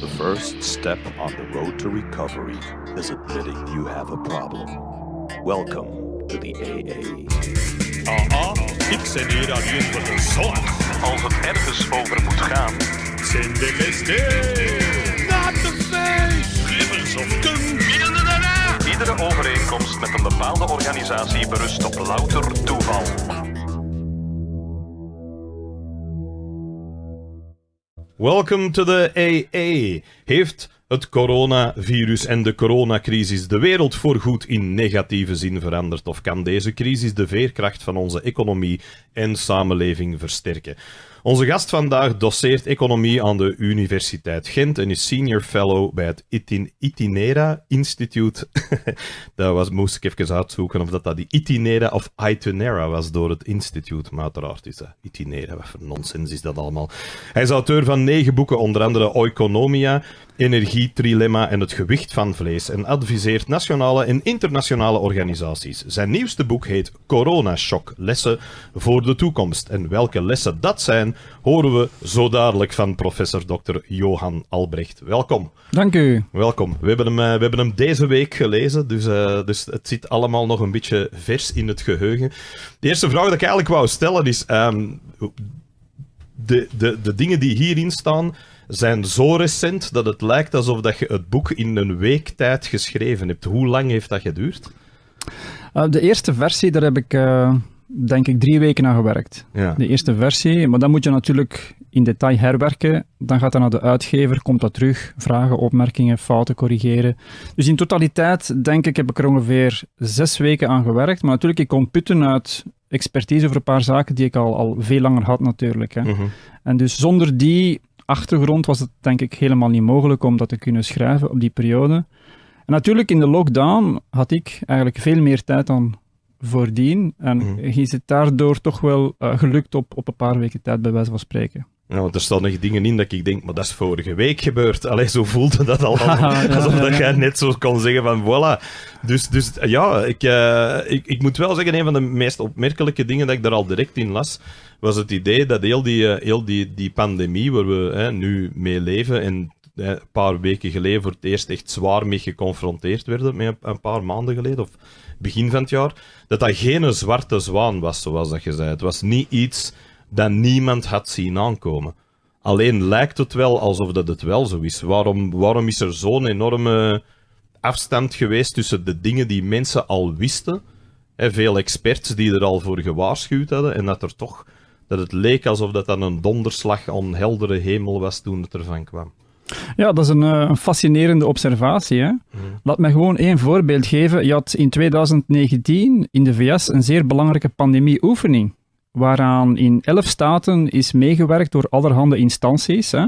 The first step on the road to recovery is admitting you have a problem. Welcome to the AA. Aha, ik zit hier aan jullie voor de zorg. Als het ergens over moet gaan, zijn de mesten. Not the face! Ribbons of gun. Iedere overeenkomst met een bepaalde organisatie berust op louter toeval. Welcome to the AA. Heeft het coronavirus en de coronacrisis de wereld voorgoed in negatieve zin veranderd? Of kan deze crisis de veerkracht van onze economie en samenleving versterken? Onze gast vandaag doseert economie aan de Universiteit Gent en is senior fellow bij het Itin Itinera Institute. dat was, moest ik even uitzoeken of dat, dat die Itinera of Itinera was door het instituut. Maar uiteraard is dat Itinera. Wat voor nonsens is dat allemaal. Hij is auteur van negen boeken, onder andere Oeconomia energietrilemma en het gewicht van vlees en adviseert nationale en internationale organisaties. Zijn nieuwste boek heet Corona Shock: Lessen voor de toekomst. En welke lessen dat zijn, horen we zo dadelijk van professor Dr. Johan Albrecht. Welkom. Dank u. Welkom. We hebben hem, eh, we hebben hem deze week gelezen, dus, eh, dus het zit allemaal nog een beetje vers in het geheugen. De eerste vraag die ik eigenlijk wou stellen is: ehm, de, de, de dingen die hierin staan zijn zo recent dat het lijkt alsof dat je het boek in een week tijd geschreven hebt. Hoe lang heeft dat geduurd? Eh, de eerste versie, daar heb ik eh, denk ik drie weken aan gewerkt. De eerste versie, maar dan moet je natuurlijk in detail herwerken. Dan gaat dat naar de uitgever, komt dat terug, vragen, opmerkingen, fouten corrigeren. Dus in totaliteit denk ik heb ik er ongeveer zes weken aan gewerkt. Maar natuurlijk, ik kon putten uit expertise over een paar zaken die ik al, al veel langer had natuurlijk. Hè. Mhm. En dus zonder die achtergrond was het denk ik helemaal niet mogelijk om dat te kunnen schrijven op die periode. En natuurlijk, in de lockdown had ik eigenlijk veel meer tijd dan voordien. En mm. is het daardoor toch wel eh, gelukt op, op een paar weken tijd, bij wijze van spreken. Ja, want er staan nog dingen in dat ik denk, maar dat is vorige week gebeurd. Allee, zo voelde dat al. alsof dat jij net zo kon zeggen van, voilà. Dus, dus ja, ik, eh, ik, ik moet wel zeggen, een van de meest opmerkelijke dingen dat ik daar al direct in las, was het idee dat heel die, eh, heel die, die pandemie waar we nu mee leven en een paar weken geleden voor het eerst echt zwaar mee geconfronteerd werden, met een paar maanden geleden of begin van het jaar, dat dat geen zwarte zwaan was, zoals dat je zei. Het was niet iets dat niemand had zien aankomen. Alleen lijkt het wel alsof dat het wel zo is. Waarom, waarom is er zo'n enorme afstand geweest tussen de dingen die mensen al wisten, en veel experts die er al voor gewaarschuwd hadden, en dat er toch dat het leek alsof dat dan een donderslag aan heldere hemel was toen het ervan kwam. Ja, dat is een, eh, een fascinerende observatie. Hè? Hmm. Laat me gewoon één voorbeeld geven. Je had in 2019 in de VS een zeer belangrijke pandemie-oefening waaraan in elf staten is meegewerkt door allerhande instanties. Hè,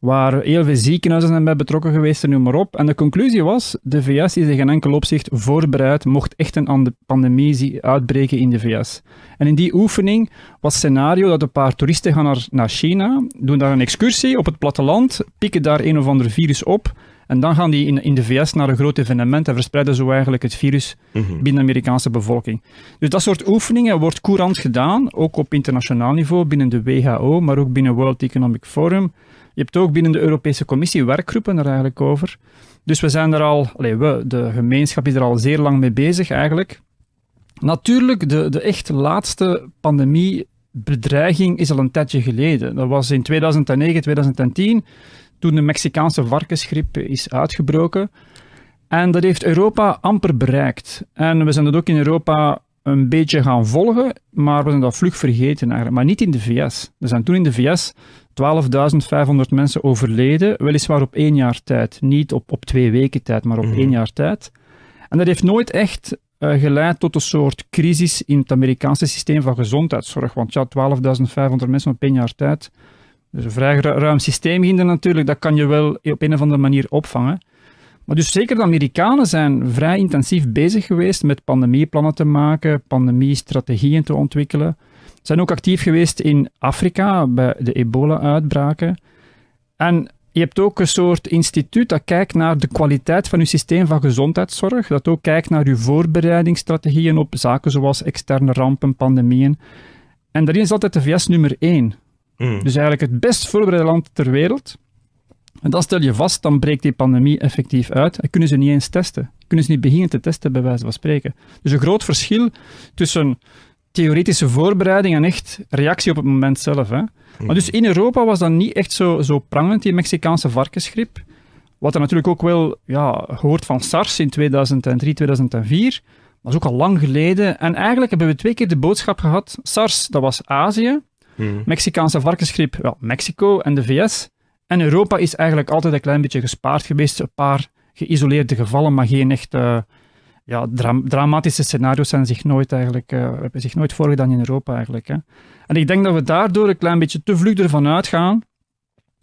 waar heel veel ziekenhuizen zijn bij betrokken geweest en noem maar op. En de conclusie was, de VS is in enkel opzicht voorbereid, mocht echt een pandemie uitbreken in de VS. En in die oefening was het scenario dat een paar toeristen gaan naar, naar China, doen daar een excursie op het platteland, pikken daar een of ander virus op en dan gaan die in, in de VS naar een groot evenement en verspreiden zo eigenlijk het virus mhm. binnen de Amerikaanse bevolking. Dus dat soort oefeningen wordt courant gedaan, ook op internationaal niveau, binnen de WHO, maar ook binnen World Economic Forum. Je hebt ook binnen de Europese Commissie werkgroepen er eigenlijk over. Dus we zijn er al, allez, we, de gemeenschap is er al zeer lang mee bezig eigenlijk. Natuurlijk, de, de echt laatste pandemie bedreiging is al een tijdje geleden. Dat was in 2009, 2010 toen de Mexicaanse varkensgriep is uitgebroken. En dat heeft Europa amper bereikt. En we zijn dat ook in Europa een beetje gaan volgen, maar we zijn dat vlug vergeten eigenlijk. Maar niet in de VS. Er zijn toen in de VS 12.500 mensen overleden, weliswaar op één jaar tijd. Niet op, op twee weken tijd, maar op mhm. één jaar tijd. En dat heeft nooit echt eh, geleid tot een soort crisis in het Amerikaanse systeem van gezondheidszorg. Want ja, 12.500 mensen op één jaar tijd, dus een vrij ruim systeem ging natuurlijk, dat kan je wel op een of andere manier opvangen. Maar dus zeker de Amerikanen zijn vrij intensief bezig geweest met pandemieplannen te maken, pandemiestrategieën te ontwikkelen. Ze Zijn ook actief geweest in Afrika bij de ebola-uitbraken. En je hebt ook een soort instituut dat kijkt naar de kwaliteit van je systeem van gezondheidszorg, dat ook kijkt naar je voorbereidingsstrategieën op zaken zoals externe rampen, pandemieën. En daarin is altijd de VS nummer één. Hmm. Dus eigenlijk het best voorbereide land ter wereld. En dan stel je vast, dan breekt die pandemie effectief uit en kunnen ze niet eens testen. Kunnen ze niet beginnen te testen, bij wijze van spreken. Dus een groot verschil tussen theoretische voorbereiding en echt reactie op het moment zelf. Hè. Maar dus in Europa was dat niet echt zo, zo prangend, die Mexicaanse varkensgriep. Wat er natuurlijk ook wel ja, hoort van SARS in 2003, 2004. Dat is ook al lang geleden. En eigenlijk hebben we twee keer de boodschap gehad. SARS, dat was Azië. Hmm. Mexicaanse varkensgriep, wel, Mexico en de VS. En Europa is eigenlijk altijd een klein beetje gespaard geweest. Een paar geïsoleerde gevallen, maar geen echt ja, dramatische scenario's zijn zich nooit eigenlijk, eh, hebben zich nooit voorgedaan in Europa eigenlijk. Hè. En ik denk dat we daardoor een klein beetje te vlug ervan uitgaan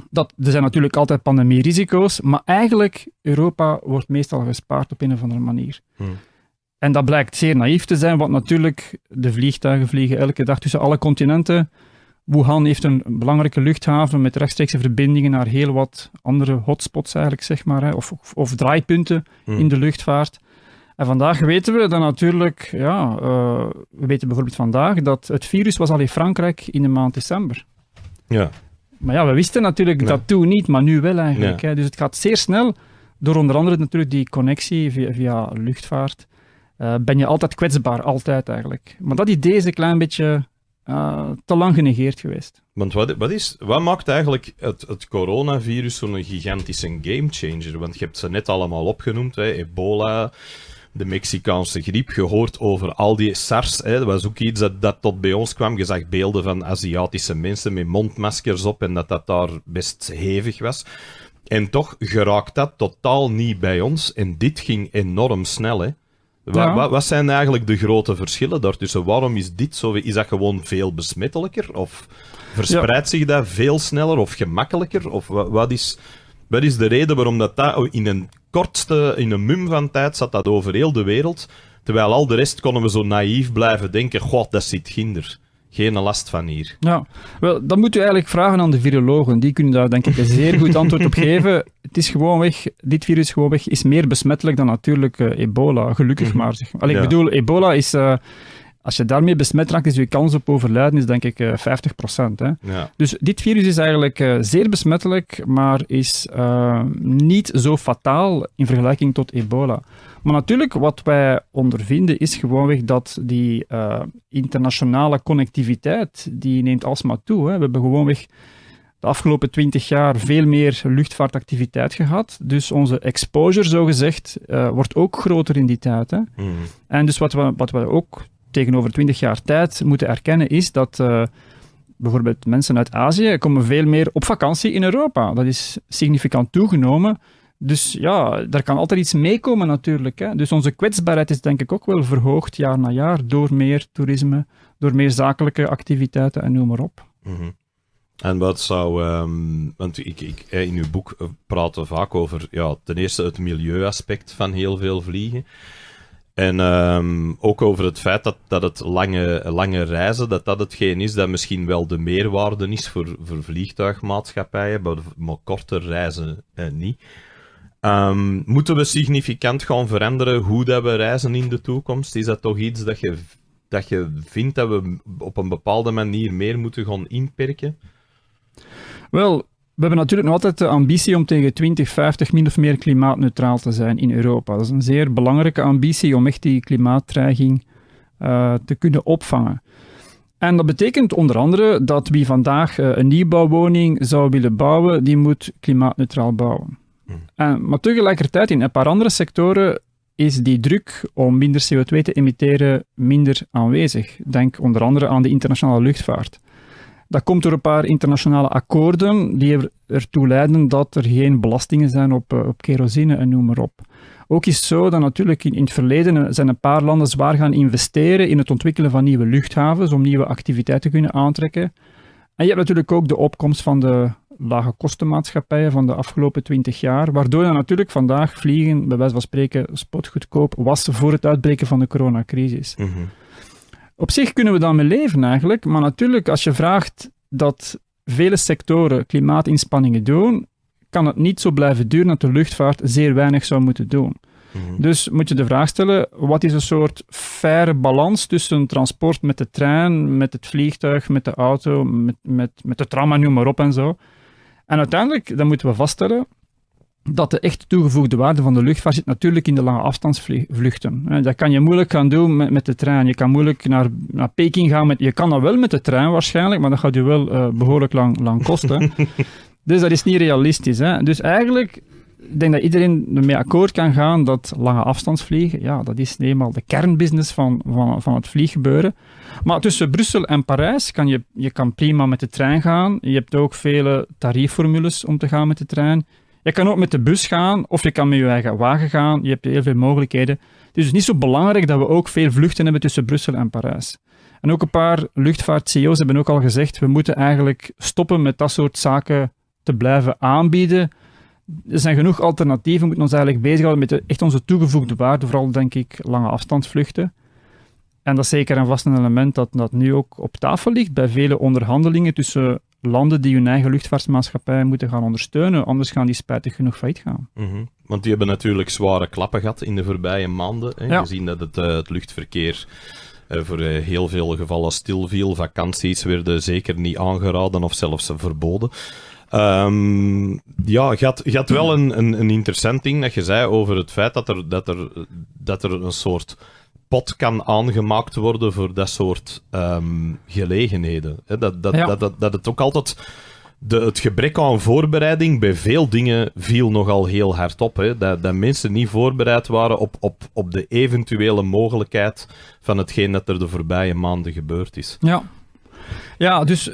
dat, er zijn natuurlijk altijd pandemierisico's, maar eigenlijk Europa wordt meestal gespaard op een of andere manier. Hmm. En dat blijkt zeer naïef te zijn, want natuurlijk de vliegtuigen vliegen elke dag tussen alle continenten. Wuhan heeft een belangrijke luchthaven met rechtstreekse verbindingen naar heel wat andere hotspots eigenlijk, zeg maar, hè, of, of, draaipunten hmm. in de luchtvaart. En vandaag weten we dat natuurlijk, ja, eh, we weten bijvoorbeeld vandaag dat het virus was al in Frankrijk in de maand december. Ja. Maar ja, we wisten natuurlijk dat toen niet, maar nu wel eigenlijk. Hè. Dus het gaat zeer snel, door onder andere natuurlijk die connectie via, via luchtvaart, eh, ben je altijd kwetsbaar, altijd eigenlijk. Maar dat idee is een klein beetje eh, te lang genegeerd geweest. Want wat, wat, is, wat maakt eigenlijk het, het coronavirus zo'n gigantische gamechanger? Want je hebt ze net allemaal opgenoemd, hè, ebola, de Mexicaanse griep, gehoord over al die SARS. Hè, dat was ook iets dat, dat tot bij ons kwam. Je zag beelden van Aziatische mensen met mondmaskers op en dat dat daar best hevig was. En toch geraakt dat totaal niet bij ons. En dit ging enorm snel. Hè. Wat, wat, zijn eigenlijk de grote verschillen daartussen? Waarom is dit zo? Is dat gewoon veel besmettelijker? Of verspreidt zich dat veel sneller of gemakkelijker? Of wat, is, wat is de reden waarom dat, dat in een kortste, in een mum van tijd zat dat over heel de wereld? Terwijl al de rest konden we zo naïef blijven denken, god, dat zit kinder geen last van hier. Ja, wel, dat moet u eigenlijk vragen aan de virologen. Die kunnen daar denk ik een zeer goed antwoord op geven. Het is gewoon weg, dit virus gewoon weg, is meer besmettelijk dan natuurlijk eh, ebola, gelukkig mhm. maar. Zeg. ik bedoel, ebola is... Eh, als je daarmee besmet raakt, is je kans op overlijden is denk ik 50%. Eh, hè? Dus dit virus is eigenlijk zeer besmettelijk, maar is niet zo fataal in vergelijking tot ebola. Maar natuurlijk, wat wij ondervinden is gewoonweg dat die eh, internationale connectiviteit, die neemt alsmaar toe. Hè. We hebben gewoonweg de afgelopen twintig jaar veel meer luchtvaartactiviteit gehad. Dus onze exposure, zogezegd, uh, wordt ook groter in die tijd. Hè. Mm-hmm. En dus wat we, wat we ook tegenover twintig jaar tijd moeten erkennen, is dat... Eh, bijvoorbeeld mensen uit Azië komen veel meer op vakantie in Europa. Dat is significant toegenomen. Dus ja, daar kan altijd iets meekomen natuurlijk. Hè. Dus onze kwetsbaarheid is denk ik ook wel verhoogd jaar na jaar door meer toerisme, door meer zakelijke activiteiten en noem maar op. Mhm. En wat zou, ehm, want ik, ik, in uw boek eh, praten we vaak over ja, ten eerste het milieuaspect van heel veel vliegen. En ehm, ook over het feit dat, dat het lange, lange reizen, dat dat hetgeen is dat misschien wel de meerwaarde is voor, voor vliegtuigmaatschappijen, maar, maar korte reizen eh, niet. Um, moeten we significant gaan veranderen hoe dat we reizen in de toekomst? Is dat toch iets dat je, dat je vindt dat we op een bepaalde manier meer moeten gaan inperken? Wel, we hebben natuurlijk nog altijd de ambitie om tegen 2050 min of meer klimaatneutraal te zijn in Europa. Dat is een zeer belangrijke ambitie om echt die klimaatdreiging eh, te kunnen opvangen. En dat betekent onder andere dat wie vandaag eh, een nieuwbouwwoning zou willen bouwen, die moet klimaatneutraal bouwen. Eh, maar tegelijkertijd, in een paar andere sectoren is die druk om minder CO2 te emitteren minder aanwezig. Denk onder andere aan de internationale luchtvaart. Dat komt door een paar internationale akkoorden die er, ertoe leiden dat er geen belastingen zijn op, eh, op kerosine en noem maar op. Ook is het zo dat natuurlijk in, in, het verleden zijn een paar landen zwaar gaan investeren in het ontwikkelen van nieuwe luchthavens om nieuwe activiteiten te kunnen aantrekken. En je hebt natuurlijk ook de opkomst van de lage kostenmaatschappijen van de afgelopen 20 jaar. Waardoor dan natuurlijk vandaag vliegen, bij wijze van spreken, spotgoedkoop was voor het uitbreken van de coronacrisis. Mhm. Op zich kunnen we dan mee leven eigenlijk, maar natuurlijk als je vraagt dat vele sectoren klimaatinspanningen doen, kan het niet zo blijven duren dat de luchtvaart zeer weinig zou moeten doen. Mhm. Dus moet je de vraag stellen, wat is een soort faire balans tussen transport met de trein, met het vliegtuig, met de auto, met, met, met de tram en noem maar op en zo. En uiteindelijk, dan moeten we vaststellen dat de echt toegevoegde waarde van de luchtvaart zit natuurlijk in de lange afstandsvluchten. Dat kan je moeilijk gaan doen met, met de trein. Je kan moeilijk naar, naar Peking gaan. Met, je kan dat wel met de trein waarschijnlijk, maar dat gaat je wel eh, behoorlijk lang, lang kosten. dus dat is niet realistisch. Hè? Dus eigenlijk, ik denk dat iedereen ermee akkoord kan gaan dat lange afstandsvliegen, ja, dat is eenmaal de kernbusiness van, van, van het vlieggebeuren. Maar tussen Brussel en Parijs kan je, je kan prima met de trein gaan. Je hebt ook vele tariefformules om te gaan met de trein. Je kan ook met de bus gaan of je kan met je eigen wagen gaan. Je hebt heel veel mogelijkheden. Het is dus niet zo belangrijk dat we ook veel vluchten hebben tussen Brussel en Parijs. En ook een paar luchtvaart-CEO's hebben ook al gezegd, we moeten eigenlijk stoppen met dat soort zaken te blijven aanbieden. Er zijn genoeg alternatieven, we moeten ons eigenlijk bezighouden met echt onze toegevoegde waarde, vooral denk ik lange afstandsvluchten. En dat is zeker een vast een element dat, dat nu ook op tafel ligt bij vele onderhandelingen tussen landen die hun eigen luchtvaartmaatschappij moeten gaan ondersteunen. Anders gaan die spijtig genoeg failliet gaan. Mm -hmm. Want die hebben natuurlijk zware klappen gehad in de voorbije maanden. Hè, ja. Gezien dat het, eh, het luchtverkeer uh, voor eh, heel veel gevallen stilviel. Vakanties werden zeker niet aangeraden of zelfs verboden. Ehm, ja, je had, je had wel een, een, een, interessant ding dat je zei over het feit dat er, dat er, dat er een soort pot kan aangemaakt worden voor dat soort ehm, gelegenheden. dat, dat, dat, dat, het ook altijd. De, het gebrek aan voorbereiding bij veel dingen viel nogal heel hard op. Dat, dat mensen niet voorbereid waren op, op, op de eventuele mogelijkheid van hetgeen dat er de voorbije maanden gebeurd is. Ja, ja dus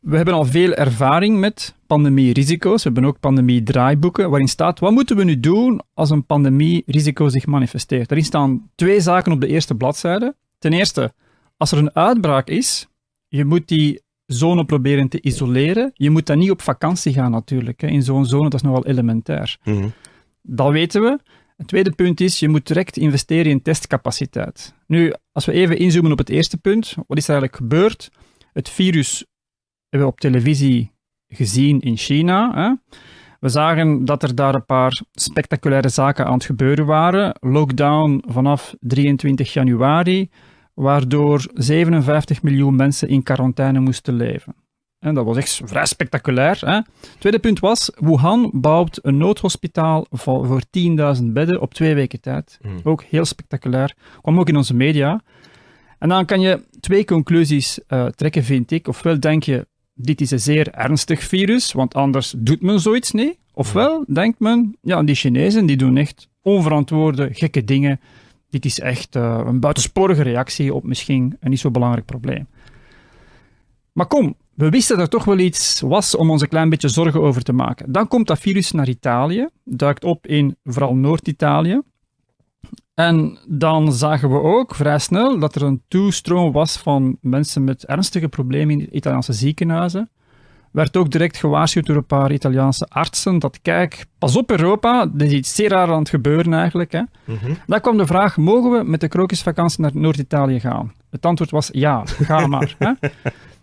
we hebben al veel ervaring met Pandemie risico's. We hebben ook pandemie draaiboeken. waarin staat wat moeten we nu doen als een pandemie risico zich manifesteert. Daarin staan twee zaken op de eerste bladzijde. Ten eerste, als er een uitbraak is, je moet die zone proberen te isoleren. Je moet dan niet op vakantie gaan natuurlijk. Hè. In zo'n zone, dat is nogal elementair. Mhm. Dat weten we. Het tweede punt is, je moet direct investeren in testcapaciteit. Nu, als we even inzoomen op het eerste punt, wat is er eigenlijk gebeurd? Het virus hebben we op televisie gezien in China. Hè. We zagen dat er daar een paar spectaculaire zaken aan het gebeuren waren. Lockdown vanaf 23 januari, waardoor 57 miljoen mensen in quarantaine moesten leven. En dat was echt vrij spectaculair. Hè? Tweede punt was, Wuhan bouwt een noodhospitaal voor 10.000 bedden op twee weken tijd. Hmm. Ook heel spectaculair. Kwam ook in onze media. En dan kan je twee conclusies eh, trekken, vind ik. Ofwel denk je, dit is een zeer ernstig virus, want anders doet men zoiets niet. Ofwel denkt men, ja, die Chinezen die doen echt onverantwoorde, gekke dingen. Dit is echt eh, een buitensporige reactie op misschien een niet zo belangrijk probleem. Maar kom, we wisten dat er toch wel iets was om ons een klein beetje zorgen over te maken. Dan komt dat virus naar Italië, duikt op in vooral Noord-Italië. En dan zagen we ook vrij snel dat er een toestroom was van mensen met ernstige problemen in Italiaanse ziekenhuizen. Werd ook direct gewaarschuwd door een paar Italiaanse artsen dat kijk, pas op Europa, dit is iets zeer raar aan het gebeuren eigenlijk. Hè. Mhm. Dan kwam de vraag, mogen we met de krokusvakantie naar Noord-Italië gaan? Het antwoord was ja, ga maar. hè.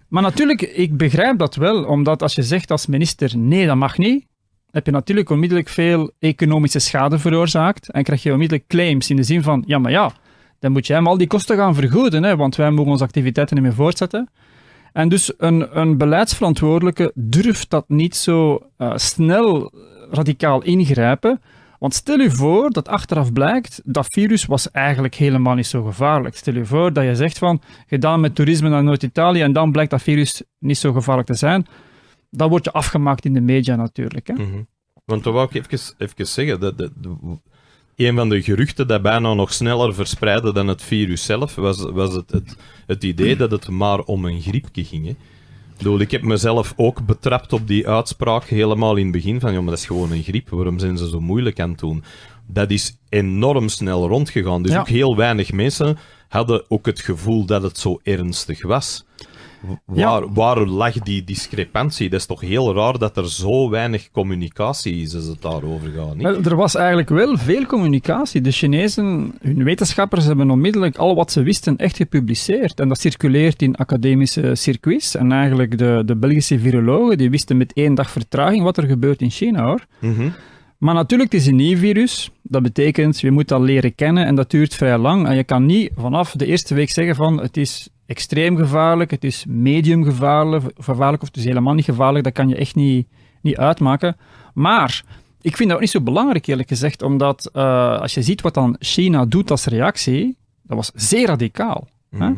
Maar natuurlijk, ik begrijp dat wel, omdat als je zegt als minister, nee, dat mag niet, heb je natuurlijk onmiddellijk veel economische schade veroorzaakt en krijg je onmiddellijk claims in de zin van, ja, maar ja, dan moet je hem al die kosten gaan vergoeden, hè, want wij mogen onze activiteiten niet meer voortzetten. En dus een, een beleidsverantwoordelijke durft dat niet zo eh, snel eh, radicaal ingrijpen. Want stel u voor dat achteraf blijkt dat virus was eigenlijk helemaal niet zo gevaarlijk. Stel u voor dat je zegt van, gedaan met toerisme naar Noord-Italië en dan blijkt dat virus niet zo gevaarlijk te zijn dat word je afgemaakt in de media natuurlijk. Hè? Mhm. Want dan wou ik even, zeggen, dat, een van de geruchten dat bijna nog sneller verspreidde dan het virus zelf, was, was het, het, idee dat het maar om een griepje ging. Hè? Ik, ik heb mezelf ook betrapt op die uitspraak helemaal in het begin van, ja, maar dat is gewoon een griep, waarom zijn ze zo moeilijk aan het doen? Dat is enorm snel rondgegaan, dus ook heel weinig mensen hadden ook het gevoel dat het zo ernstig was. Waar, waar lag die discrepantie? Dat is toch heel raar dat er zo weinig communicatie is als het daarover gaat. Niet? Er was eigenlijk wel veel communicatie. De Chinezen, hun wetenschappers, hebben onmiddellijk al wat ze wisten echt gepubliceerd. En dat circuleert in academische circuits. En eigenlijk de, de Belgische virologen, die wisten met één dag vertraging wat er gebeurt in China hoor. Mhm. Maar natuurlijk, het is een nieuw virus. Dat betekent, je moet dat leren kennen en dat duurt vrij lang. En je kan niet vanaf de eerste week zeggen van het is extreem gevaarlijk, het is medium gevaarlijk, gevaarlijk of het is helemaal niet gevaarlijk. Dat kan je echt niet, niet uitmaken. Maar ik vind dat ook niet zo belangrijk, eerlijk gezegd, omdat eh, als je ziet wat dan China doet als reactie, dat was zeer radicaal. Hè? Mhm.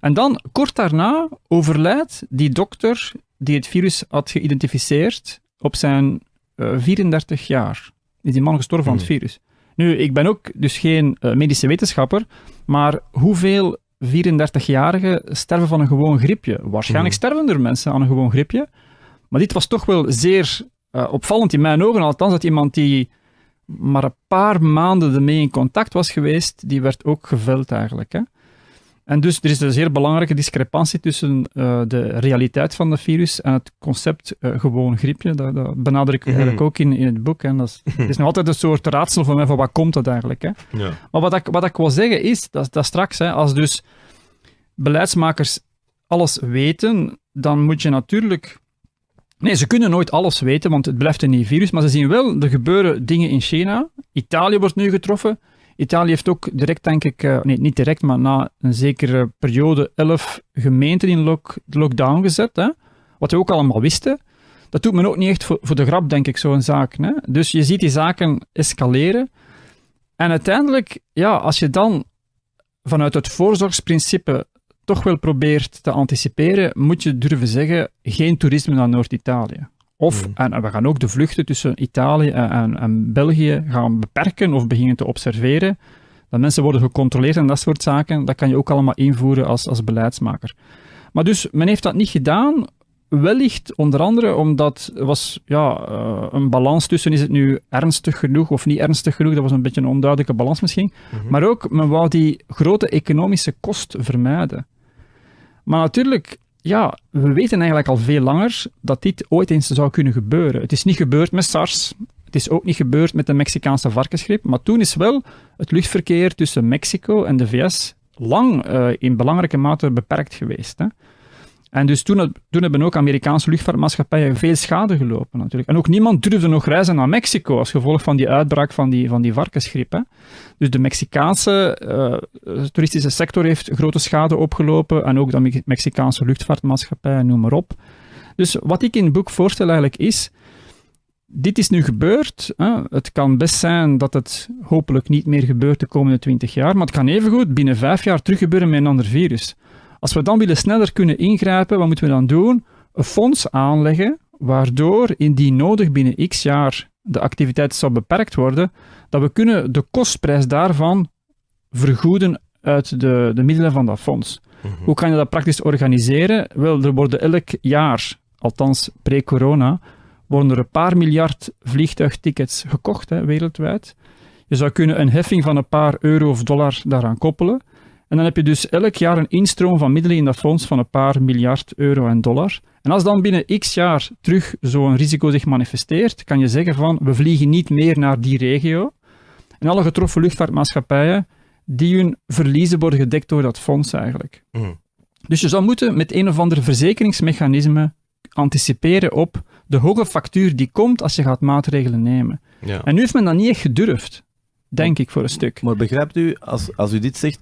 En dan, kort daarna, overlijdt die dokter die het virus had geïdentificeerd op zijn 34 eh, jaar. Is die man gestorven mm. aan het mhm. virus. Nu, ik ben ook dus geen eh, medische wetenschapper, maar hoeveel 34-jarigen sterven van een gewoon griepje. Waarschijnlijk hmm. sterven er mensen aan een gewoon griepje. Maar dit was toch wel zeer eh, opvallend in mijn ogen, althans dat iemand die maar een paar maanden ermee in contact was geweest, die werd ook geveld eigenlijk. En dus er is dus een zeer belangrijke discrepantie tussen eh, de realiteit van het virus en het concept eh, gewoon griepje. Dat, dat benadruk ik mhm. eigenlijk ook in, in het boek. en Dat is, mhm. het is nog altijd een soort raadsel voor mij van wat komt dat eigenlijk. Hè. Ja. Maar wat ik, wat ik wil zeggen is dat, dat straks, hè, als dus beleidsmakers alles weten, dan moet je natuurlijk Nee, ze kunnen nooit alles weten, want het blijft een nieuw virus. Maar ze zien wel, er gebeuren dingen in China. Italië wordt nu getroffen. Italië heeft ook direct, denk ik, eh, nee, niet direct, maar na een zekere periode elf gemeenten in lockdown gezet. Hè? Wat we ook allemaal wisten. Dat doet men ook niet echt voor, de grap, denk ik, zo'n zaak. Hè? Dus je ziet die zaken escaleren. En uiteindelijk, ja, als je dan vanuit het voorzorgsprincipe toch wel probeert te anticiperen, moet je durven zeggen: geen toerisme naar Noord-Italië. Of, hmm. en, we gaan ook de vluchten tussen Italië en, en, België gaan beperken of beginnen te observeren. Dat mensen worden gecontroleerd en dat soort zaken, dat kan je ook allemaal invoeren als, als beleidsmaker. Maar dus, men heeft dat niet gedaan. Wellicht onder andere omdat er was ja, eh, een balans tussen is het nu ernstig genoeg of niet ernstig genoeg. Dat was een beetje een onduidelijke balans misschien. Mhm. Maar ook, men wou die grote economische kost vermijden. Maar natuurlijk, ja, we weten eigenlijk al veel langer dat dit ooit eens zou kunnen gebeuren. Het is niet gebeurd met SARS. Het is ook niet gebeurd met de Mexicaanse varkensgriep. Maar toen is wel het luchtverkeer tussen Mexico en de VS lang eh, in belangrijke mate beperkt geweest. Hè. En dus toen, hebben ook Amerikaanse luchtvaartmaatschappijen veel schade gelopen natuurlijk. En ook niemand durfde nog reizen naar Mexico als gevolg van die uitbraak van die, van die varkensgriep. Hè. Dus de Mexicaanse eh, eh, toeristische sector heeft grote schade opgelopen en ook de Mexicaanse luchtvaartmaatschappijen, noem maar op. Dus wat ik in het boek voorstel eigenlijk is, dit is nu gebeurd. Hè. Het kan best zijn dat het hopelijk niet meer gebeurt de komende 20 jaar, maar het kan evengoed binnen vijf jaar terug gebeuren met een ander virus. Als we dan willen sneller kunnen ingrijpen, wat moeten we dan doen? Een fonds aanleggen, waardoor indien nodig binnen x jaar de activiteit zou beperkt worden, dat we kunnen de kostprijs daarvan vergoeden uit de, de middelen van dat fonds. Mhm. Hoe kan je dat praktisch organiseren? Wel, er worden elk jaar, althans pre-corona, worden er een paar miljard vliegtuigtickets gekocht hè, wereldwijd. Je zou kunnen een heffing van een paar euro of dollar daaraan koppelen. En dan heb je dus elk jaar een instroom van middelen in dat fonds van een paar miljard euro en dollar. En als dan binnen x jaar terug zo'n risico zich manifesteert, kan je zeggen van we vliegen niet meer naar die regio. En alle getroffen luchtvaartmaatschappijen, die hun verliezen worden gedekt door dat fonds eigenlijk. Mm. Dus je zou moeten met een of andere verzekeringsmechanisme anticiperen op de hoge factuur die komt als je gaat maatregelen nemen. Ja. En nu heeft men dat niet echt gedurfd, denk ik, voor een stuk. Maar begrijpt u, als, als u dit zegt,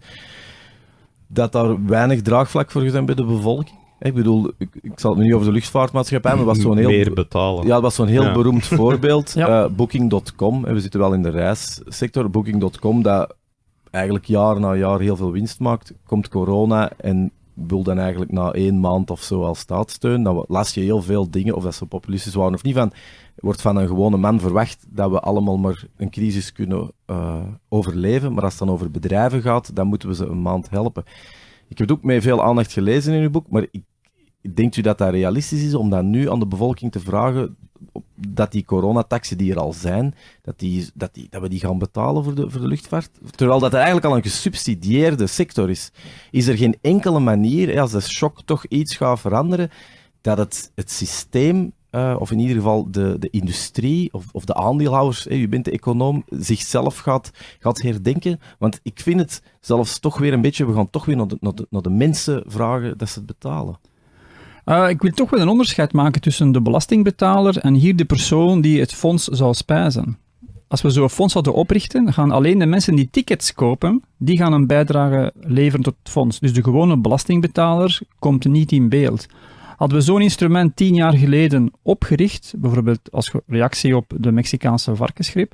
dat daar weinig draagvlak voor zijn bij de bevolking. Ik bedoel, ik, zal het nu niet over de luchtvaartmaatschappij, hebben. was zo'n heel... Meer betalen. Ja, dat was zo'n heel beroemd voorbeeld. Eh, Booking.com, we zitten wel in de reissector, Booking.com, dat eigenlijk jaar na jaar heel veel winst maakt, komt corona en wil dan eigenlijk na één maand of zo al staatssteun. Dan nou, las je heel veel dingen, of dat ze populistisch waren of niet, van wordt van een gewone man verwacht dat we allemaal maar een crisis kunnen eh, overleven. Maar als het dan over bedrijven gaat, dan moeten we ze een maand helpen. Ik heb het ook met veel aandacht gelezen in uw boek, maar ik, denkt u dat dat realistisch is om dat nu aan de bevolking te vragen dat die coronataxen die er al zijn, dat, die, dat, die, dat we die gaan betalen voor de, voor de luchtvaart? Terwijl dat eigenlijk al een gesubsidieerde sector is. Is er geen enkele manier, als de shock toch iets gaat veranderen, dat het, het systeem eh, of in ieder geval de, de industrie of, of de aandeelhouders, hey, u bent de econoom, zichzelf gaat, gaat herdenken. Want ik vind het zelfs toch weer een beetje, we gaan toch weer naar de, naar de, naar de mensen vragen dat ze het betalen. Eh, ik wil toch wel een onderscheid maken tussen de belastingbetaler en hier de persoon die het fonds zou spijzen. Als we zo'n fonds zouden oprichten, gaan alleen de mensen die tickets kopen, die gaan een bijdrage leveren tot het fonds. Dus de gewone belastingbetaler komt niet in beeld. Hadden we zo'n instrument tien jaar geleden opgericht, bijvoorbeeld als reactie op de Mexicaanse varkensgrip,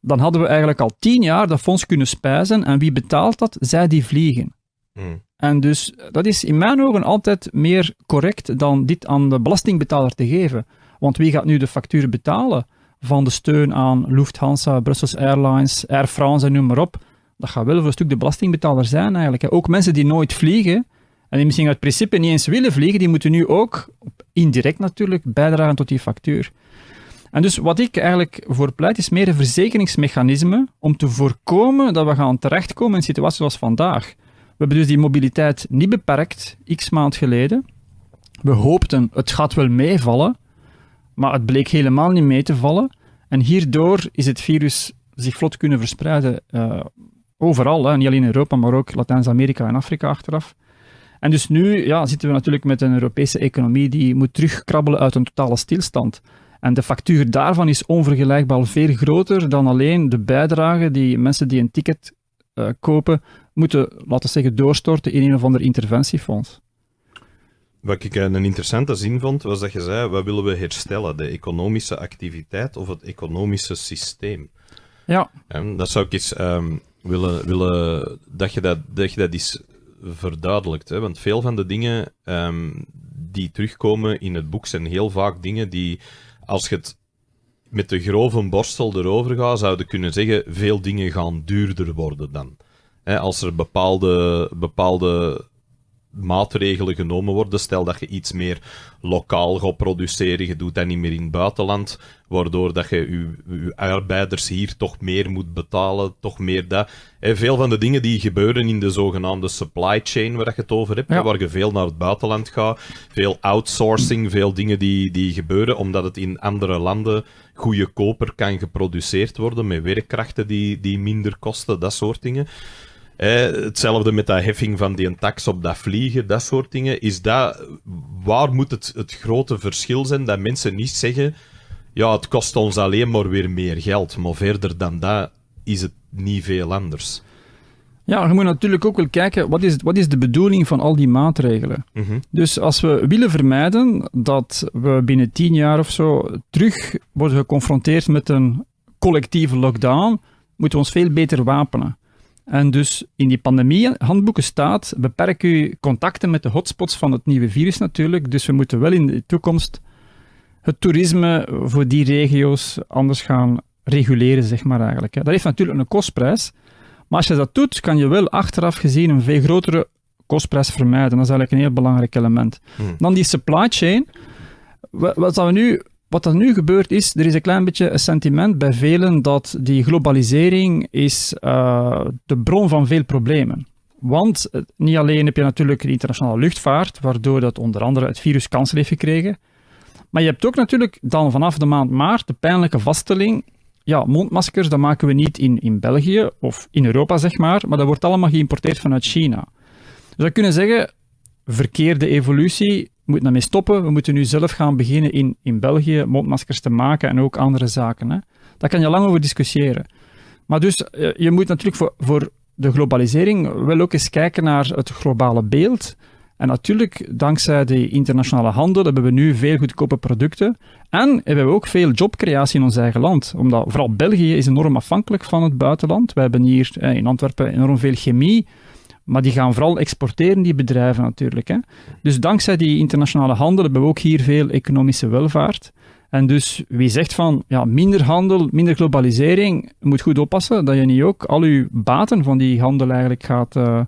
dan hadden we eigenlijk al tien jaar dat fonds kunnen spijzen. En wie betaalt dat? Zij die vliegen. Hmm. En dus dat is in mijn ogen altijd meer correct dan dit aan de belastingbetaler te geven. Want wie gaat nu de facturen betalen van de steun aan Lufthansa, Brussels Airlines, Air France en noem maar op? Dat gaat wel voor een stuk de belastingbetaler zijn eigenlijk. Ook mensen die nooit vliegen, en die misschien uit principe niet eens willen vliegen, die moeten nu ook, indirect natuurlijk, bijdragen tot die factuur. En dus wat ik eigenlijk voor pleit is meer een verzekeringsmechanisme om te voorkomen dat we gaan terechtkomen in situaties zoals vandaag. We hebben dus die mobiliteit niet beperkt, x maand geleden. We hoopten het gaat wel meevallen, maar het bleek helemaal niet mee te vallen. En hierdoor is het virus zich vlot kunnen verspreiden eh, overal, hè. niet alleen in Europa, maar ook Latijns-Amerika en Afrika achteraf. En dus nu ja, zitten we natuurlijk met een Europese economie die moet terugkrabbelen uit een totale stilstand. En de factuur daarvan is onvergelijkbaar veel groter dan alleen de bijdrage die mensen die een ticket eh, kopen moeten, laten zeggen, doorstorten in een of ander interventiefonds. Wat ik een interessante zin vond, was dat je zei, wat willen we herstellen? De economische activiteit of het economische systeem? Ja. dat zou ik eens ehm, willen, willen dat, je dat, dat je dat eens verduidelijkt. Hè? Want veel van de dingen ehm, die terugkomen in het boek zijn heel vaak dingen die, als je het met de grove borstel erover gaat, zouden kunnen zeggen: veel dingen gaan duurder worden dan. Hè? als er bepaalde, bepaalde maatregelen genomen worden. Stel dat je iets meer lokaal gaat produceren, je doet dat niet meer in het buitenland, waardoor dat je je, arbeiders hier toch meer moet betalen, toch meer dat. Eh, veel van de dingen die gebeuren in de zogenaamde supply chain, waar je het over hebt, waar je veel naar het buitenland gaat, veel outsourcing, veel dingen die, die gebeuren, omdat het in andere landen goede koper kan geproduceerd worden met werkkrachten die, die minder kosten, dat soort dingen. Eh, hetzelfde met dat heffing van die tax op dat vliegen, dat soort dingen. Is dat, waar moet het, het grote verschil zijn dat mensen niet zeggen: ja, het kost ons alleen maar weer meer geld, maar verder dan dat is het niet veel anders? Ja, je moet natuurlijk ook wel kijken, wat is, wat is de bedoeling van al die maatregelen? Mhm. Dus als we willen vermijden dat we binnen tien jaar of zo terug worden geconfronteerd met een collectieve lockdown, moeten we ons veel beter wapenen. En dus in die pandemie-handboeken staat, beperk uw contacten met de hotspots van het nieuwe virus natuurlijk. Dus we moeten wel in de toekomst het toerisme voor die regio's anders gaan reguleren, zeg maar eigenlijk. Dat heeft natuurlijk een kostprijs. Maar als je dat doet, kan je wel achteraf gezien een veel grotere kostprijs vermijden. Dat is eigenlijk een heel belangrijk element. Hmm. Dan die supply chain. Wat we nu wat er nu gebeurt is, er is een klein beetje een sentiment bij velen dat die globalisering is eh, de bron van veel problemen. Want eh, niet alleen heb je natuurlijk de internationale luchtvaart, waardoor dat onder andere het virus kans heeft gekregen, maar je hebt ook natuurlijk dan vanaf de maand maart de pijnlijke vaststelling, ja, mondmaskers, dat maken we niet in, in België of in Europa, zeg maar, maar dat wordt allemaal geïmporteerd vanuit China. Dus dat kunnen zeggen, verkeerde evolutie, moeten daarmee stoppen. We moeten nu zelf gaan beginnen in, in België mondmaskers te maken en ook andere zaken. Hè. Daar kan je lang over discussiëren. Maar dus, eh, je moet natuurlijk voor, voor de globalisering wel ook eens kijken naar het globale beeld. En natuurlijk, dankzij de internationale handel hebben we nu veel goedkope producten. En hebben we ook veel jobcreatie in ons eigen land. Omdat vooral België is enorm afhankelijk van het buitenland. We hebben hier eh, in Antwerpen enorm veel chemie. Maar die gaan vooral exporteren, die bedrijven natuurlijk. Hè. Dus dankzij die internationale handel hebben we ook hier veel economische welvaart. En dus wie zegt van ja, minder handel, minder globalisering, moet goed oppassen dat je niet ook al je baten van die handel eigenlijk gaat eh,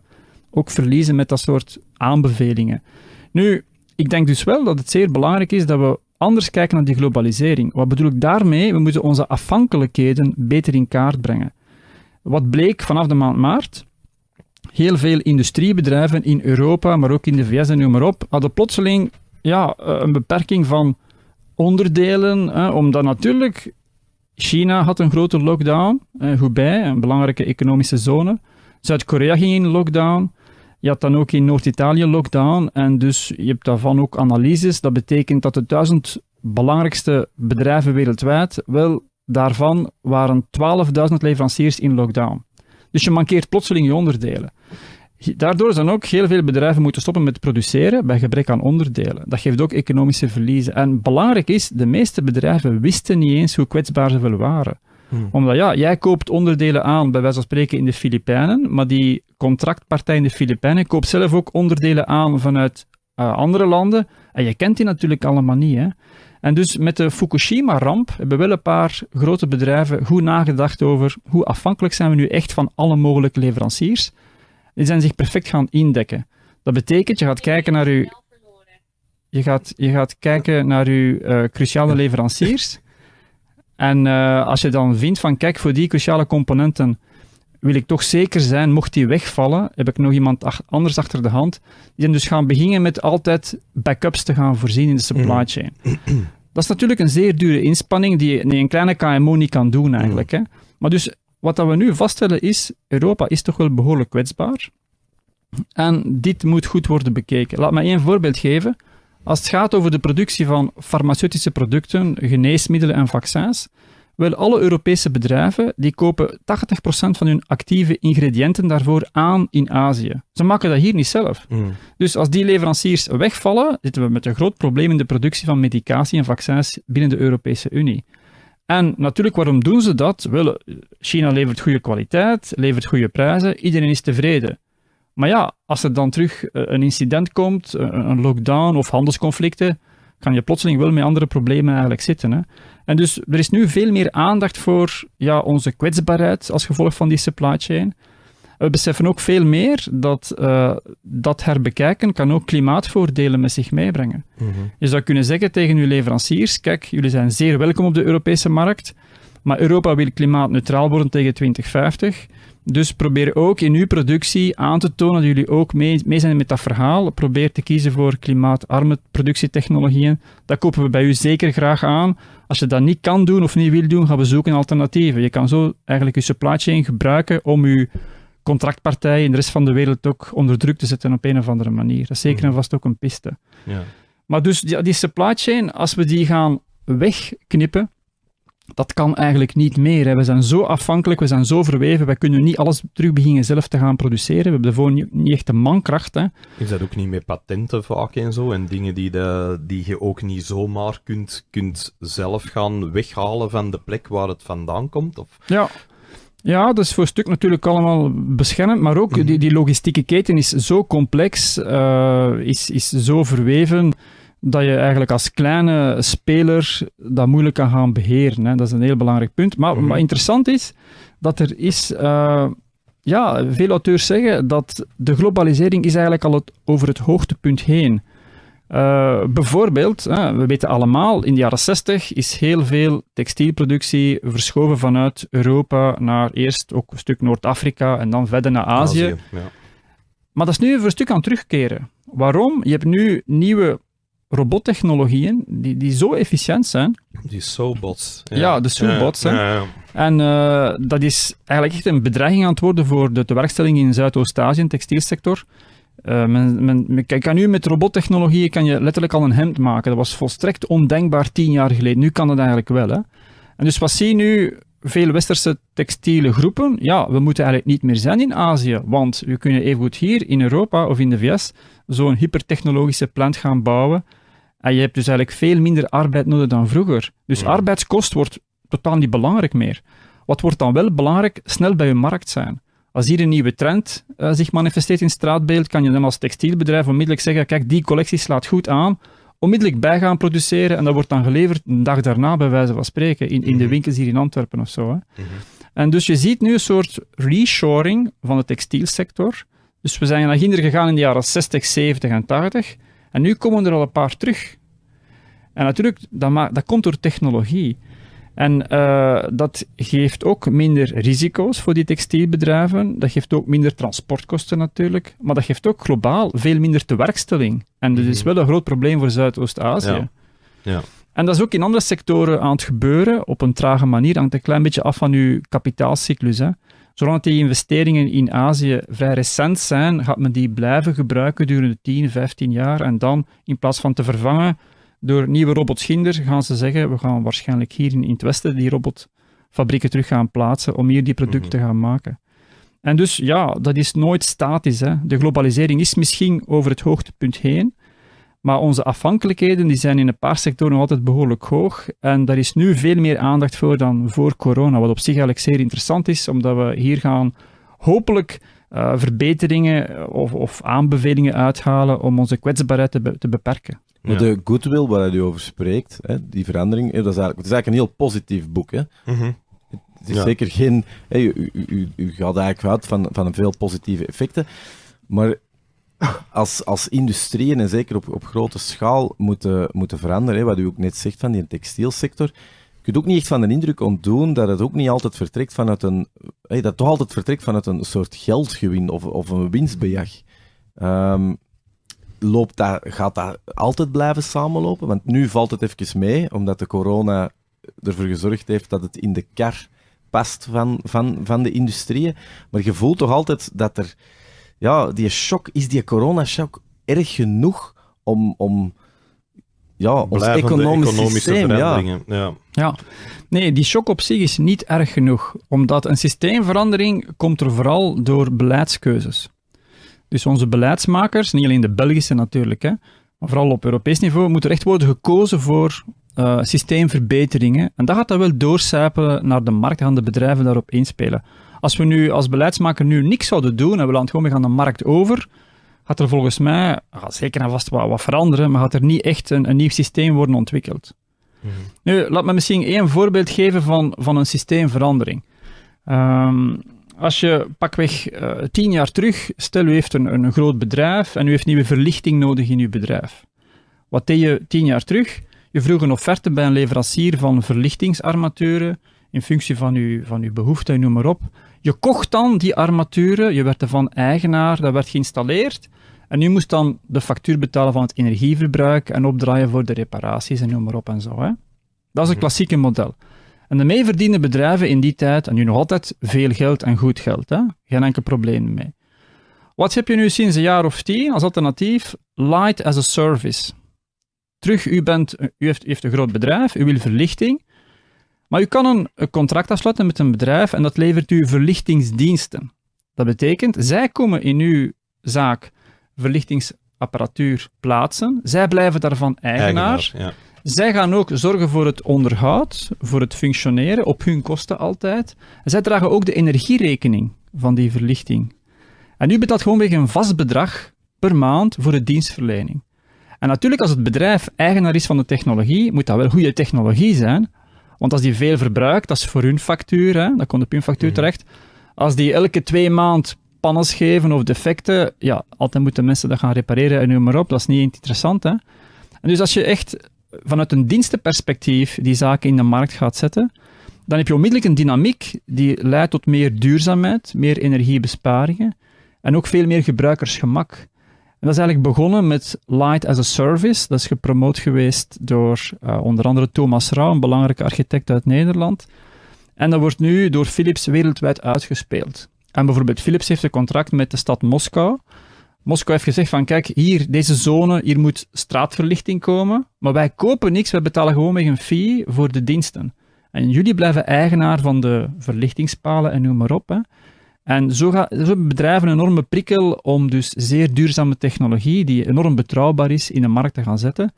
ook verliezen met dat soort aanbevelingen. Nu, ik denk dus wel dat het zeer belangrijk is dat we anders kijken naar die globalisering. Wat bedoel ik daarmee? We moeten onze afhankelijkheden beter in kaart brengen. Wat bleek vanaf de maand maart? heel veel industriebedrijven in Europa, maar ook in de VS en noem maar op, hadden plotseling ja, eh, een beperking van onderdelen, hè, omdat natuurlijk China had een grote lockdown, hè, Hubei, een belangrijke economische zone. Zuid-Korea ging in lockdown. Je had dan ook in Noord-Italië lockdown. En dus je hebt daarvan ook analyses. Dat betekent dat de duizend belangrijkste bedrijven wereldwijd, wel daarvan waren 12.000 leveranciers in lockdown. Dus je mankeert plotseling je onderdelen. Daardoor zijn ook heel veel bedrijven moeten stoppen met produceren bij gebrek aan onderdelen. Dat geeft ook economische verliezen. En belangrijk is, de meeste bedrijven wisten niet eens hoe kwetsbaar ze wel waren. Hmm. Omdat ja, jij koopt onderdelen aan, bij wijze van spreken in de Filipijnen, maar die contractpartij in de Filipijnen koopt zelf ook onderdelen aan vanuit eh, andere landen. En je kent die natuurlijk allemaal niet. Hè? En dus met de Fukushima-ramp hebben wel een paar grote bedrijven goed nagedacht over hoe afhankelijk zijn we nu echt van alle mogelijke leveranciers die zijn zich perfect gaan indekken. Dat betekent, je gaat kijken naar je... Je gaat, je gaat kijken naar je eh, cruciale leveranciers. En eh, als je dan vindt van, kijk, voor die cruciale componenten wil ik toch zeker zijn, mocht die wegvallen, heb ik nog iemand anders achter de hand. Die zijn dus gaan beginnen met altijd backups te gaan voorzien in de supply mhm. chain. Dat is natuurlijk een zeer dure inspanning die je in een kleine KMO niet kan doen eigenlijk. Hè. Maar dus wat dat we nu vaststellen is, Europa is toch wel behoorlijk kwetsbaar. En dit moet goed worden bekeken. Laat me één voorbeeld geven. Als het gaat over de productie van farmaceutische producten, geneesmiddelen en vaccins, wel alle Europese bedrijven die kopen 80% van hun actieve ingrediënten daarvoor aan in Azië. Ze maken dat hier niet zelf. Hmm. Dus als die leveranciers wegvallen, zitten we met een groot probleem in de productie van medicatie en vaccins binnen de Europese Unie. En natuurlijk, waarom doen ze dat? Wel, China levert goede kwaliteit, levert goede prijzen, iedereen is tevreden. Maar ja, als er dan terug eh, een incident komt, eh, een lockdown of handelsconflicten, kan je plotseling wel met andere problemen eigenlijk zitten. Hè? En dus er is nu veel meer aandacht voor ja, onze kwetsbaarheid als gevolg van die supply chain. We beseffen ook veel meer dat eh, dat herbekijken kan ook klimaatvoordelen met zich meebrengen. Mhm. Je zou kunnen zeggen tegen uw leveranciers: kijk, jullie zijn zeer welkom op de Europese markt, maar Europa wil klimaatneutraal worden tegen 2050. Dus probeer ook in uw productie aan te tonen dat jullie ook mee, mee zijn met dat verhaal. Probeer te kiezen voor klimaatarme productietechnologieën. Dat kopen we bij u zeker graag aan. Als je dat niet kan doen of niet wil doen, gaan we zoeken alternatieven. Je kan zo eigenlijk je supply chain gebruiken om je contractpartijen in de rest van de wereld ook onder druk te zetten op een of andere manier. Dat is zeker en hmm. vast ook een piste. Ja. Maar dus die, supply chain, als we die gaan wegknippen, dat kan eigenlijk niet meer. We zijn zo afhankelijk, we zijn zo verweven, we kunnen niet alles terug beginnen zelf te gaan produceren. We hebben ervoor niet, echt de mankracht. Is dat ook niet meer patenten vaak en zo? En dingen die, die je ook niet zomaar kunt, kunt zelf gaan weghalen van de plek waar het vandaan komt? Of... Ja, ja, dat is voor een stuk natuurlijk allemaal beschermd, maar ook mhm. die, die, logistieke keten is zo complex, uh, is, is zo verweven, dat je eigenlijk als kleine speler dat moeilijk kan gaan beheren. Hè. Dat is een heel belangrijk punt. Maar mhm. wat interessant is, dat er is... Eh, ja, veel auteurs zeggen dat de globalisering is eigenlijk al over het hoogtepunt heen is. Eh, bijvoorbeeld, eh, we weten allemaal, in de jaren 60 is heel veel textielproductie verschoven vanuit Europa naar eerst ook een stuk Noord-Afrika en dan verder naar Azië. Maar dat is nu voor een stuk aan terugkeren. Waarom? Je hebt nu nieuwe robottechnologieën die, die zo efficiënt zijn. Die SoBots. Ja, de SoBots. en eh, dat is eigenlijk echt een bedreiging aan het worden voor de tewerkstelling in Zuidoost-Azië, textielsector. Eh, men, men, kijk, kan nu met robottechnologieën kan je letterlijk al een hemd maken. Dat was volstrekt ondenkbaar tien jaar geleden. Nu kan dat eigenlijk wel. Hè? En dus wat zie nu? Veel westerse textiele groepen, ja, we moeten eigenlijk niet meer zijn in Azië, want we kunnen evengoed hier in Europa of in de VS zo'n hypertechnologische plant gaan bouwen. En je hebt dus eigenlijk veel minder arbeid nodig dan vroeger. Dus arbeidskost wordt totaal niet belangrijk meer. Wat wordt dan wel belangrijk? Snel bij je markt zijn. Als hier een nieuwe trend eh, zich manifesteert in straatbeeld, kan je dan als textielbedrijf onmiddellijk zeggen, kijk, die collectie slaat goed aan, onmiddellijk bij gaan produceren en dat wordt dan geleverd een dag daarna, bij wijze van spreken, in, in de mhm. winkels hier in Antwerpen of zo. Hè. Mhm. En dus je ziet nu een soort reshoring van de textielsector. Dus we zijn naar Ginder gegaan in de jaren 60, 70 en 80. En nu komen er al een paar terug. En natuurlijk, dat komt door technologie. En eh, dat geeft ook minder risico's voor die textielbedrijven. Dat geeft ook minder transportkosten natuurlijk. Maar dat geeft ook globaal veel minder tewerkstelling. En dat is mhm. wel een groot probleem voor Zuidoost-Azië. Ja. ja. En dat is ook in andere sectoren aan het gebeuren, op een trage manier. Hangt een klein beetje af van uw kapitaalcyclus. Hè. Zolang die investeringen in Azië vrij recent zijn, gaat men die blijven gebruiken gedurende 10, 15 jaar. En dan, in plaats van te vervangen, door nieuwe robot gaan ze zeggen, we gaan waarschijnlijk hier in het Westen die robotfabrieken terug gaan plaatsen om hier die producten mhm. gaan maken. En dus ja, dat is nooit statisch. Hè. De globalisering is misschien over het hoogtepunt heen, maar onze afhankelijkheden die zijn in een paar sectoren nog altijd behoorlijk hoog. En daar is nu veel meer aandacht voor dan voor corona, wat op zich eigenlijk zeer interessant is, omdat we hier gaan hopelijk eh, verbeteringen eh, of, of, aanbevelingen uithalen om onze kwetsbaarheid te beperken de goodwill waar hij over spreekt, hè, die verandering, dat is eigenlijk, het is eigenlijk een heel positief boek. Hè? Mhm. Het is zeker geen. Hè, u, u, u, gaat eigenlijk uit van, van veel positieve effecten. Maar als, als industrieën, en zeker op, op grote schaal, moeten, moeten veranderen, hè, wat u ook net zegt van die textielsector, je kunt ook niet echt van de indruk ontdoen dat het ook niet altijd vertrekt vanuit een. Hey, dat toch altijd vertrekt vanuit een soort geldgewin of, of een winstbejag. Um, loopt daar, gaat dat altijd blijven samenlopen? Want nu valt het even mee, omdat de corona ervoor gezorgd heeft dat het in de kar past van, van, van de industrieën. Maar je voelt toch altijd dat er... Ja, die shock, is die corona-shock erg genoeg om... om ja, ons economische veranderingen. Ja. ja. Ja. nee, die shock op zich is niet erg genoeg, omdat een systeemverandering komt er vooral door beleidskeuzes. Dus onze beleidsmakers, niet alleen de Belgische natuurlijk, hè, maar vooral op Europees niveau, moeten echt worden gekozen voor eh, systeemverbeteringen. En dat gaat dan wel doorsijpelen naar de markt, gaan de bedrijven daarop inspelen. Als we nu als beleidsmaker nu niks zouden doen en we laten gewoon gaan de markt over, gaat er volgens mij, gaat zeker en vast wat, wat, veranderen, maar gaat er niet echt een, een nieuw systeem worden ontwikkeld. Mhm. Nu, laat me misschien één voorbeeld geven van, van een systeemverandering. Um, als je pakweg uh, tien jaar terug, stel u heeft een, een groot bedrijf en u heeft nieuwe verlichting nodig in uw bedrijf. Wat deed je tien jaar terug? Je vroeg een offerte bij een leverancier van verlichtingsarmaturen in functie van uw, van uw behoefte en noem maar op. Je kocht dan die armaturen, je werd ervan eigenaar, dat werd geïnstalleerd. En u moest dan de factuur betalen van het energieverbruik en opdraaien voor de reparaties en noem maar op en zo. Hè? Dat is een mhm. klassieke model. En daarmee verdienen bedrijven in die tijd, en nu nog altijd, veel geld en goed geld. Hè? Geen enkel probleem mee. Wat heb je nu sinds een jaar of tien als alternatief? Light as a service. Terug, u, bent, u heeft, u heeft een groot bedrijf, u wil verlichting, maar u kan een, contract afsluiten met een bedrijf en dat levert u verlichtingsdiensten. Dat betekent, zij komen in uw zaak verlichtingsapparatuur plaatsen, zij blijven daarvan eigenaar. eigenaar ja. Zij gaan ook zorgen voor het onderhoud, voor het functioneren, op hun kosten altijd. En zij dragen ook de energierekening van die verlichting. En nu betaalt gewoonweg een vast bedrag per maand voor de dienstverlening. En natuurlijk, als het bedrijf eigenaar is van de technologie, moet dat wel goede technologie zijn. Want als die veel verbruikt, dat is voor hun factuur, hè? dan komt op hun factuur mhm. terecht. Als die elke twee maand pannen geven of defecten, ja, altijd moeten mensen dat gaan repareren en noem maar op. Dat is niet interessant, hè. En dus als je echt vanuit een dienstenperspectief die zaken in de markt gaat zetten, dan heb je onmiddellijk een dynamiek die leidt tot meer duurzaamheid, meer energiebesparingen en ook veel meer gebruikersgemak. En dat is eigenlijk begonnen met Light as a Service. Dat is gepromoot geweest door eh, onder andere Thomas Rauw, een belangrijke architect uit Nederland. En dat wordt nu door Philips wereldwijd uitgespeeld. En bijvoorbeeld Philips heeft een contract met de stad Moskou Moskou heeft gezegd van kijk, hier, deze zone, hier moet straatverlichting komen, maar wij kopen niks, wij betalen gewoonweg een fee voor de diensten. En jullie blijven eigenaar van de verlichtingspalen en noem maar op. Hè. En zo, ga, zo hebben bedrijven een enorme prikkel om dus zeer duurzame technologie, die enorm betrouwbaar is, in de markt te gaan zetten.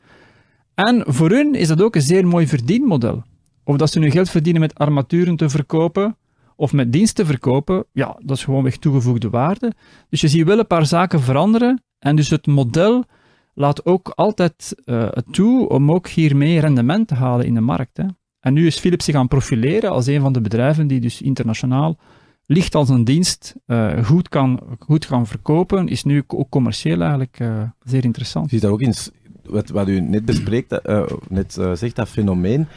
En voor hun is dat ook een zeer mooi verdienmodel. Of dat ze nu geld verdienen met armaturen te verkopen, of met diensten verkopen, ja, dat is gewoonweg toegevoegde waarde. Dus je ziet wel een paar zaken veranderen en dus het model laat ook altijd uh, toe om ook hiermee rendement te halen in de markt. En nu is Philips zich gaan profileren als een van de bedrijven die dus internationaal licht als een dienst eh, goed, kan, goed kan verkopen, is nu ook commercieel eigenlijk eh, zeer interessant. Je ziet daar ook eens, wat, wat u net bespreekt, net zegt, dat fenomeen.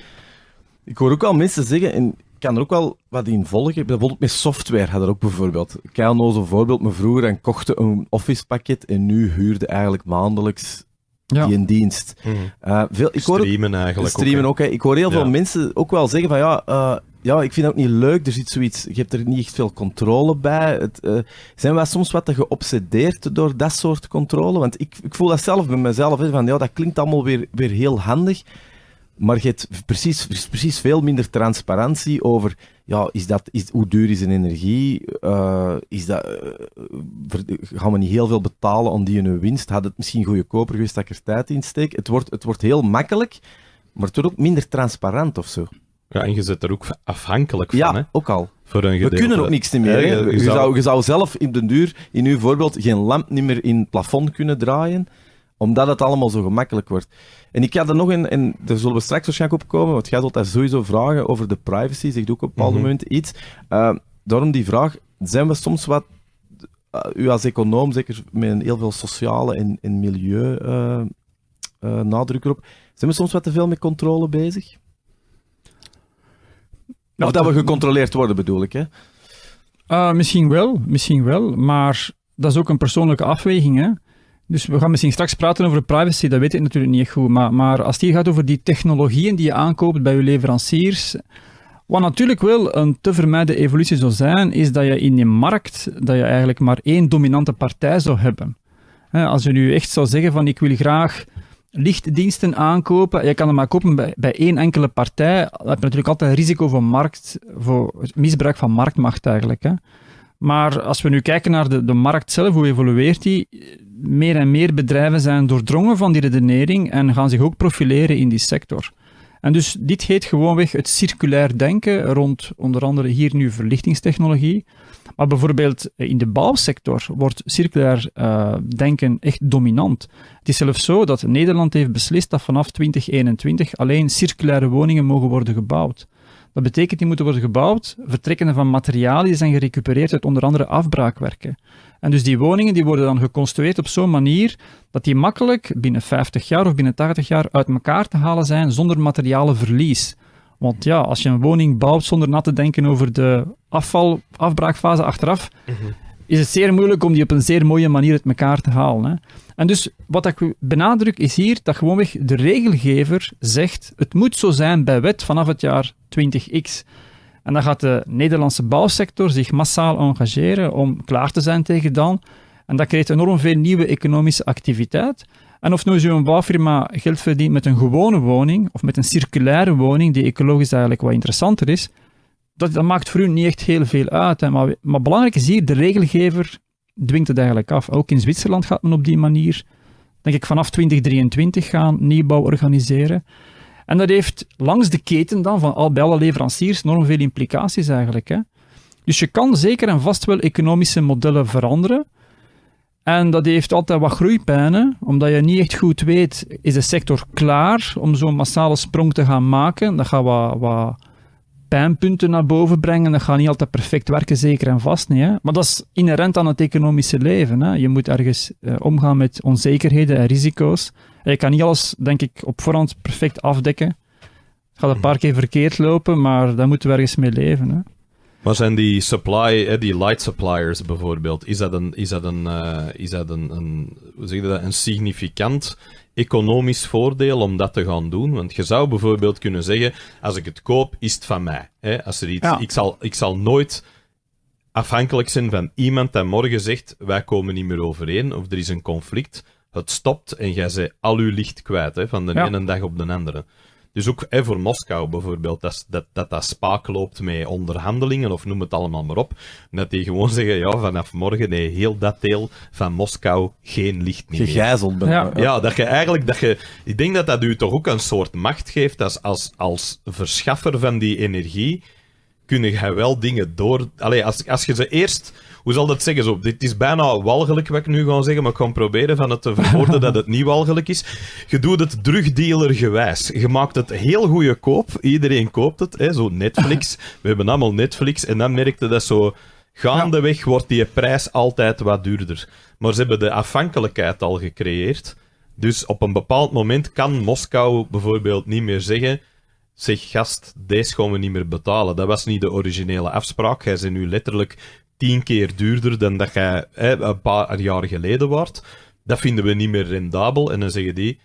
Ik hoor ook al mensen zeggen, in, kan er ook wel wat in volgen. Bijvoorbeeld met software had er ook bijvoorbeeld. Keilnozel voorbeeld, me vroeger en kochten een office pakket en nu huurde eigenlijk maandelijks die een dienst. Mhm. Eh, veel, ik hoor, streamen eigenlijk streamen ook. Ik hoor heel veel mensen ook wel zeggen van ja, eh, ja, ik vind dat ook niet leuk. Er zit zoiets, je hebt er niet echt veel controle bij. Het, eh, zijn wij soms wat geobsedeerd door dat soort controle? Want ik, ik voel dat zelf bij mezelf, van ja, dat klinkt allemaal weer, weer heel handig. Maar je hebt precies, precies veel minder transparantie over, ja, is dat, is, hoe duur is een energie? Eh, is dat, eh, gaan we niet heel veel betalen om die hun winst? Had het misschien goedkoper geweest dat ik er tijd in steek? Het wordt, het wordt heel makkelijk, maar het wordt ook minder transparant of zo. Ja, en je zit er ook afhankelijk van. Ja, ook al. Voor een We kunnen ook niks meer. je, zou... je, zou, zelf in de duur, in uw voorbeeld, geen lamp niet meer in het plafond kunnen draaien omdat het allemaal zo gemakkelijk wordt. En ik ga er nog in, en daar zullen we straks waarschijnlijk op komen, want jij zult daar sowieso vragen over de privacy, zegt ook op een bepaald mhm. moment iets. Eh, daarom die vraag, zijn we soms wat eh, u als econoom, zeker met heel veel sociale en, milieu eh, nadruk erop, zijn we soms wat te veel met controle bezig? Nou, of dat we gecontroleerd worden, bedoel ik, hè? misschien wel, misschien wel, maar dat is ook een persoonlijke afweging, hè? Dus we gaan misschien straks praten over privacy, dat weet ik natuurlijk niet echt goed. Maar, maar als het hier gaat over die technologieën die je aankoopt bij je leveranciers. Wat natuurlijk wel een te vermijden evolutie zou zijn, is dat je in je markt dat je eigenlijk maar één dominante partij zou hebben. Als je nu echt zou zeggen van ik wil graag lichtdiensten aankopen, je kan hem maar kopen bij, bij één enkele partij, dan heb je natuurlijk altijd een risico voor, markt, voor misbruik van marktmacht eigenlijk. Maar als we nu kijken naar de, de markt zelf, hoe evolueert die? meer en meer bedrijven zijn doordrongen van die redenering en gaan zich ook profileren in die sector. En dus dit heet gewoonweg het circulair denken rond onder andere hier nu verlichtingstechnologie. Maar bijvoorbeeld eh, in de bouwsector wordt circulair eh, denken echt dominant. Het is zelfs zo dat Nederland heeft beslist dat vanaf 2021 alleen circulaire woningen mogen worden gebouwd. Dat betekent die moeten worden gebouwd, vertrekkende van materialen die zijn gerecupereerd uit onder andere afbraakwerken. En dus die woningen die worden dan geconstrueerd op zo'n manier dat die makkelijk binnen 50 jaar of binnen 80 jaar uit elkaar te halen zijn zonder materialenverlies. Want ja, als je een woning bouwt zonder na te denken over de afvalafbraakfase achteraf, is het zeer moeilijk om die op een zeer mooie manier uit elkaar te halen. Hè? En dus wat ik benadruk is hier dat gewoonweg de regelgever zegt: het moet zo zijn bij wet vanaf het jaar 20x. En dan gaat de Nederlandse bouwsector zich massaal engageren om klaar te zijn tegen dan. En dat creëert enorm veel nieuwe economische activiteit. En of nu een bouwfirma geld verdient met een gewone woning of met een circulaire woning, die ecologisch eigenlijk wat interessanter is, dat, dat maakt voor u niet echt heel veel uit. Hè. Maar, maar belangrijk is hier, de regelgever dwingt het eigenlijk af. Ook in Zwitserland gaat men op die manier, denk ik, vanaf 2023 gaan nieuwbouw organiseren. En dat heeft langs de keten dan van al bij alle leveranciers enorm veel implicaties eigenlijk. Hè? Dus je kan zeker en vast wel economische modellen veranderen. En dat heeft altijd wat groeipijnen, omdat je niet echt goed weet, is de sector klaar om zo'n massale sprong te gaan maken? Dat gaat wat, wat pijnpunten naar boven brengen. Dat gaat niet altijd perfect werken, zeker en vast niet. Hè? Maar dat is inherent aan het economische leven. Hè? Je moet ergens eh, omgaan met onzekerheden en risico's. Ik kan niet alles, denk ik, op voorhand perfect afdekken. Het gaat een paar keer verkeerd lopen, maar daar moeten we ergens mee leven. Hè. Maar zijn die supply, die light suppliers bijvoorbeeld, is dat een, is dat een, eh, is dat een, een, hoe zeg je dat, een significant economisch voordeel om dat te gaan doen? Want je zou bijvoorbeeld kunnen zeggen, als ik het koop, is het van mij. Hè? Als er iets, ik, zal, ik zal nooit afhankelijk zijn van iemand dat morgen zegt, wij komen niet meer overeen, of er is een conflict het stopt en jij zij al uw licht kwijt, hè, van de ene dag op de andere. Dus ook hè, voor Moskou bijvoorbeeld, dat dat, dat dat spaak loopt met onderhandelingen of noem het allemaal maar op. Dat die gewoon zeggen, ja, vanaf morgen nee, heel dat deel van Moskou geen licht meer. Gegijzeld bent. Ja. ja. dat je eigenlijk, dat je, ik denk dat dat u toch ook een soort macht geeft als, als, als verschaffer van die energie kun je wel dingen door... Allee, als, als je ze eerst... Hoe zal dat zeggen? Zo, dit is bijna walgelijk wat ik nu ga zeggen, maar ik ga proberen van het te verwoorden dat het niet walgelijk is. Je doet het drugdealer gewijs. Je maakt het heel goede koop. Iedereen koopt het. Hè? Zo Netflix. We hebben allemaal Netflix. En dan merkte dat zo... Gaandeweg wordt die prijs altijd wat duurder. Maar ze hebben de afhankelijkheid al gecreëerd. Dus op een bepaald moment kan Moskou bijvoorbeeld niet meer zeggen: zeg gast, deze gaan we niet meer betalen. Dat was niet de originele afspraak. Hij zijn nu letterlijk tien keer duurder dan dat jij hè, een paar jaar geleden waard. Dat vinden we niet meer rendabel. En dan zeggen die,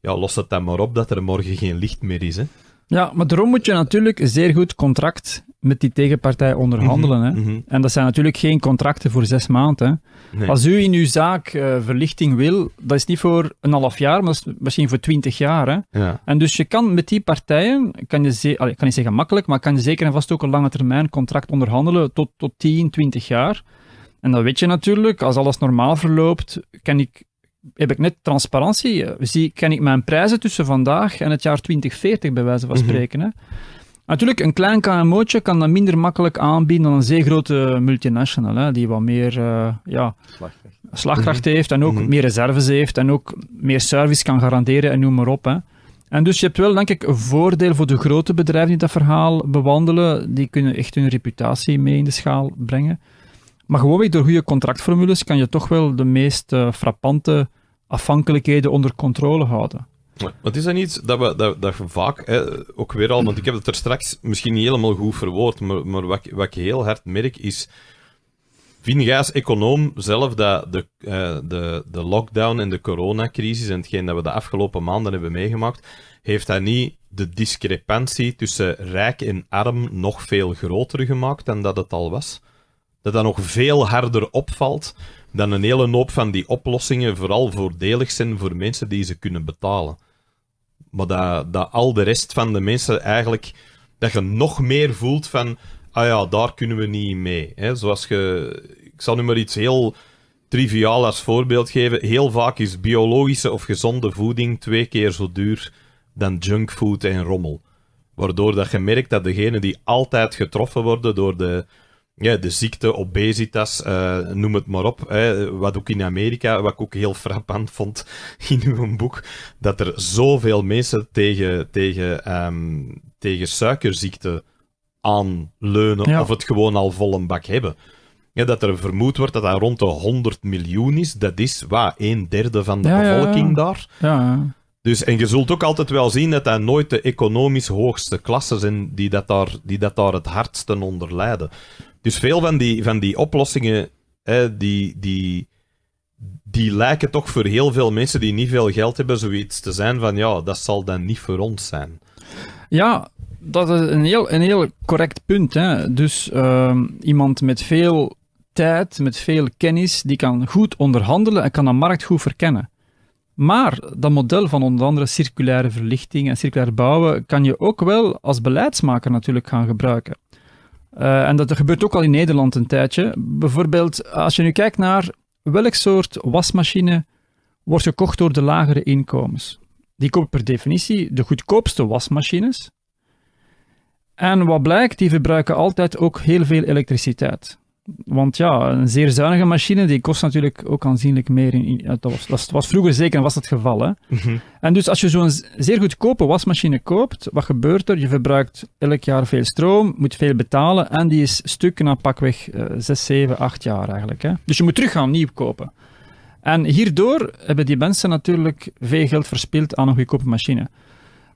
ja, los het dan maar op dat er morgen geen licht meer is. Hè. Ja, maar daarom moet je natuurlijk zeer goed contract met die tegenpartij onderhandelen. Mhm, hè? Mhm. En dat zijn natuurlijk geen contracten voor zes maanden. Als u in uw zaak eh, verlichting wil, dat is niet voor een half jaar, maar misschien voor twintig jaar. Hè? Ja. En dus je kan met die partijen, kan je Allee, kan niet zeggen makkelijk, maar kan je zeker en vast ook een lange termijn contract onderhandelen tot, tot 10, 20 jaar. En dan weet je natuurlijk, als alles normaal verloopt, kan ik heb ik net transparantie. Eh, zie, ken ik mijn prijzen tussen vandaag en het jaar 2040, bij wijze van mhm. spreken. hè? Natuurlijk, een klein KMO'tje kan dat minder makkelijk aanbieden dan een zeer grote multinational, hè, die wat meer eh, ja, slagkracht, slagkracht mhm. heeft en ook mhm. meer reserves heeft en ook meer service kan garanderen en noem maar op. Hè. En dus je hebt wel, denk ik, een voordeel voor de grote bedrijven die dat verhaal bewandelen. Die kunnen echt hun reputatie mee in de schaal brengen. Maar gewoonweg door goede contractformules kan je toch wel de meest eh, frappante afhankelijkheden onder controle houden. Want is dan iets dat we, dat, dat vaak, hè, ook weer al, want ik heb het er straks misschien niet helemaal goed verwoord, maar, maar wat, wat ik heel hard merk is, vind jij als econoom zelf dat de, eh, de, de lockdown en de coronacrisis en hetgeen dat we de afgelopen maanden hebben meegemaakt, heeft dat niet de discrepantie tussen rijk en arm nog veel groter gemaakt dan dat het al was? dat dat nog veel harder opvalt dan een hele hoop van die oplossingen vooral voordelig zijn voor mensen die ze kunnen betalen. Maar dat, dat al de rest van de mensen eigenlijk, dat je nog meer voelt van, ah ja, daar kunnen we niet mee. Hè? Zoals je, ik zal nu maar iets heel triviaal als voorbeeld geven. Heel vaak is biologische of gezonde voeding twee keer zo duur dan junkfood en rommel. Waardoor dat je merkt dat degenen die altijd getroffen worden door de ja, de ziekte, obesitas, eh, noem het maar op. Hè. Wat ook in Amerika, wat ik ook heel frappant vond in uw boek, dat er zoveel mensen tegen, tegen, ehm, tegen suikerziekte aanleunen of het gewoon al vol een bak hebben. Ja, dat er vermoed wordt dat dat rond de 100 miljoen is. Dat is, wat, een derde van de bevolking daar. Ja, Dus, en je zult ook altijd wel zien dat dat nooit de economisch hoogste klassen zijn die dat daar, die dat daar het hardste onder lijden. Dus veel van die, van die oplossingen, hè, die, die, die lijken toch voor heel veel mensen die niet veel geld hebben, zoiets te zijn van ja, dat zal dan niet voor ons zijn. Ja, dat is een heel, een heel correct punt. Hè. Dus ehm, iemand met veel tijd, met veel kennis, die kan goed onderhandelen en kan de markt goed verkennen. Maar dat model van onder andere circulaire verlichting en circulair bouwen kan je ook wel als beleidsmaker natuurlijk gaan gebruiken. Eh, en dat, gebeurt ook al in Nederland een tijdje. Bijvoorbeeld, als je nu kijkt naar welk soort wasmachine wordt gekocht door de lagere inkomens. Die kopen per definitie de goedkoopste wasmachines. En wat blijkt, die verbruiken altijd ook heel veel elektriciteit. Want ja, een zeer zuinige machine, die kost natuurlijk ook aanzienlijk meer. dat, was, dat was vroeger zeker was dat geval. Hè? Mhm. En dus als je zo'n zeer goedkope wasmachine koopt, wat gebeurt er? Je verbruikt elk jaar veel stroom, moet veel betalen en die is stukken na pakweg 6, 7, 8 jaar eigenlijk. Hè? Dus je moet terug gaan nieuw kopen. En hierdoor hebben die mensen natuurlijk veel geld verspild aan een goedkope machine.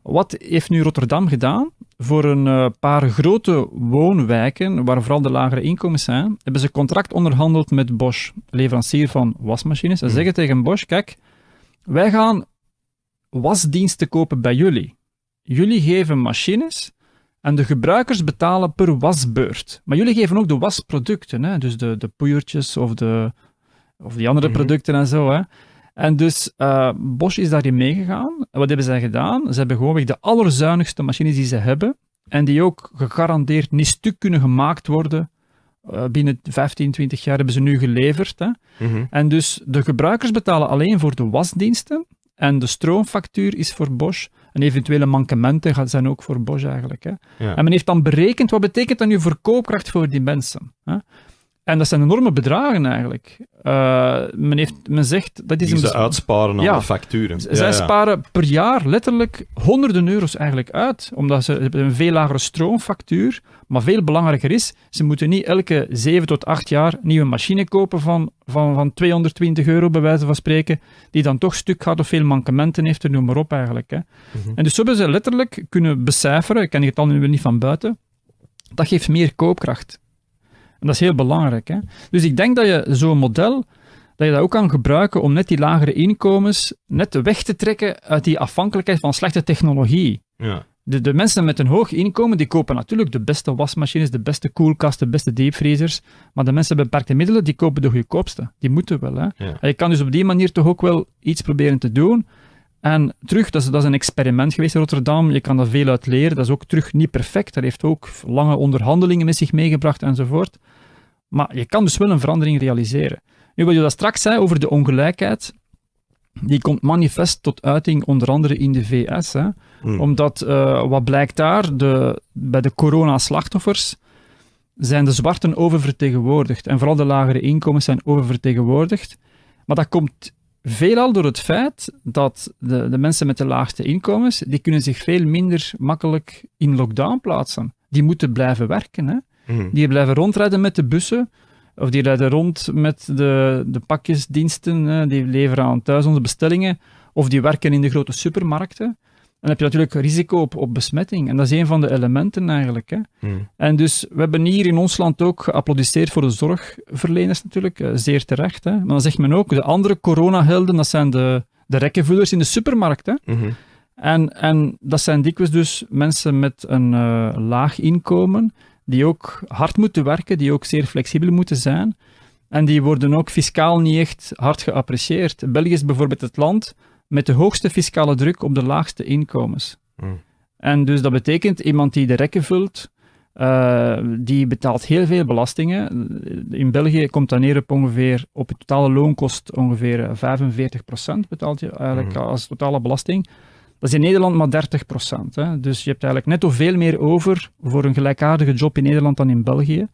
Wat heeft nu Rotterdam gedaan? Voor een eh, paar grote woonwijken, waar vooral de lagere inkomens zijn, hebben ze contract onderhandeld met Bosch, leverancier van wasmachines. Ze hmm. zeggen tegen Bosch, kijk, wij gaan wasdiensten kopen bij jullie. Jullie geven machines en de gebruikers betalen per wasbeurt. Maar jullie geven ook de wasproducten, hè? dus de, de poeiertjes of de, of die andere mhm. producten en zo. Hè? En dus eh, Bosch is daarin meegegaan. wat hebben zij gedaan? Ze hebben gewoonweg de allerzuinigste machines die ze hebben. En die ook gegarandeerd niet stuk kunnen gemaakt worden. Eh, binnen 15, 20 jaar hebben ze nu geleverd. Hè. Mhm. En dus de gebruikers betalen alleen voor de wasdiensten. En de stroomfactuur is voor Bosch. En eventuele mankementen zijn ook voor Bosch eigenlijk. Hè. En men heeft dan berekend, wat betekent dat nu voor koopkracht voor die mensen? Hè? En dat zijn enorme bedragen eigenlijk. Uh, men, heeft, men zegt dat is een. Ze uitsparen aan de facturen. Ze zij sparen per jaar letterlijk honderden euro's eigenlijk uit, omdat ze een veel lagere stroomfactuur. Maar veel belangrijker is, ze moeten niet elke 7 tot 8 jaar nieuwe machine kopen van, van, van 220 euro, bij wijze van spreken, die dan toch stuk gaat of veel mankementen heeft, noem maar op eigenlijk. Hè. Mhm. En dus hebben ze letterlijk kunnen becijferen, ik ken het al nu niet van buiten, dat geeft meer koopkracht dat is heel belangrijk. Hè? Dus ik denk dat je zo'n model dat je dat ook kan gebruiken om net die lagere inkomens net weg te trekken uit die afhankelijkheid van slechte technologie. Ja. De, de mensen met een hoog inkomen, die kopen natuurlijk de beste wasmachines, de beste koelkasten, de beste diepvriezers. Maar de mensen met beperkte middelen, die kopen de goedkoopste. Die moeten wel. Hè? En je kan dus op die manier toch ook wel iets proberen te doen. En terug, dat is, dat is een experiment geweest in Rotterdam. Je kan daar veel uit leren. Dat is ook terug niet perfect. Dat heeft ook lange onderhandelingen met zich meegebracht enzovoort. Maar je kan dus wel een verandering realiseren. Nu, wat je dat straks zei over de ongelijkheid, die komt manifest tot uiting onder andere in de VS. Hè? Hmm. Omdat, eh, wat blijkt daar, de, bij de corona-slachtoffers zijn de zwarten oververtegenwoordigd. En vooral de lagere inkomens zijn oververtegenwoordigd. Maar dat komt veelal door het feit dat de, de mensen met de laagste inkomens, die kunnen zich veel minder makkelijk in lockdown plaatsen. Die moeten blijven werken. Hè? Mhm. Die blijven rondrijden met de bussen. Of die rijden rond met de, de pakjesdiensten. Hè. Die leveren aan thuis onze bestellingen. Of die werken in de grote supermarkten. Dan heb je natuurlijk risico op, op besmetting. En dat is een van de elementen eigenlijk. Hè. Mhm. En dus we hebben hier in ons land ook geapplaudisseerd voor de zorgverleners natuurlijk. Eh, zeer terecht. Hè. Maar dan zegt men ook, de andere coronahelden, dat zijn de, de rekkenvullers in de supermarkten. Mhm. En, en dat zijn dikwijls dus mensen met een eh, laag inkomen die ook hard moeten werken, die ook zeer flexibel moeten zijn. En die worden ook fiscaal niet echt hard geapprecieerd. België is bijvoorbeeld het land met de hoogste fiscale druk op de laagste inkomens. Hmm. En dus dat betekent iemand die de rekken vult, eh, die betaalt heel veel belastingen. In België komt dat neer op ongeveer, op de totale loonkost ongeveer 45% eh, betaalt je eigenlijk hmm. als totale belasting. Dat is in Nederland maar 30 procent. Dus je hebt eigenlijk netto veel meer over voor een gelijkaardige job in Nederland dan in België.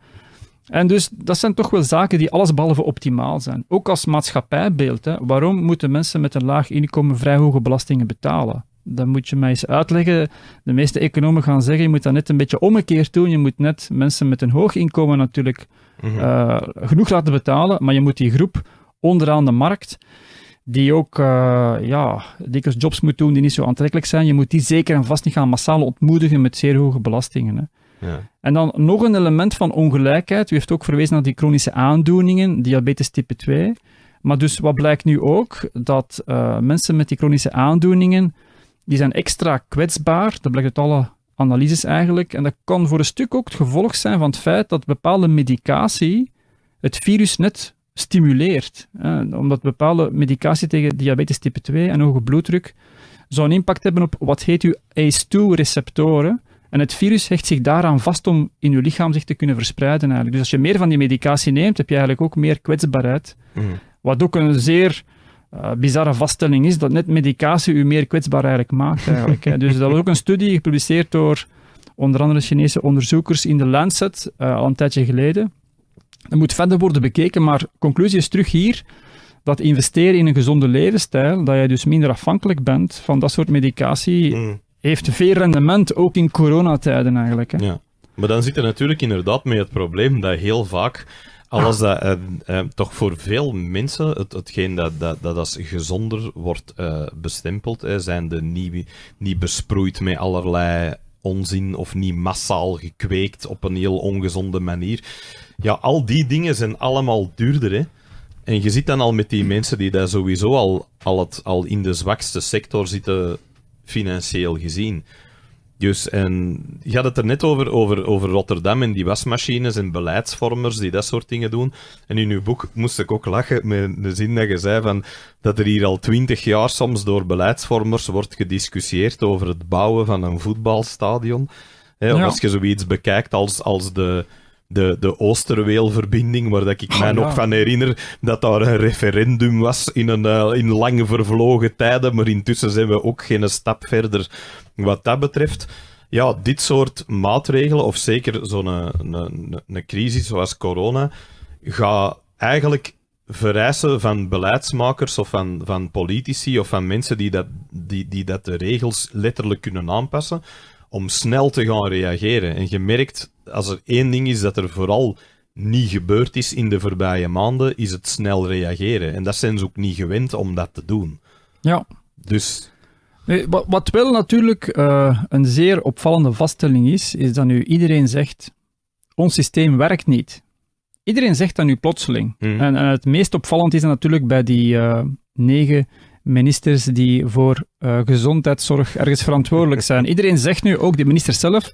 En dus dat zijn toch wel zaken die allesbehalve optimaal zijn. Ook als maatschappijbeeld. Hè. Waarom moeten mensen met een laag inkomen vrij hoge belastingen betalen? Dan moet je mij eens uitleggen. De meeste economen gaan zeggen, je moet dat net een beetje omgekeerd doen. Je moet net mensen met een hoog inkomen natuurlijk mhm. eh, genoeg laten betalen, maar je moet die groep onderaan de markt die ook eh, ja, dikwijls jobs moet doen die niet zo aantrekkelijk zijn. Je moet die zeker en vast niet gaan massaal ontmoedigen met zeer hoge belastingen. Hè. Ja. En dan nog een element van ongelijkheid. U heeft ook verwezen naar die chronische aandoeningen, diabetes type 2. Maar dus wat blijkt nu ook? Dat eh, mensen met die chronische aandoeningen, die zijn extra kwetsbaar. Dat blijkt uit alle analyses eigenlijk. En dat kan voor een stuk ook het gevolg zijn van het feit dat bepaalde medicatie het virus net stimuleert. Hè? Omdat bepaalde medicatie tegen diabetes type 2 en hoge bloeddruk zou een impact hebben op wat heet uw ACE2-receptoren. En het virus hecht zich daaraan vast om in uw lichaam zich te kunnen verspreiden eigenlijk. Dus als je meer van die medicatie neemt, heb je eigenlijk ook meer kwetsbaarheid. Mhm. Wat ook een zeer eh, bizarre vaststelling is, dat net medicatie u meer kwetsbaar eigenlijk maakt eigenlijk. Dus dat was ook een studie gepubliceerd door onder andere Chinese onderzoekers in de Lancet eh, al een tijdje geleden. Dat moet verder worden bekeken, maar conclusie is terug hier dat investeren in een gezonde levensstijl, dat je dus minder afhankelijk bent van dat soort medicatie, hmm. heeft veel rendement, ook in coronatijden eigenlijk. Hè. Ja. Maar dan zit er natuurlijk inderdaad mee het probleem dat heel vaak alles dat eh, eh, toch voor veel mensen, het, hetgeen dat, dat, dat als gezonder wordt eh, bestempeld, zijn de niet, niet besproeid met allerlei onzin of niet massaal gekweekt op een heel ongezonde manier. Ja, al die dingen zijn allemaal duurder, hè. En je zit dan al met die mensen die daar sowieso al, al, het, al in de zwakste sector zitten, financieel gezien. Dus, en je had het er net over, over, over Rotterdam en die wasmachines en beleidsvormers die dat soort dingen doen. En in uw boek moest ik ook lachen met de zin dat je zei van dat er hier al twintig jaar soms door beleidsvormers wordt gediscussieerd over het bouwen van een voetbalstadion. He, Als je zoiets bekijkt als, als de, de, de Oosterweelverbinding, waar dat ik ah, mij nog van herinner dat daar een referendum was in, een, eh, in lange vervlogen tijden, maar intussen zijn we ook geen stap verder wat dat betreft. Ja, dit soort maatregelen, of zeker zo'n eh, een, een, een crisis zoals corona, gaat eigenlijk vereisen van beleidsmakers of van, van politici of van mensen die dat, die, die dat de regels letterlijk kunnen aanpassen, om snel te gaan reageren. En je merkt als er één ding is dat er vooral niet gebeurd is in de voorbije maanden, is het snel reageren. En dat zijn ze ook niet gewend om dat te doen. Ja. Dus... Nee, wat wel natuurlijk eh, een zeer opvallende vaststelling is, is dat nu iedereen zegt, ons systeem werkt niet. Iedereen zegt dat nu plotseling. Mhm. En, het meest opvallend is dat natuurlijk bij die eh, negen ministers die voor eh, gezondheidszorg ergens verantwoordelijk zijn. Iedereen zegt nu, ook de minister zelf,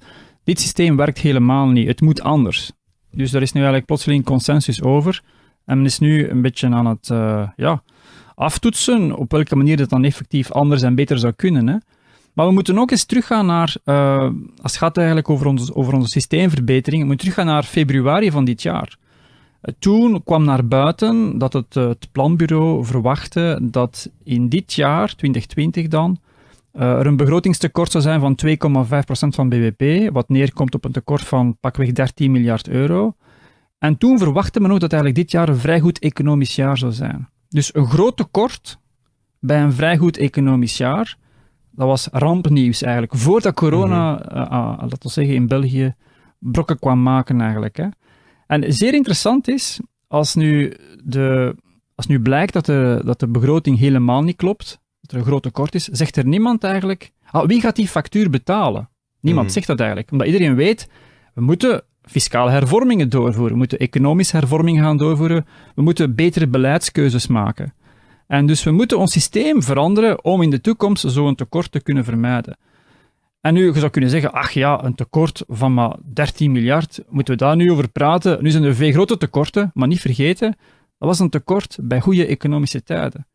dit systeem werkt helemaal niet, het moet anders. Dus daar is nu eigenlijk plotseling consensus over. En men is nu een beetje aan het eh, ja, aftoetsen op welke manier dat dan effectief anders en beter zou kunnen. Hè. Maar we moeten ook eens teruggaan naar, eh, als het gaat eigenlijk over, ons, over onze systeemverbetering, we moeten teruggaan naar februari van dit jaar. Eh, toen kwam naar buiten dat het, het planbureau verwachtte dat in dit jaar, 2020 dan, eh, er een begrotingstekort zou zijn van 2,5% van BBP, wat neerkomt op een tekort van pakweg 13 miljard euro. En toen verwachtte men ook dat eigenlijk dit jaar een vrij goed economisch jaar zou zijn. Dus een groot tekort bij een vrij goed economisch jaar, dat was rampnieuws eigenlijk. Voordat corona, mm laten we zeggen, in België brokken kwam maken eigenlijk. Hè. En zeer interessant is, als nu, de, als nu blijkt dat de, dat de begroting helemaal niet klopt, dat er een groot tekort is, zegt er niemand eigenlijk, ah, wie gaat die factuur betalen? Niemand hmm. zegt dat eigenlijk, omdat iedereen weet, we moeten fiscale hervormingen doorvoeren, we moeten economische hervormingen gaan doorvoeren, we moeten betere beleidskeuzes maken. En dus we moeten ons systeem veranderen om in de toekomst zo'n tekort te kunnen vermijden. En nu, je zou kunnen zeggen, ach ja, een tekort van maar 13 miljard, moeten we daar nu over praten? Nu zijn er veel grote tekorten, maar niet vergeten, dat was een tekort bij goede economische tijden.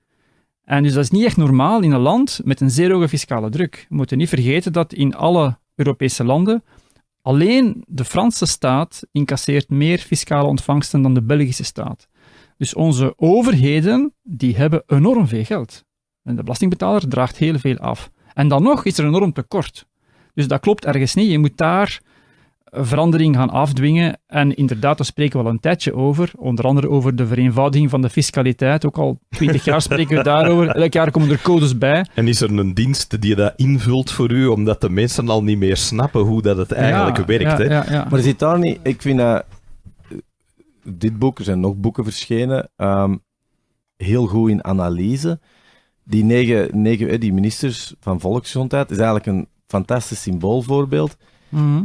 En dus dat is niet echt normaal in een land met een zeer hoge fiscale druk. We moeten niet vergeten dat in alle Europese landen alleen de Franse staat incasseert meer fiscale ontvangsten dan de Belgische staat. Dus onze overheden, die hebben enorm veel geld. En de belastingbetaler draagt heel veel af. En dan nog is er een enorm tekort. Dus dat klopt ergens niet. Je moet daar verandering gaan afdwingen. En inderdaad, daar spreken we al een tijdje over. Onder andere over de vereenvoudiging van de fiscaliteit. Ook al twintig jaar spreken we daarover. Elk jaar komen er codes bij. En is er een dienst die dat invult voor u, omdat de mensen al niet meer snappen hoe dat het eigenlijk werkt? hè? Ja, maar zit daar niet... Ik vind dit boek, er zijn nog boeken verschenen, ehm, heel goed in analyse. Die negen, die ministers van volksgezondheid, is eigenlijk een fantastisch symboolvoorbeeld. Mhm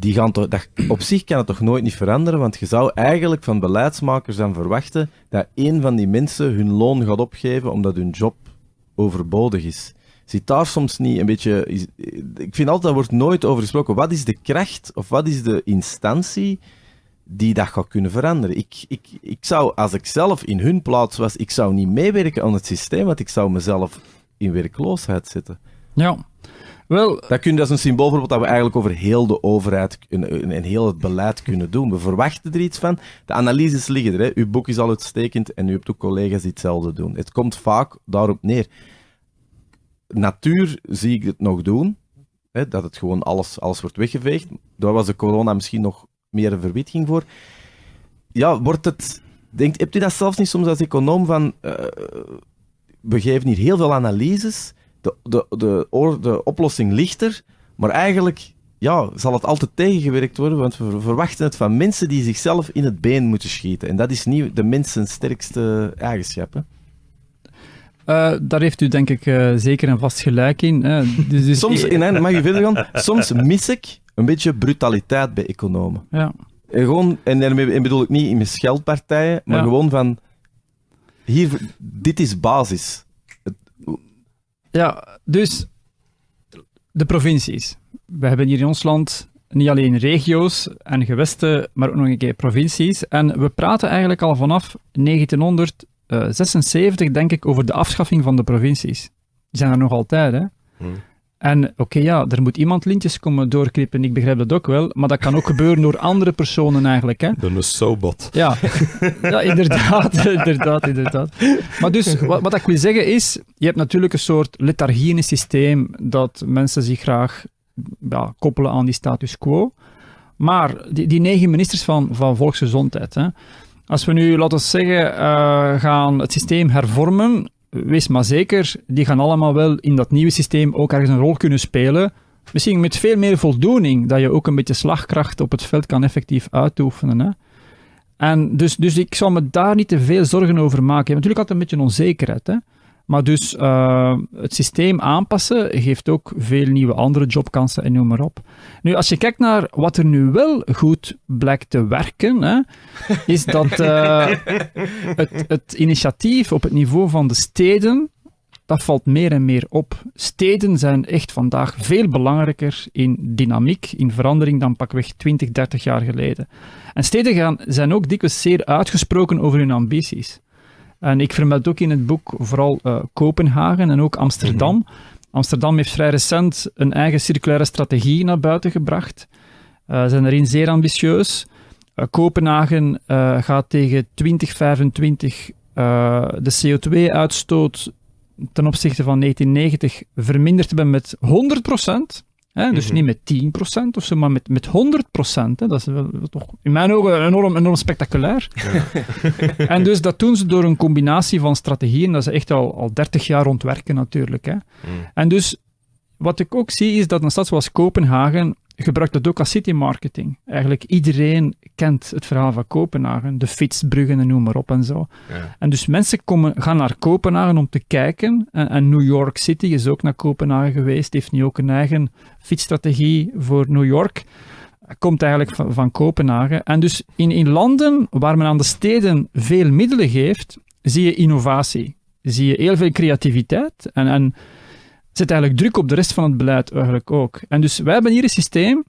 die gaan toch, dat, op zich kan het toch nooit niet veranderen, want je zou eigenlijk van beleidsmakers dan verwachten dat één van die mensen hun loon gaat opgeven omdat hun job overbodig is. Zit daar soms niet een beetje... Ik vind altijd, daar wordt nooit over gesproken. Wat is de kracht of wat is de instantie die dat gaat kunnen veranderen. Ik, ik, ik zou, als ik zelf in hun plaats was, ik zou niet meewerken aan het systeem, want ik zou mezelf in werkloosheid zetten. Ja. Wel, dat, kun, dat is een symbool voor wat we eigenlijk over heel de overheid en, heel het beleid kunnen doen. We verwachten er iets van. De analyses liggen er. Hè. Uw boek is al uitstekend en u hebt ook collega's die hetzelfde doen. Het komt vaak daarop neer. Natuur zie ik het nog doen. Hè, dat het gewoon alles, alles wordt weggeveegd. Daar was de corona misschien nog meer een verwitting voor. Ja, wordt het... Denkt, hebt u dat zelfs niet soms als econoom van... Eh, we geven hier heel veel analyses de, de, de, de oplossing lichter, maar eigenlijk ja, zal het altijd tegengewerkt worden, want we verwachten het van mensen die zichzelf in het been moeten schieten. En dat is niet de mensen's sterkste eigenschap. Eh, daar heeft u denk ik eh, zeker en vast gelijk in. Hè. Dus, dus Soms, in, eh, mag je verder gaan? Soms mis ik een beetje brutaliteit bij economen. Ja. En, gewoon, en daarmee bedoel ik niet in mijn scheldpartijen, maar gewoon van, hier, dit is basis. Ja, dus de provincies. We hebben hier in ons land niet alleen regio's en gewesten, maar ook nog een keer provincies. En we praten eigenlijk al vanaf 1976, eh, denk ik, over de afschaffing van de provincies. Die zijn er nog altijd, hè? Hmm. En oké, ja, er moet iemand lintjes komen doorknippen, ik begrijp dat ook wel, maar dat kan ook gebeuren door andere personen eigenlijk. Hè? Door een sobot. Ja. ja, inderdaad, inderdaad, inderdaad. Maar dus, wat, wat ik wil zeggen is, je hebt natuurlijk een soort lethargie in het systeem, dat mensen zich graag ja, koppelen aan die status quo. Maar die, die negen ministers van, van Volksgezondheid, hè, als we nu, laten we zeggen, eh, gaan het systeem hervormen, wees maar zeker, die gaan allemaal wel in dat nieuwe systeem ook ergens een rol kunnen spelen. Misschien met veel meer voldoening, dat je ook een beetje slagkracht op het veld kan effectief uitoefenen. Hè? En dus, dus ik zou me daar niet te veel zorgen over maken. Natuurlijk altijd een beetje onzekerheid. Hè? Maar dus eh, het systeem aanpassen geeft ook veel nieuwe andere jobkansen en noem maar op. Nu, als je kijkt naar wat er nu wel goed blijkt te werken, hè, is dat eh, het, het initiatief op het niveau van de steden, dat valt meer en meer op. Steden zijn echt vandaag veel belangrijker in dynamiek, in verandering dan pakweg 20, 30 jaar geleden. En steden gaan, zijn ook dikwijls zeer uitgesproken over hun ambities. En ik vermeld ook in het boek vooral eh, Kopenhagen en ook Amsterdam. Mhm. Amsterdam heeft vrij recent een eigen circulaire strategie naar buiten gebracht. Eh, ze zijn erin zeer ambitieus. Eh, Kopenhagen gaat tegen 2025 de CO2-uitstoot ten opzichte van 1990 verminderd hebben met 100 procent. Hè? Dus mhm. niet met 10% of zo, maar met, met 100%. Hè? Dat is toch in mijn ogen enorm, enorm spectaculair. Ja. en dus dat doen ze door een combinatie van strategieën. Dat ze echt al, al 30 jaar ontwerken natuurlijk. Hè? Mhm. En dus wat ik ook zie is dat een stad zoals Kopenhagen gebruikt dat ook als city marketing. Eigenlijk iedereen kent het verhaal van Kopenhagen, de fietsbruggen en noem maar op en zo. En dus mensen komen, gaan naar Kopenhagen om te kijken. En, en, New York City is ook naar Kopenhagen geweest, heeft nu ook een eigen fietsstrategie voor New York. Komt eigenlijk van, van Kopenhagen. En dus in, in landen waar men aan de steden veel middelen geeft, zie je innovatie. Zie je heel veel creativiteit. En, en zet eigenlijk druk op de rest van het beleid eigenlijk ook. En dus wij hebben hier een systeem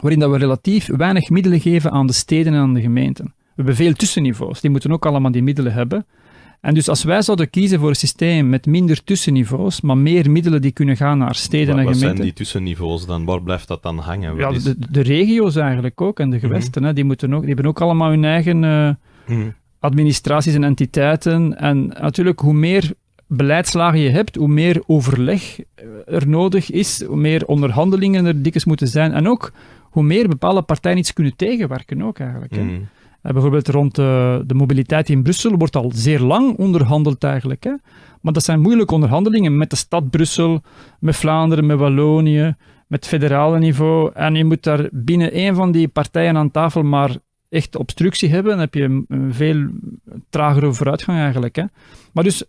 waarin dat we relatief weinig middelen geven aan de steden en aan de gemeenten. We hebben veel tussenniveaus, die moeten ook allemaal die middelen hebben. En dus als wij zouden kiezen voor een systeem met minder tussenniveaus, maar meer middelen die kunnen gaan naar steden en gemeenten. Wat zijn die tussenniveaus dan? Waar blijft dat dan hangen? ja, de, de, regio's eigenlijk ook en de mhm. gewesten, hè, die, moeten ook, die hebben ook allemaal hun eigen uh, administraties en entiteiten. En natuurlijk, hoe meer beleidslagen je hebt, hoe meer overleg eh, er nodig is, hoe meer onderhandelingen er dikwijls moeten zijn. En ook hoe meer bepaalde partijen iets kunnen tegenwerken ook eigenlijk. Mm. Eh, bijvoorbeeld rond eh, de mobiliteit in Brussel wordt al zeer lang onderhandeld eigenlijk. Hè? Maar dat zijn moeilijke onderhandelingen met de stad Brussel, met Vlaanderen, met Wallonië, met federale niveau. En je moet daar binnen één van die partijen aan tafel maar echt obstructie hebben, dan heb je een veel tragere vooruitgang eigenlijk. Hè? Maar dus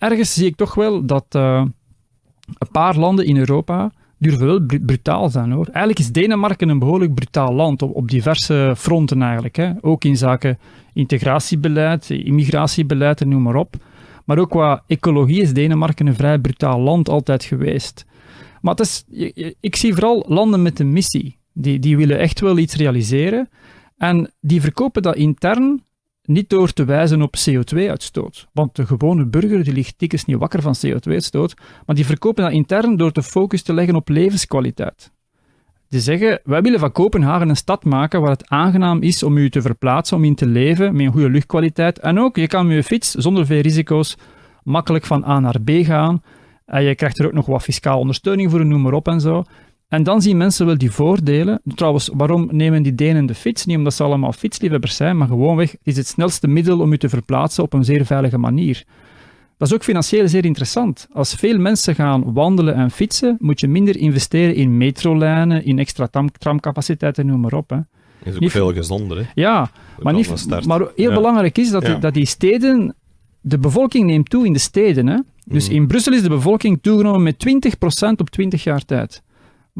ergens zie ik toch wel dat eh, een paar landen in Europa durven wel brutaal zijn hoor. Eigenlijk is Denemarken een behoorlijk brutaal land op, diverse fronten eigenlijk. Hè. Ook in zaken integratiebeleid, immigratiebeleid en noem maar op. Maar ook qua ecologie is Denemarken een vrij brutaal land altijd geweest. Maar het is, ik zie vooral landen met een missie. Die, die willen echt wel iets realiseren. En die verkopen dat intern niet door te wijzen op CO2-uitstoot, want de gewone burger die ligt dikwijls niet wakker van CO2-uitstoot, maar die verkopen dat intern door de focus te leggen op levenskwaliteit. Die zeggen, wij willen van Kopenhagen een stad maken waar het aangenaam is om u te verplaatsen, om in te leven, met een goede luchtkwaliteit. En ook, je kan met je fiets, zonder veel risico's, makkelijk van A naar B gaan. En je krijgt er ook nog wat fiscaal ondersteuning voor, noem maar op en zo. En dan zien mensen wel die voordelen. Trouwens, waarom nemen die Denen de fiets? Niet omdat ze allemaal fietsliefhebbers zijn, maar gewoonweg is het snelste middel om je te verplaatsen op een zeer veilige manier. Dat is ook financieel zeer interessant. Als veel mensen gaan wandelen en fietsen, moet je minder investeren in metrolijnen, in extra tramcapaciteiten, noem maar op. Hè. Is ook veel gezonder, hè? Ja, maar, niet... maar heel belangrijk is dat, die, dat die steden... De bevolking neemt toe in de steden, hè? Dus mhm. in Brussel is de bevolking toegenomen met 20% op 20 jaar tijd.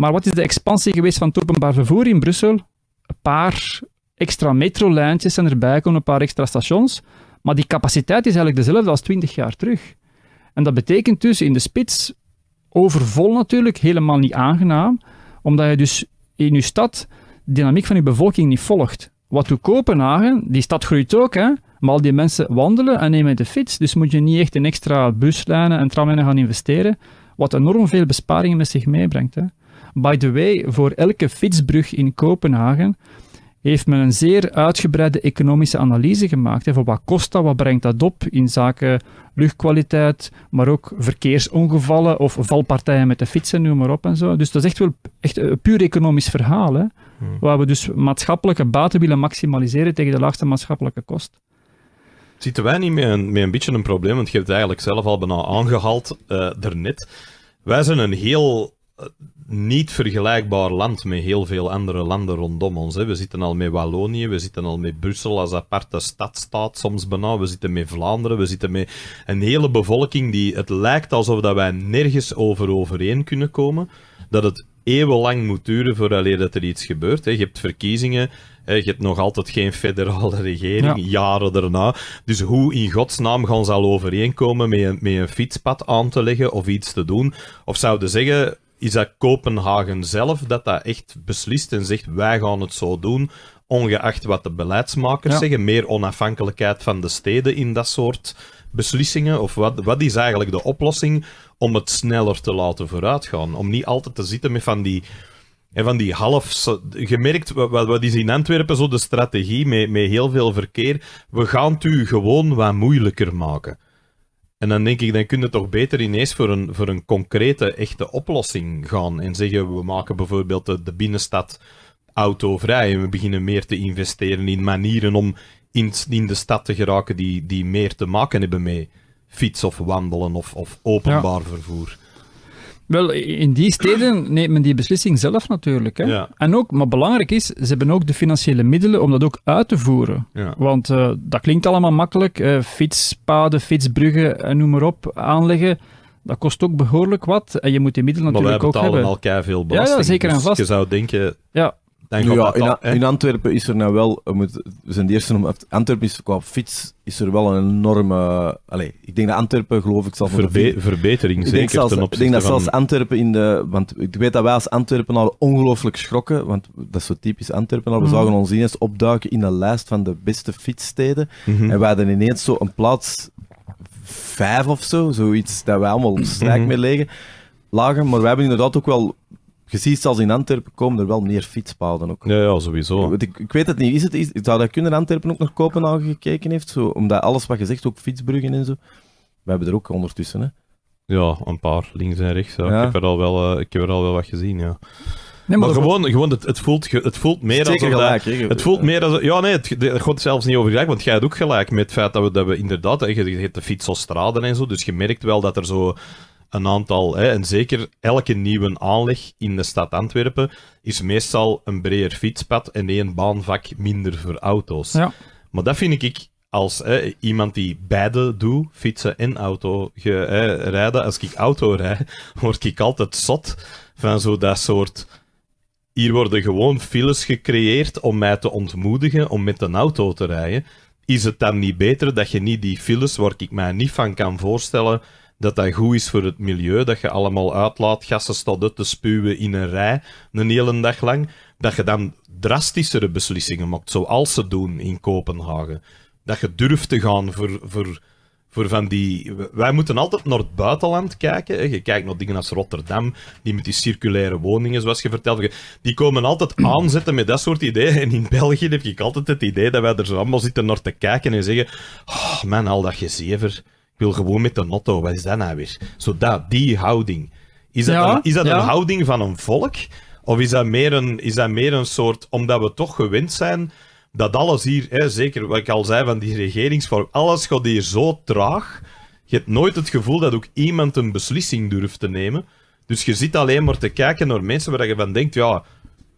Maar wat is de expansie geweest van het openbaar vervoer in Brussel? Een paar extra metrolijntjes zijn erbij komen, een paar extra stations. Maar die capaciteit is eigenlijk dezelfde als 20 jaar terug. En dat betekent dus in de spits, overvol natuurlijk, helemaal niet aangenaam, omdat je dus in je stad de dynamiek van je bevolking niet volgt. Wat doet Kopenhagen? Die stad groeit ook, hè? maar al die mensen wandelen en nemen de fiets. Dus moet je niet echt in extra buslijnen en tramlijnen gaan investeren, wat enorm veel besparingen met zich meebrengt. Hè? By the way, voor elke fietsbrug in Kopenhagen heeft men een zeer uitgebreide economische analyse gemaakt. Hè, van wat kost dat, wat brengt dat op in zaken luchtkwaliteit, maar ook verkeersongevallen of valpartijen met de fietsen, noem maar op en zo. Dus dat is echt wel echt een puur economisch verhaal, hè, hmm. waar we dus maatschappelijke baten willen maximaliseren tegen de laagste maatschappelijke kost. Zitten wij niet met een, met een beetje een probleem, want je hebt het eigenlijk zelf al bijna aangehaald uh, daarnet. Wij zijn een heel niet vergelijkbaar land met heel veel andere landen rondom ons. Hè. We zitten al met Wallonië, we zitten al met Brussel als aparte stadstaat soms bijna, we zitten met Vlaanderen, we zitten met een hele bevolking die het lijkt alsof dat wij nergens over overeen kunnen komen, dat het eeuwenlang moet duren voordat er iets gebeurt. Hè. Je hebt verkiezingen, je hebt nog altijd geen federale regering, jaren daarna. Dus hoe in godsnaam gaan ze al overeenkomen met met een fietspad aan te leggen of iets te doen? Of zouden zeggen, is dat Kopenhagen zelf dat dat echt beslist en zegt wij gaan het zo doen, ongeacht wat de beleidsmakers zeggen, meer onafhankelijkheid van de steden in dat soort beslissingen? Of wat, wat is eigenlijk de oplossing om het sneller te laten vooruitgaan? Om niet altijd te zitten met van die... En van die half, gemerkt, wat, wat is in Antwerpen zo de strategie met, met heel veel verkeer? We gaan het u gewoon wat moeilijker maken. En dan denk ik, dan kun je toch beter ineens voor een, voor een concrete, echte oplossing gaan. En zeggen, we maken bijvoorbeeld de, binnenstad autovrij. En we beginnen meer te investeren in manieren om in, in de stad te geraken die, die meer te maken hebben met fiets of wandelen of, of openbaar vervoer. Wel, in die steden neemt men die beslissing zelf natuurlijk. Hè? Ja. En ook, maar belangrijk is, ze hebben ook de financiële middelen om dat ook uit te voeren. Ja. Want eh, dat klinkt allemaal makkelijk. Eh, fietspaden, fietsbruggen, en eh, noem maar op, aanleggen. Dat kost ook behoorlijk wat. En je moet die middelen natuurlijk ook hebben. Maar wij betalen al veel belasting. Ja, ja zeker en dus vast. je zou denken, ja ja, in, Antwerpen is er nou wel, eh, we zijn de eerste om, Antwerpen is qua fiets is er wel een enorme, allez, ik denk dat Antwerpen geloof ik zal verbetering zeker ten opzichte Ik denk dat zelfs Antwerpen in de, want ik weet dat wij als Antwerpen al ongelooflijk schrokken, want dat is zo typisch Al we mhm. zagen zouden ons ineens opduiken in de lijst van de beste fietssteden mhm. en wij hadden ineens zo een plaats vijf of zo, zoiets dat wij allemaal op strijk mm mee lagen. Maar wij hebben inderdaad ook wel je ziet zelfs in Antwerpen komen er wel meer fietspaden ook. Ja, ja sowieso. Ik, ik weet het niet. Is het, is, zou dat kunnen Antwerpen ook naar Kopenhagen gekeken heeft? Zo, omdat alles wat je zegt, ook fietsbruggen en zo. We hebben er ook ondertussen, hè? Ja, een paar, links en rechts. Ik, heb er al wel, eh, ik heb er al wel wat gezien, ja. Nee, maar, gewoon, gewoon het, het, voelt, het voelt meer als. gelijk. Dat, het voelt meer dan Ja, nee, het, gaat zelfs niet over gelijk, want jij hebt ook gelijk met het feit dat we, dat we inderdaad, je hebt de fiets als straden en zo, dus je merkt wel dat er zo een aantal, hè, en zeker elke nieuwe aanleg in de stad Antwerpen, is meestal een breder fietspad en één baanvak minder voor auto's. Ja. Maar dat vind ik als hè, iemand die beide doet, fietsen en auto hè, rijden, als ik auto rijd, word ik altijd zot van zo dat soort. Hier worden gewoon files gecreëerd om mij te ontmoedigen om met een auto te rijden. Is het dan niet beter dat je niet die files, waar ik mij niet van kan voorstellen, dat dat goed is voor het milieu, dat je allemaal uitlaatgassen staat uit te spuwen in een rij een hele dag lang, dat je dan drastischere beslissingen maakt, zoals ze doen in Kopenhagen. Dat je durft te gaan voor, voor, voor van die... Wij moeten altijd naar het buitenland kijken. Je kijkt naar dingen als Rotterdam, die met die circulaire woningen, zoals je vertelde. Die komen altijd aanzetten met dat soort ideeën. En in België heb ik altijd het idee dat wij er zo allemaal zitten naar te kijken en zeggen... Oh, man, al dat gezever wil gewoon met de motto, Wat is dat nou weer? Zo dat, die houding. Is dat, een, is dat een houding van een volk? Of is dat, meer een, is dat meer een soort, omdat we toch gewend zijn dat alles hier, hè, zeker wat ik al zei van die regeringsvorm, alles gaat hier zo traag. Je hebt nooit het gevoel dat ook iemand een beslissing durft te nemen. Dus je zit alleen maar te kijken naar mensen waar je van denkt, ja,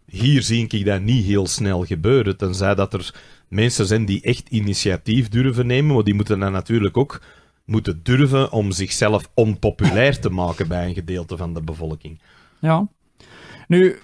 hier zie ik dat niet heel snel gebeuren. Tenzij dat er mensen zijn die echt initiatief durven nemen, want die moeten dan natuurlijk ook moeten durven om zichzelf onpopulair te maken bij een gedeelte van de bevolking. Ja. Nu,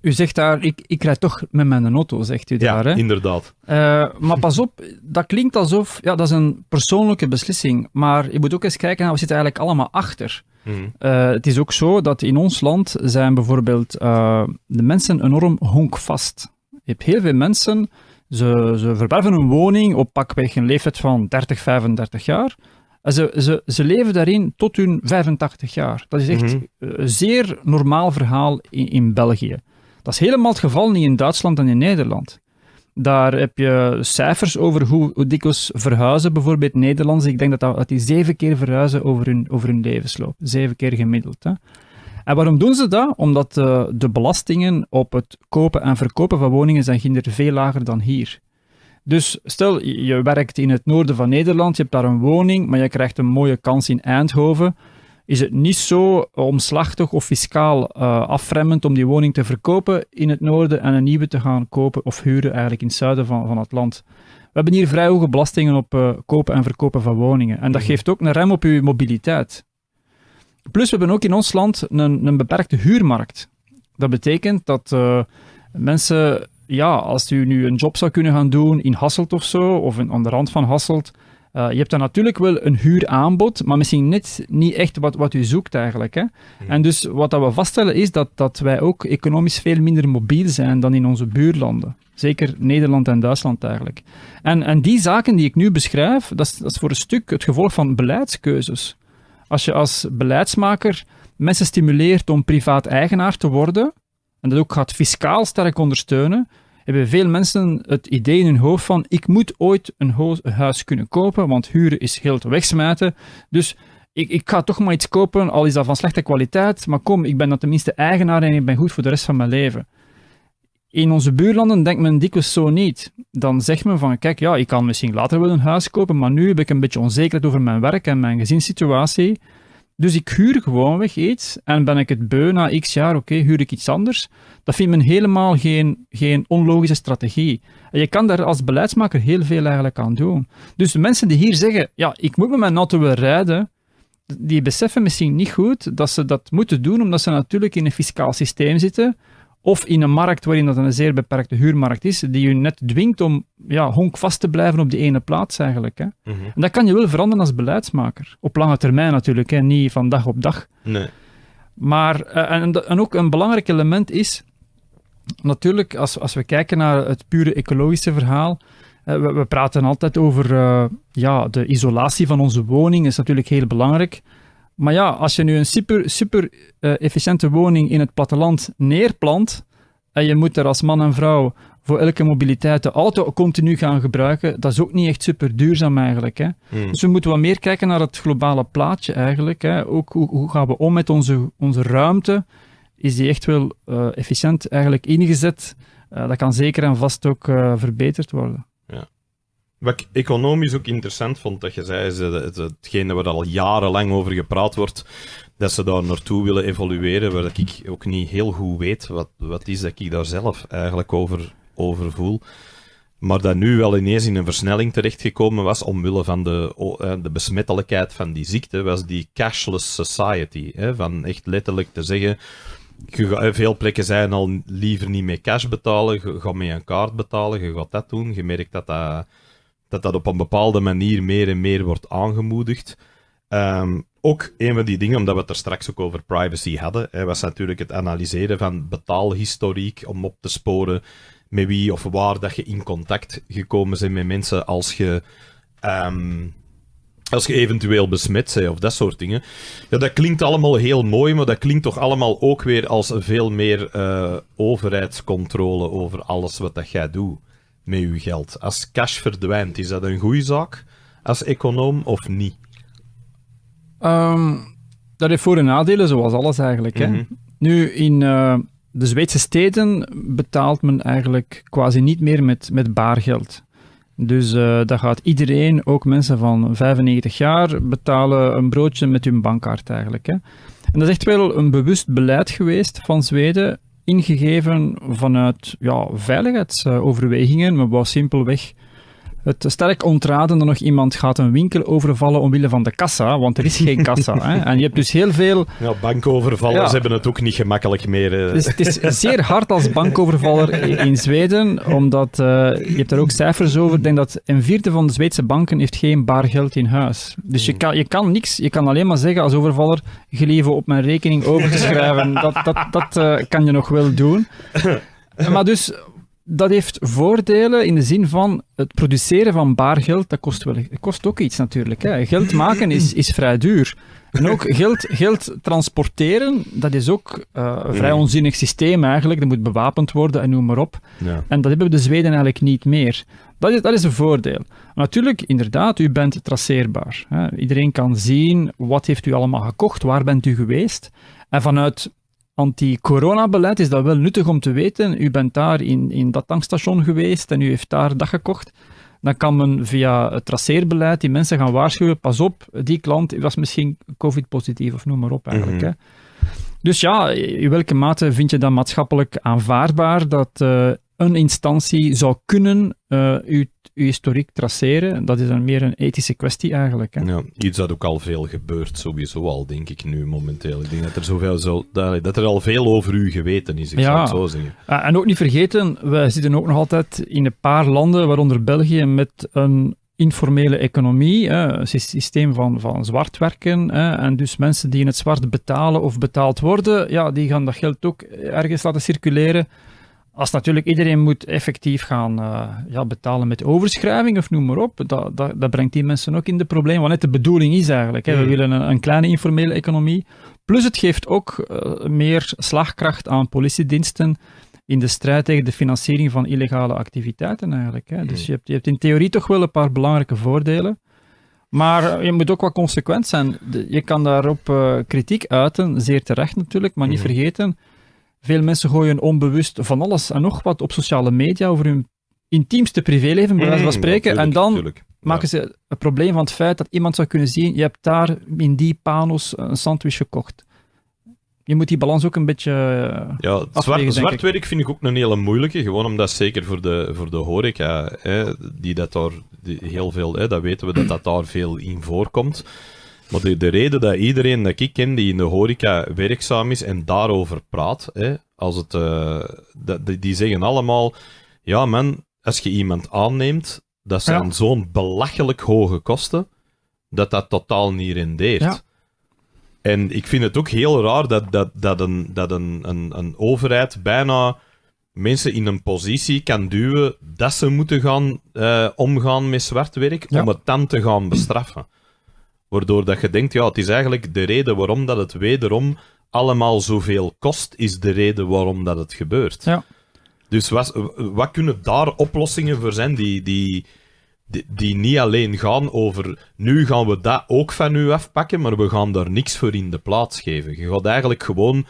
u zegt daar, ik, ik rijd toch met mijn auto, zegt u daar. Ja, inderdaad. Eh, maar pas op, dat klinkt alsof, ja, dat is een persoonlijke beslissing. Maar je moet ook eens kijken, nou, we zitten eigenlijk allemaal achter. Mhm. Eh, het is ook zo dat in ons land zijn bijvoorbeeld eh, de mensen enorm honkvast. Je hebt heel veel mensen, ze, ze verwerven een woning op pakweg een leeftijd van 30, 35 jaar. Ze, ze, ze leven daarin tot hun 85 jaar. Dat is echt mhm. eh, een zeer normaal verhaal in, in België. Dat is helemaal het geval niet in Duitsland en in Nederland. Daar heb je cijfers over hoe, hoe dikwijls verhuizen, bijvoorbeeld Nederlanders. Ik denk dat, dat, dat, die zeven keer verhuizen over hun, over hun levensloop. Zeven keer gemiddeld. Hè. En waarom doen ze dat? Omdat eh, de belastingen op het kopen en verkopen van woningen zijn hier veel lager dan hier. Dus stel, je werkt in het noorden van Nederland, je hebt daar een woning, maar je krijgt een mooie kans in Eindhoven. Is het niet zo omslachtig of fiscaal uh, afremmend om die woning te verkopen in het noorden en een nieuwe te gaan kopen of huren eigenlijk in het zuiden van, van het land? We hebben hier vrij hoge belastingen op eh, kopen en verkopen van woningen. En dat mm-hmm. geeft ook een rem op je mobiliteit. Plus, we hebben ook in ons land een, een beperkte huurmarkt. Dat betekent dat eh, mensen ja, als u nu een job zou kunnen gaan doen in Hasselt of zo, of in, aan de rand van Hasselt, uh, je hebt dan natuurlijk wel een huuraanbod, maar misschien net niet echt wat, wat u zoekt eigenlijk. Hè? Hmm. En dus wat dat we vaststellen is dat, dat wij ook economisch veel minder mobiel zijn dan in onze buurlanden. Zeker Nederland en Duitsland eigenlijk. En, en die zaken die ik nu beschrijf, dat is, dat is voor een stuk het gevolg van beleidskeuzes. Als je als beleidsmaker mensen stimuleert om privaat eigenaar te worden, en dat ook gaat fiscaal sterk ondersteunen, hebben veel mensen het idee in hun hoofd van ik moet ooit een huis kunnen kopen, want huren is geld wegsmijten. Dus ik, ik ga toch maar iets kopen, al is dat van slechte kwaliteit, maar kom, ik ben dan tenminste eigenaar en ik ben goed voor de rest van mijn leven. In onze buurlanden denkt men dikwijls zo niet. Dan zegt men van, kijk, ja, ik kan misschien later wel een huis kopen, maar nu heb ik een beetje onzekerheid over mijn werk en mijn gezinssituatie. Dus ik huur gewoonweg iets en ben ik het beu na x jaar, oké, huur ik iets anders. Dat vindt men helemaal geen, geen onlogische strategie. En je kan daar als beleidsmaker heel veel eigenlijk aan doen. Dus de mensen die hier zeggen, ja, ik moet met mijn auto rijden, die beseffen misschien niet goed dat ze dat moeten doen, omdat ze natuurlijk in een fiscaal systeem zitten of in een markt waarin dat een zeer beperkte huurmarkt is, die je net dwingt om ja, honkvast te blijven op die ene plaats eigenlijk. Hè. Mhm. En dat kan je wel veranderen als beleidsmaker. Op lange termijn natuurlijk, hè, niet van dag op dag. Nee. Maar, eh, en, en ook een belangrijk element is, natuurlijk, als, als we kijken naar het pure ecologische verhaal, eh, we, we praten altijd over eh, ja, de isolatie van onze woning, is natuurlijk heel belangrijk. Maar ja, als je nu een super, super eh, efficiënte woning in het platteland neerplant en je moet er als man en vrouw voor elke mobiliteit de auto continu gaan gebruiken, dat is ook niet echt super duurzaam eigenlijk. Hè? Hmm. Dus we moeten wat meer kijken naar het globale plaatje eigenlijk. Hè? Ook hoe, hoe, gaan we om met onze, onze ruimte? Is die echt wel eh, efficiënt eigenlijk ingezet? Eh, dat kan zeker en vast ook verbeterd worden. Wat ik economisch ook interessant vond, dat je zei, is het, hetgene waar al jarenlang over gepraat wordt, dat ze daar naartoe willen evolueren, waar ik ook niet heel goed weet wat, wat is dat ik daar zelf eigenlijk over, over voel. Maar dat nu wel ineens in een versnelling terechtgekomen was, omwille van de, eh, de besmettelijkheid van die ziekte, was die cashless society. Hè? Van echt letterlijk te zeggen, eh, veel plekken zijn al liever niet meer cash betalen, je gaat met een kaart betalen, je gaat dat doen. Je merkt dat dat dat dat op een bepaalde manier meer en meer wordt aangemoedigd. Ehm, ook een van die dingen, omdat we het er straks ook over privacy hadden, hè, was natuurlijk het analyseren van betaalhistoriek om op te sporen met wie of waar dat je in contact gekomen bent met mensen als je, ehm, als je eventueel besmet bent of dat soort dingen. Ja, dat klinkt allemaal heel mooi, maar dat klinkt toch allemaal ook weer als veel meer eh, overheidscontrole over alles wat dat jij doet met uw geld. Als cash verdwijnt, is dat een goede zaak als econoom of niet? Ehm, dat heeft voor- en nadelen, zoals alles eigenlijk. hè? Mhm. Nu, in eh, de Zweedse steden betaalt men eigenlijk quasi niet meer met, met baargeld. Dus uh, gaat iedereen, ook mensen van 95 jaar, betalen een broodje met hun bankkaart eigenlijk. Hè? En dat is echt wel een bewust beleid geweest van Zweden ingegeven vanuit ja, veiligheidsoverwegingen, eh, maar wou simpelweg het sterk ontraden dat nog iemand gaat een winkel overvallen omwille van de kassa, want er is geen kassa. Hè? En je hebt dus heel veel... Ja, bankovervallers hebben het ook niet gemakkelijk meer. Eh. Dus het is zeer hard als bankovervaller in Zweden, omdat eh, je hebt daar ook cijfers over. Ik denk dat een vierde van de Zweedse banken heeft geen baargeld in huis. Dus je hmm. kan, je kan niks, je kan alleen maar zeggen als overvaller, geleven op mijn rekening over te schrijven. Dat, dat, dat eh, kan je nog wel doen. Maar dus, dat heeft voordelen in de zin van het produceren van baargeld, dat kost, wel, kost ook iets natuurlijk. Hè. Geld maken is, is vrij duur. En ook geld, geld transporteren, dat is ook een eh, vrij mm. onzinnig systeem eigenlijk. Dat moet bewapend worden en noem maar op. Ja. En dat hebben de Zweden eigenlijk niet meer. Dat is, dat is een voordeel. Natuurlijk, inderdaad, u bent traceerbaar. Hè. Iedereen kan zien wat heeft u allemaal gekocht, waar bent u geweest. En vanuit die corona beleid is dat wel nuttig om te weten. U bent daar in, in dat tankstation geweest en u heeft daar dat gekocht. Dan kan men via het traceerbeleid die mensen gaan waarschuwen: pas op, die klant was misschien COVID-positief of noem maar op eigenlijk. Mhm. hè. Dus ja, in welke mate vind je dat maatschappelijk aanvaardbaar dat eh, een instantie zou kunnen eh, uw, uw, historiek traceren. Dat is dan meer een ethische kwestie eigenlijk. Hè? Ja, iets dat ook al veel gebeurt, sowieso al, denk ik nu momenteel. Ik denk dat er, zo, dat er al veel over u geweten is, ik ja. zou het zo zeggen. Eh, en ook niet vergeten, wij zitten ook nog altijd in een paar landen, waaronder België, met een informele economie, een systeem van, van zwart werken. en dus mensen die in het zwart betalen of betaald worden, ja, die gaan dat geld ook ergens laten circuleren als natuurlijk iedereen moet effectief gaan eh, ja, betalen met overschrijving of noem maar op, dat, dat, dat brengt die mensen ook in de problemen. Wat net de bedoeling is eigenlijk. Hè. We mm. willen een, een, kleine informele economie. Plus het geeft ook eh, meer slagkracht aan politiediensten in de strijd tegen de financiering van illegale activiteiten eigenlijk. Hè. Dus mm. je hebt, je hebt in theorie toch wel een paar belangrijke voordelen. Maar eh, je moet ook wat consequent zijn. Je kan daarop kritiek uiten, zeer terecht natuurlijk, maar niet mm. vergeten veel mensen gooien onbewust van alles en nog wat op sociale media over hun intiemste privéleven, bij wijze van mm, spreken. en dan maken ze een probleem van het feit dat iemand zou kunnen zien: je hebt daar in die panos een sandwich gekocht. Je moet die balans ook een beetje. Eh, ja, afwegen, zwart, zwartwerk vind ik ook een hele moeilijke. Gewoon omdat zeker voor de, voor de horeca, hè, die dat daar die heel veel, hè, dat weten we dat dat daar veel in voorkomt. Maar de, reden dat iedereen dat ik ken die in de horeca werkzaam is en daarover praat, hè, als het, eh, die, die zeggen allemaal: ja, man, als je iemand aanneemt, dat zijn zo'n belachelijk hoge kosten dat dat totaal niet rendeert. En ik vind het ook heel raar dat, dat, dat, een, dat een, een, een overheid bijna mensen in een positie kan duwen dat ze moeten gaan eh, omgaan met zwart werk om het dan te gaan bestraffen. Waardoor dat je denkt, ja, het is eigenlijk de reden waarom dat het wederom allemaal zoveel kost, is de reden waarom dat het gebeurt. Ja. Dus wat, wat kunnen daar oplossingen voor zijn die, die, die, die, niet alleen gaan over nu gaan we dat ook van u afpakken, maar we gaan daar niks voor in de plaats geven. Je gaat eigenlijk gewoon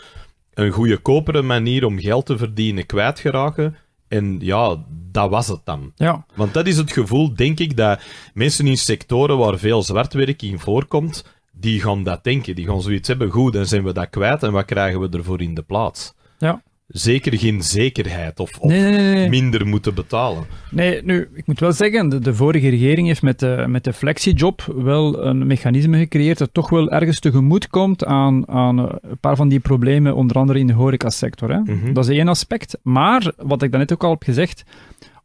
een goede kopere manier om geld te verdienen kwijtgeraken en ja, dat was het dan. Ja. Want dat is het gevoel, denk ik, dat mensen in sectoren waar veel zwartwerk in voorkomt, die gaan dat denken. Die gaan zoiets hebben, goed, dan zijn we dat kwijt en wat krijgen we ervoor in de plaats? Ja zeker geen zekerheid of, minder moeten betalen. Nee, nu, ik moet wel zeggen, de, de vorige regering heeft met de, met de flexiejob wel een mechanisme gecreëerd dat toch wel ergens tegemoet komt aan, aan een paar van die problemen, onder andere in de horecasector. Hè? Mhm. Dat is één aspect. Maar, wat ik daarnet ook al heb gezegd,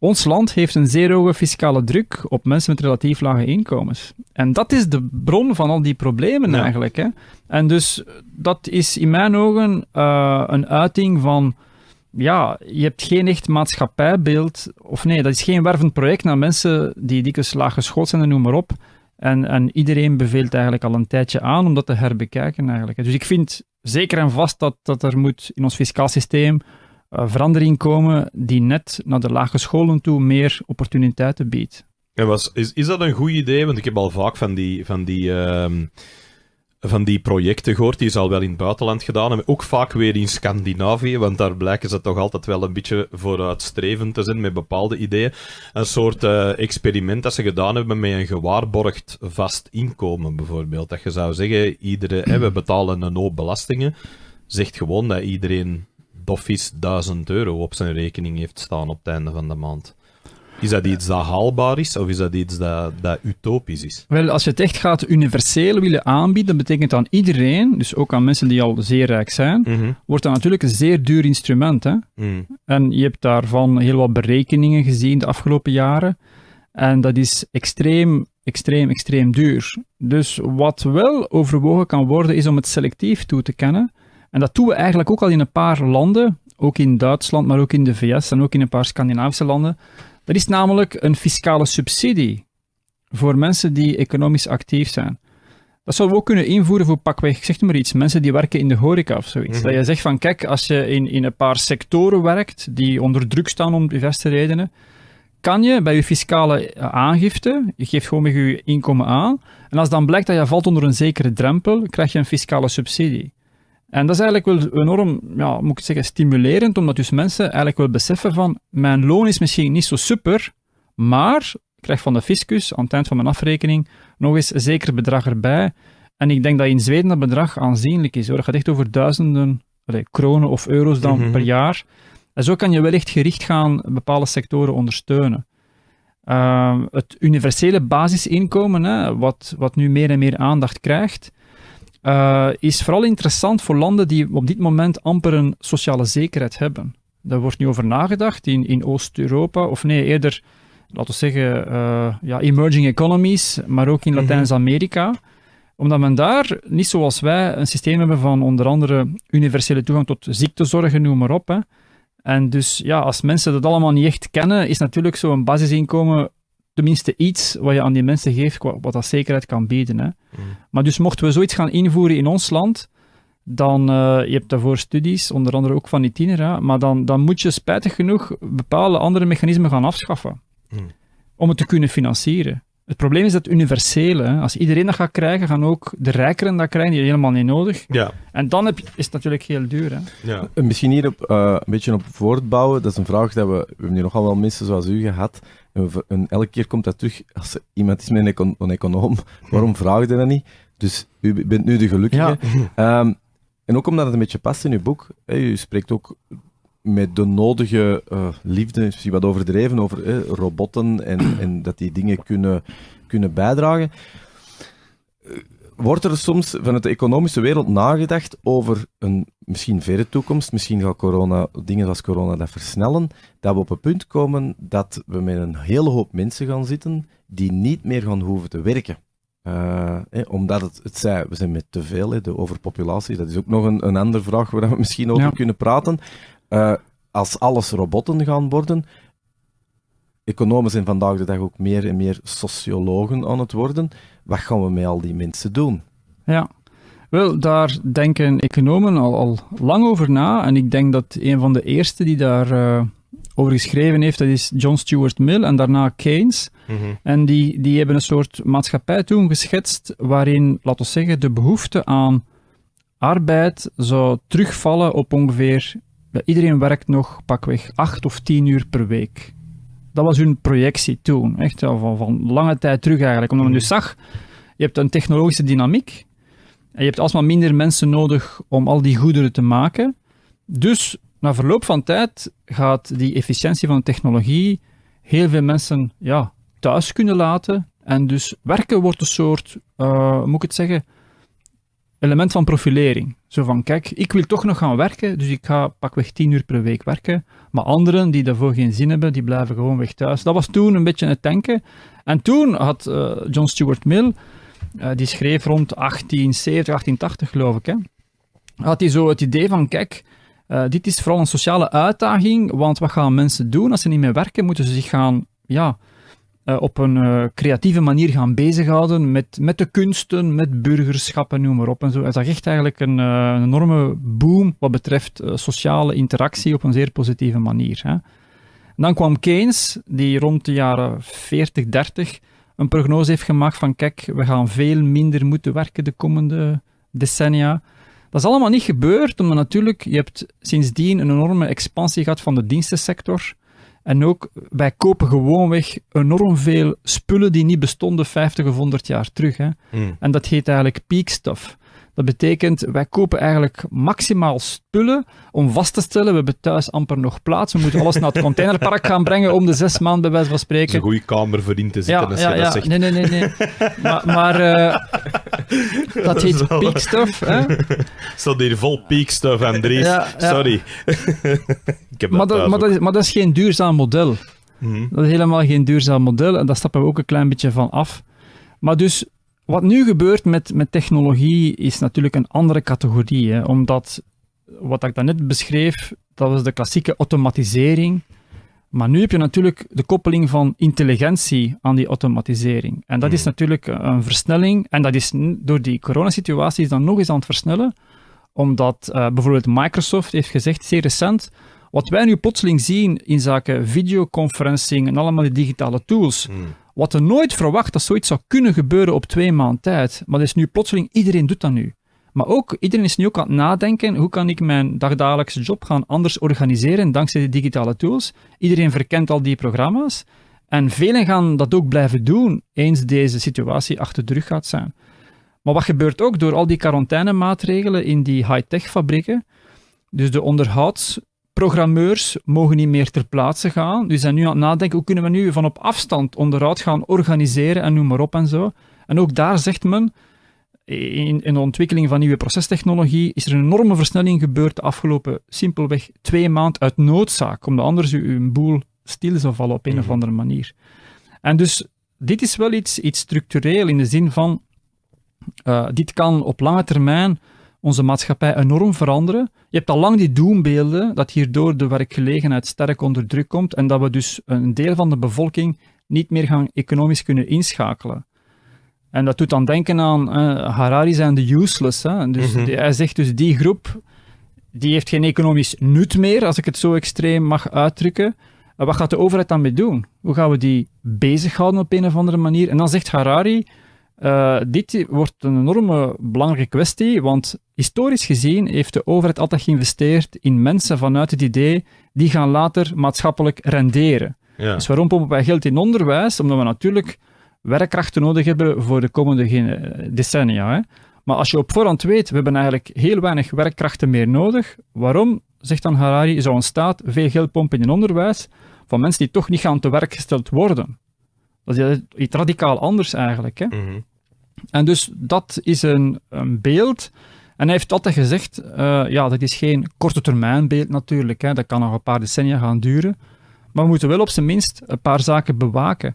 ons land heeft een zeer hoge fiscale druk op mensen met relatief lage inkomens. En dat is de bron van al die problemen eigenlijk. Hè? En dus dat is in mijn ogen eh, een uiting van ja, je hebt geen echt maatschappijbeeld. Of nee, dat is geen wervend project naar mensen die dikwijls laag geschoold zijn en noem maar op. En, en iedereen beveelt eigenlijk al een tijdje aan om dat te herbekijken eigenlijk. Dus ik vind zeker en vast dat, dat er moet in ons fiscaal systeem eh, verandering komen die net naar de lage scholen toe meer opportuniteiten biedt. En was, is, is dat een goed idee? Want ik heb al vaak van die, van die, ehm, van die projecten gehoord, die is al wel in het buitenland gedaan, en ook vaak weer in Scandinavië, want daar blijken ze toch altijd wel een beetje vooruitstrevend te zijn met bepaalde ideeën. Een soort eh, experiment dat ze gedaan hebben met een gewaarborgd vast inkomen, bijvoorbeeld. Dat je zou zeggen, iedereen. we betalen een hoop belastingen, zegt gewoon dat iedereen doffies 1000 euro op zijn rekening heeft staan op het einde van de maand. Is dat iets dat haalbaar is of is dat iets dat, dat utopisch is? Wel, als je het echt gaat universeel willen aanbieden, betekent aan iedereen, dus ook aan mensen die al zeer rijk zijn, mhm. wordt dat natuurlijk een zeer duur instrument. Hè? Mhm. En je hebt daarvan heel wat berekeningen gezien de afgelopen jaren. En dat is extreem, extreem, extreem duur. Dus wat wel overwogen kan worden, is om het selectief toe te kennen. En dat doen we eigenlijk ook al in een paar landen, ook in Duitsland, maar ook in de VS en ook in een paar Scandinavische landen. Dat is namelijk een fiscale subsidie voor mensen die economisch actief zijn. Dat zouden we ook kunnen invoeren voor pakweg, zeg maar iets, mensen die werken in de horeca of zoiets. Mhm. Dat je zegt van, kijk, als je in, in een paar sectoren werkt die onder druk staan om diverse redenen, kan je bij je fiscale eh, aangifte, je geeft gewoon met je inkomen aan, en als dan blijkt dat je valt onder een zekere drempel, krijg je een fiscale subsidie. En dat is eigenlijk wel enorm, ja, moet ik zeggen, stimulerend, omdat dus mensen eigenlijk wel beseffen van, mijn loon is misschien niet zo super, maar ik krijg van de fiscus aan het eind van mijn afrekening nog eens een zeker bedrag erbij. En ik denk dat in Zweden dat bedrag aanzienlijk is. Hoor. Dat gaat echt over duizenden allez, kronen of euro's dan mhm. per jaar. En zo kan je wellicht gericht gaan bepaalde sectoren ondersteunen. Ehm, het universele basisinkomen, hè, wat, wat nu meer en meer aandacht krijgt, eh, is vooral interessant voor landen die op dit moment amper een sociale zekerheid hebben. Daar wordt nu over nagedacht in, in Oost-Europa, of nee, eerder, laten we zeggen, uh, ja, emerging economies, maar ook in mhm. Latijns-Amerika. Omdat men daar, niet zoals wij, een systeem hebben van onder andere universele toegang tot ziektezorgen, noem maar op. Hè. En dus ja, als mensen dat allemaal niet echt kennen, is natuurlijk zo'n basisinkomen tenminste iets wat je aan die mensen geeft, wat dat zekerheid kan bieden. Hè. Mm. Maar dus mochten we zoiets gaan invoeren in ons land, dan, uh, je hebt daarvoor studies, onder andere ook van Itinera, maar dan, dan moet je spijtig genoeg bepaalde andere mechanismen gaan afschaffen. Mm. Om het te kunnen financieren. Het probleem is dat universele, als iedereen dat gaat krijgen, gaan ook de rijkeren dat krijgen, die helemaal niet nodig. Ja. En dan heb je, is het natuurlijk heel duur. Hè. Ja. Eh, misschien hier op, eh, een beetje op voortbouwen, dat is een vraag die we, we hebben hier nogal wel mensen zoals u gehad, en, elke keer komt dat terug, als er iemand is met een, econoom, waarom vraag je dat niet? Dus u bent nu de gelukkige. Ehm, en ook omdat het een beetje past in uw boek. u spreekt ook met de nodige uh, liefde, misschien wat overdreven, over eh, robotten en, en dat die dingen kunnen, kunnen bijdragen. Eh, wordt er soms vanuit de economische wereld nagedacht over een misschien verre toekomst? Misschien gaan corona, dingen als corona dat versnellen. Dat we op een punt komen dat we met een hele hoop mensen gaan zitten die niet meer gaan hoeven te werken. Eh, omdat het, het zij, we zijn met te veel, de overpopulatie, dat is ook nog een, een andere vraag waar we misschien over kunnen praten. Eh, als alles robotten gaan worden, economen zijn vandaag de dag ook meer en meer sociologen aan het worden wat gaan we met al die mensen doen? Ja. Wel, daar denken economen al, al lang over na. En ik denk dat een van de eerste die daar eh, over geschreven heeft, dat is John Stuart Mill en daarna Keynes. Mhm. En die, die hebben een soort maatschappij toen geschetst waarin, laten we zeggen, de behoefte aan arbeid zou terugvallen op ongeveer... Iedereen werkt nog pakweg acht of tien uur per week. Dat was hun projectie toen, echt van, van lange tijd terug eigenlijk. Omdat men nu mhm. dus zag, je hebt een technologische dynamiek en je hebt alsmaar minder mensen nodig om al die goederen te maken. Dus na verloop van tijd gaat die efficiëntie van de technologie heel veel mensen ja, thuis kunnen laten. En dus werken wordt een soort, eh, hoe moet ik het zeggen, element van profilering. Zo van, kijk, ik wil toch nog gaan werken, dus ik ga pakweg 10 uur per week werken. Maar anderen die daarvoor geen zin hebben, die blijven gewoon weg thuis. Dat was toen een beetje het tanken. En toen had eh, John Stuart Mill, eh, die schreef rond 1870, 1880 geloof ik, hè, had hij zo het idee van, kijk, eh, dit is vooral een sociale uitdaging, want wat gaan mensen doen als ze niet meer werken? Moeten ze zich gaan, ja, eh, op een eh, creatieve manier gaan bezighouden met, met de kunsten, met burgerschappen, noem maar op en zo. Hij zag echt eigenlijk een, eh, een enorme boom wat betreft sociale interactie op een zeer positieve manier. Hè. dan kwam Keynes, die rond de jaren 40, 30 een prognose heeft gemaakt van kijk, we gaan veel minder moeten werken de komende decennia. Dat is allemaal niet gebeurd, omdat natuurlijk, je hebt sindsdien een enorme expansie gehad van de dienstensector. En ook, wij kopen gewoonweg enorm veel spullen die niet bestonden 50 of 100 jaar terug. Hè. Hmm. En dat heet eigenlijk peakstuff. Dat betekent, wij kopen eigenlijk maximaal spullen om vast te stellen, we hebben thuis amper nog plaats, we moeten alles naar het containerpark gaan brengen om de zes maanden bij wijze van spreken. Dat is een goede kamer voor in te zitten, ja. Nee, nee, nee. nee. Maar, eh, dat heet peak peakstuff. Hè? Staat hier vol peakstuff, Andries. Sorry maar, dat, maar, dat is, maar dat is geen duurzaam model. Mhm. Dat is helemaal geen duurzaam model en daar stappen we ook een klein beetje van af. Maar dus, wat nu gebeurt met, met technologie is natuurlijk een andere categorie. Hè, omdat, wat ik daarnet beschreef, dat was de klassieke automatisering. Maar nu heb je natuurlijk de koppeling van intelligentie aan die automatisering. En dat is mhm. natuurlijk een versnelling. En dat is door die coronasituatie is dan nog eens aan het versnellen. Omdat eh, bijvoorbeeld Microsoft heeft gezegd, zeer recent, wat wij nu plotseling zien in zaken videoconferencing en allemaal die digitale tools. Hmm. Wat er nooit verwacht dat zoiets zou kunnen gebeuren op twee maanden tijd. Maar dat is nu plotseling, iedereen doet dat nu. Maar ook, iedereen is nu ook aan het nadenken, hoe kan ik mijn dagdagelijkse job gaan anders organiseren dankzij de digitale tools? Iedereen verkent al die programma's. En velen gaan dat ook blijven doen, eens deze situatie achter de rug gaat zijn. Maar wat gebeurt ook door al die quarantainemaatregelen in die high-tech fabrieken? Dus de onderhouds Programmeurs mogen niet meer ter plaatse gaan. Dus zijn nu aan het nadenken, hoe kunnen we nu van op afstand onderhoud gaan organiseren en noem maar op en zo. En ook daar zegt men, in, in de ontwikkeling van nieuwe procestechnologie is er een enorme versnelling gebeurd de afgelopen simpelweg twee maanden uit noodzaak, omdat anders u een boel stil zou vallen op een of mhm. andere manier. En dus dit is wel iets, iets structureel in de zin van, eh, dit kan op lange termijn onze maatschappij enorm veranderen. Je hebt al lang die doembeelden dat hierdoor de werkgelegenheid sterk onder druk komt en dat we dus een deel van de bevolking niet meer gaan economisch kunnen inschakelen. En dat doet dan denken aan Harari zijn de useless. Hè? Dus mhm. die, hij zegt dus die groep die heeft geen economisch nut meer, als ik het zo extreem mag uitdrukken. wat gaat de overheid dan mee doen? Hoe gaan we die bezighouden op een of andere manier? En dan zegt Harari, eh, dit wordt een enorme belangrijke kwestie, want historisch gezien heeft de overheid altijd geïnvesteerd in mensen vanuit het idee die gaan later maatschappelijk renderen. Ja. Dus waarom pompen wij geld in onderwijs? Omdat we natuurlijk werkkrachten nodig hebben voor de komende decennia. Hè? Maar als je op voorhand weet, we hebben eigenlijk heel weinig werkkrachten meer nodig. Waarom, zegt dan Harari, zou een staat veel geld pompen in onderwijs van mensen die toch niet gaan te werk gesteld worden? Dat is iets radicaal anders eigenlijk. Hè? Mhm. En dus dat is een, een, beeld. En hij heeft altijd gezegd, eh, ja, dat is geen korte termijn beeld natuurlijk. Hè. Dat kan nog een paar decennia gaan duren. Maar we moeten wel op zijn minst een paar zaken bewaken.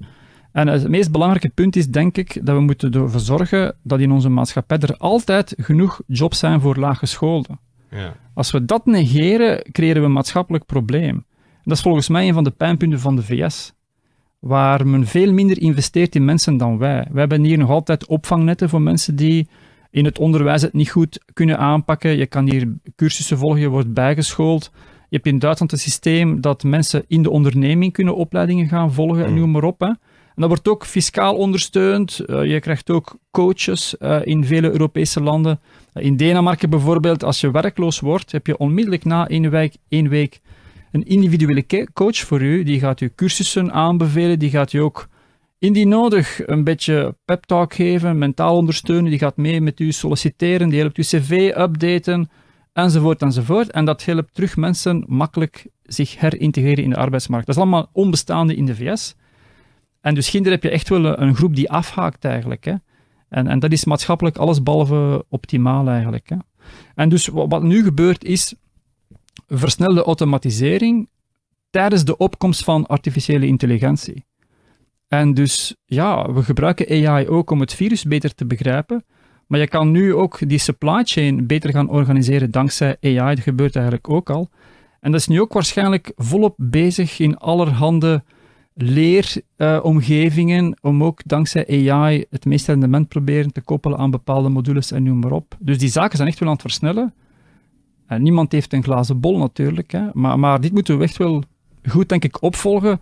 En het meest belangrijke punt is, denk ik, dat we moeten ervoor zorgen dat in onze maatschappij er altijd genoeg jobs zijn voor laaggescholden. Ja. Als we dat negeren, creëren we een maatschappelijk probleem. dat is volgens mij een van de pijnpunten van de VS waar men veel minder investeert in mensen dan wij. We hebben hier nog altijd opvangnetten voor mensen die in het onderwijs het niet goed kunnen aanpakken. Je kan hier cursussen volgen, je wordt bijgeschoold. Je hebt in Duitsland een systeem dat mensen in de onderneming kunnen opleidingen gaan volgen en mm. noem maar op. Hè. En dat wordt ook fiscaal ondersteund. Eh, je krijgt ook coaches eh, in vele Europese landen. in Denemarken bijvoorbeeld, als je werkloos wordt, heb je onmiddellijk na één week, één week een individuele coach voor u, die gaat u cursussen aanbevelen, die gaat u ook indien nodig een beetje pep talk geven, mentaal ondersteunen, die gaat mee met u solliciteren, die helpt uw cv updaten, enzovoort, enzovoort. En dat helpt terug mensen makkelijk zich herintegreren in de arbeidsmarkt. Dat is allemaal onbestaande in de VS. En dus kinderen heb je echt wel een groep die afhaakt eigenlijk. Hè? En, en dat is maatschappelijk alles optimaal eigenlijk. Hè? En dus wat nu gebeurt is, versnelde automatisering tijdens de opkomst van artificiële intelligentie. En dus ja, we gebruiken AI ook om het virus beter te begrijpen. Maar je kan nu ook die supply chain beter gaan organiseren dankzij AI. Dat gebeurt eigenlijk ook al. En dat is nu ook waarschijnlijk volop bezig in allerhande leeromgevingen. om ook dankzij AI het meeste rendement proberen te koppelen aan bepaalde modules en noem maar op. Dus die zaken zijn echt wel aan het versnellen. En eh, niemand heeft een glazen bol natuurlijk, hè, maar, maar dit moeten we echt wel goed, denk ik, opvolgen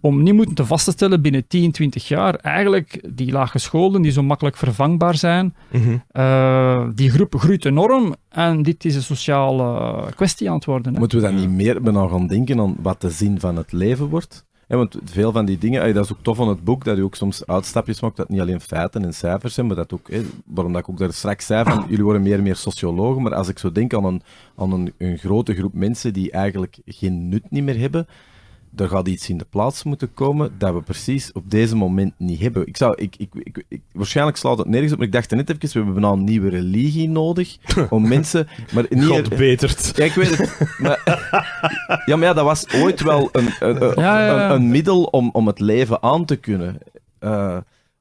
om niet moeten te vast te stellen binnen 10, 20 jaar, eigenlijk die lage scholen die zo makkelijk vervangbaar zijn, mhm. eh, die groep groeit enorm en dit is een sociale eh, kwestie aan het worden. Moeten we dan niet meer aan gaan denken aan wat de zin van het leven wordt? Ja, want veel van die dingen, eh, dat is ook tof van het boek, dat je ook soms uitstapjes maakt, dat niet alleen feiten en cijfers zijn, maar dat ook, waarom dat ik ook daar straks zei, van jullie worden meer en meer sociologen, maar als ik zo denk aan een, aan een, een grote groep mensen die eigenlijk geen nut niet meer hebben, er gaat iets in de plaats moeten komen dat we precies op deze moment niet hebben. Ik zou, ik, ik, ik, waarschijnlijk slaat het nergens op, maar ik dacht net even, we hebben nou een nieuwe religie nodig om mensen... Maar niet Ja, ik weet het. Maar, ja, maar dat was ooit wel een, een, een, middel om, om het leven aan te kunnen. Eh,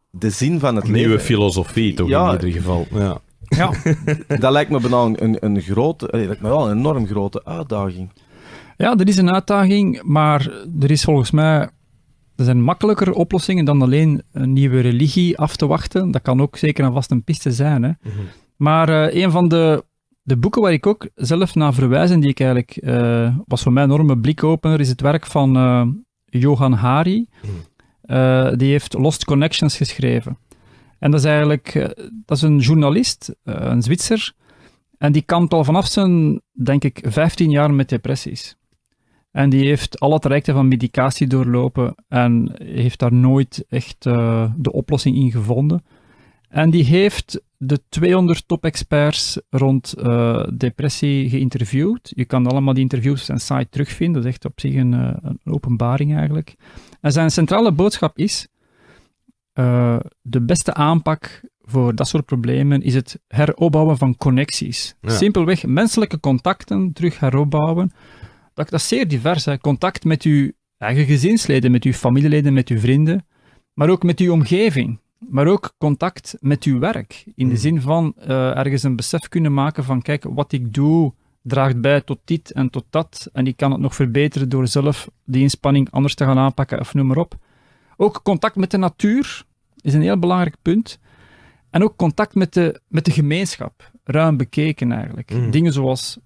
de zin van het leven. Nieuwe filosofie, toch in ieder geval. Ja. ja. dat lijkt me een, een, grote, dat lijkt me wel een enorm grote uitdaging. Ja, er is een uitdaging, maar er is volgens mij er zijn makkelijker oplossingen dan alleen een nieuwe religie af te wachten. Dat kan ook zeker en vast een piste zijn. Hè? Mhm. Maar eh, een van de, de boeken waar ik ook zelf naar verwijs en die ik eigenlijk, eh, was voor mij een enorme blikopener, is het werk van eh, Johan Hari. Mhm. die heeft Lost Connections geschreven. En dat is eigenlijk, dat is een journalist, een Zwitser, en die kampt al vanaf zijn, denk ik, 15 jaar met depressies. En die heeft alle trajecten van medicatie doorlopen en heeft daar nooit echt eh, de oplossing in gevonden. En die heeft de 200 top-experts rond eh, depressie geïnterviewd. Je kan allemaal die interviews op zijn site terugvinden. Dat is echt op zich een, eh, een openbaring eigenlijk. En zijn centrale boodschap is: de beste aanpak voor dat soort problemen is het heropbouwen van connecties. Simpelweg menselijke contacten terug heropbouwen dat, is zeer divers. Contact met uw eigen gezinsleden, met uw familieleden, met uw vrienden, maar ook met uw omgeving. Maar ook contact met uw werk. In de hmm. zin van eh, ergens een besef kunnen maken van, kijk, wat ik doe draagt bij tot dit en tot dat. En ik kan het nog verbeteren door zelf die inspanning anders te gaan aanpakken of noem maar op. Ook contact met de natuur is een heel belangrijk punt. En ook contact met de, met de gemeenschap. Ruim bekeken eigenlijk. Hmm. Dingen zoals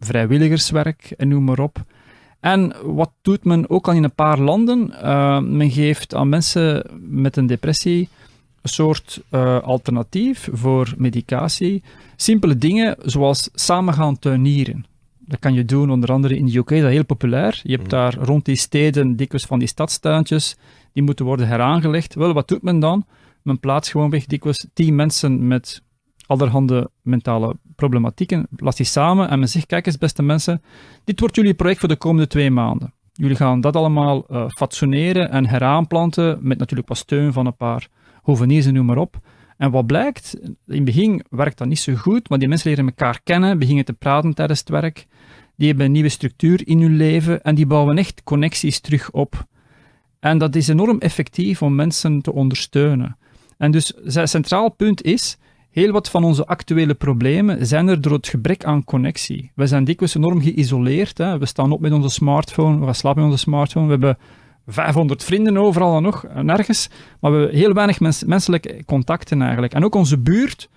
vrijwilligerswerk en noem maar op. En wat doet men ook al in een paar landen? Eh, men geeft aan mensen met een depressie een soort eh, alternatief voor medicatie. Simpele dingen zoals samen gaan tuinieren. Dat kan je doen onder andere in de UK, dat is heel populair. Je hebt mm. daar rond die steden dikwijls van die stadstuintjes, die moeten worden heraangelegd. Wel, wat doet men dan? Men plaatst gewoonweg dikwijls tien mensen met allerhande mentale problematieken, las die samen en men zegt, kijk eens beste mensen, dit wordt jullie project voor de komende twee maanden. Jullie gaan dat allemaal uh, fatsoeneren en heraanplanten, met natuurlijk wat steun van een paar hoveniers en noem maar op. En wat blijkt, in het begin werkt dat niet zo goed, maar die mensen leren elkaar kennen, beginnen te praten tijdens het werk, die hebben een nieuwe structuur in hun leven en die bouwen echt connecties terug op. En dat is enorm effectief om mensen te ondersteunen. En dus zijn centraal punt is, Heel wat van onze actuele problemen zijn er door het gebrek aan connectie. We zijn dikwijls enorm geïsoleerd. Hè. We staan op met onze smartphone, we slapen met onze smartphone, we hebben 500 vrienden overal en nog, nergens. Maar we hebben heel weinig menselijke contacten eigenlijk. En ook onze buurt.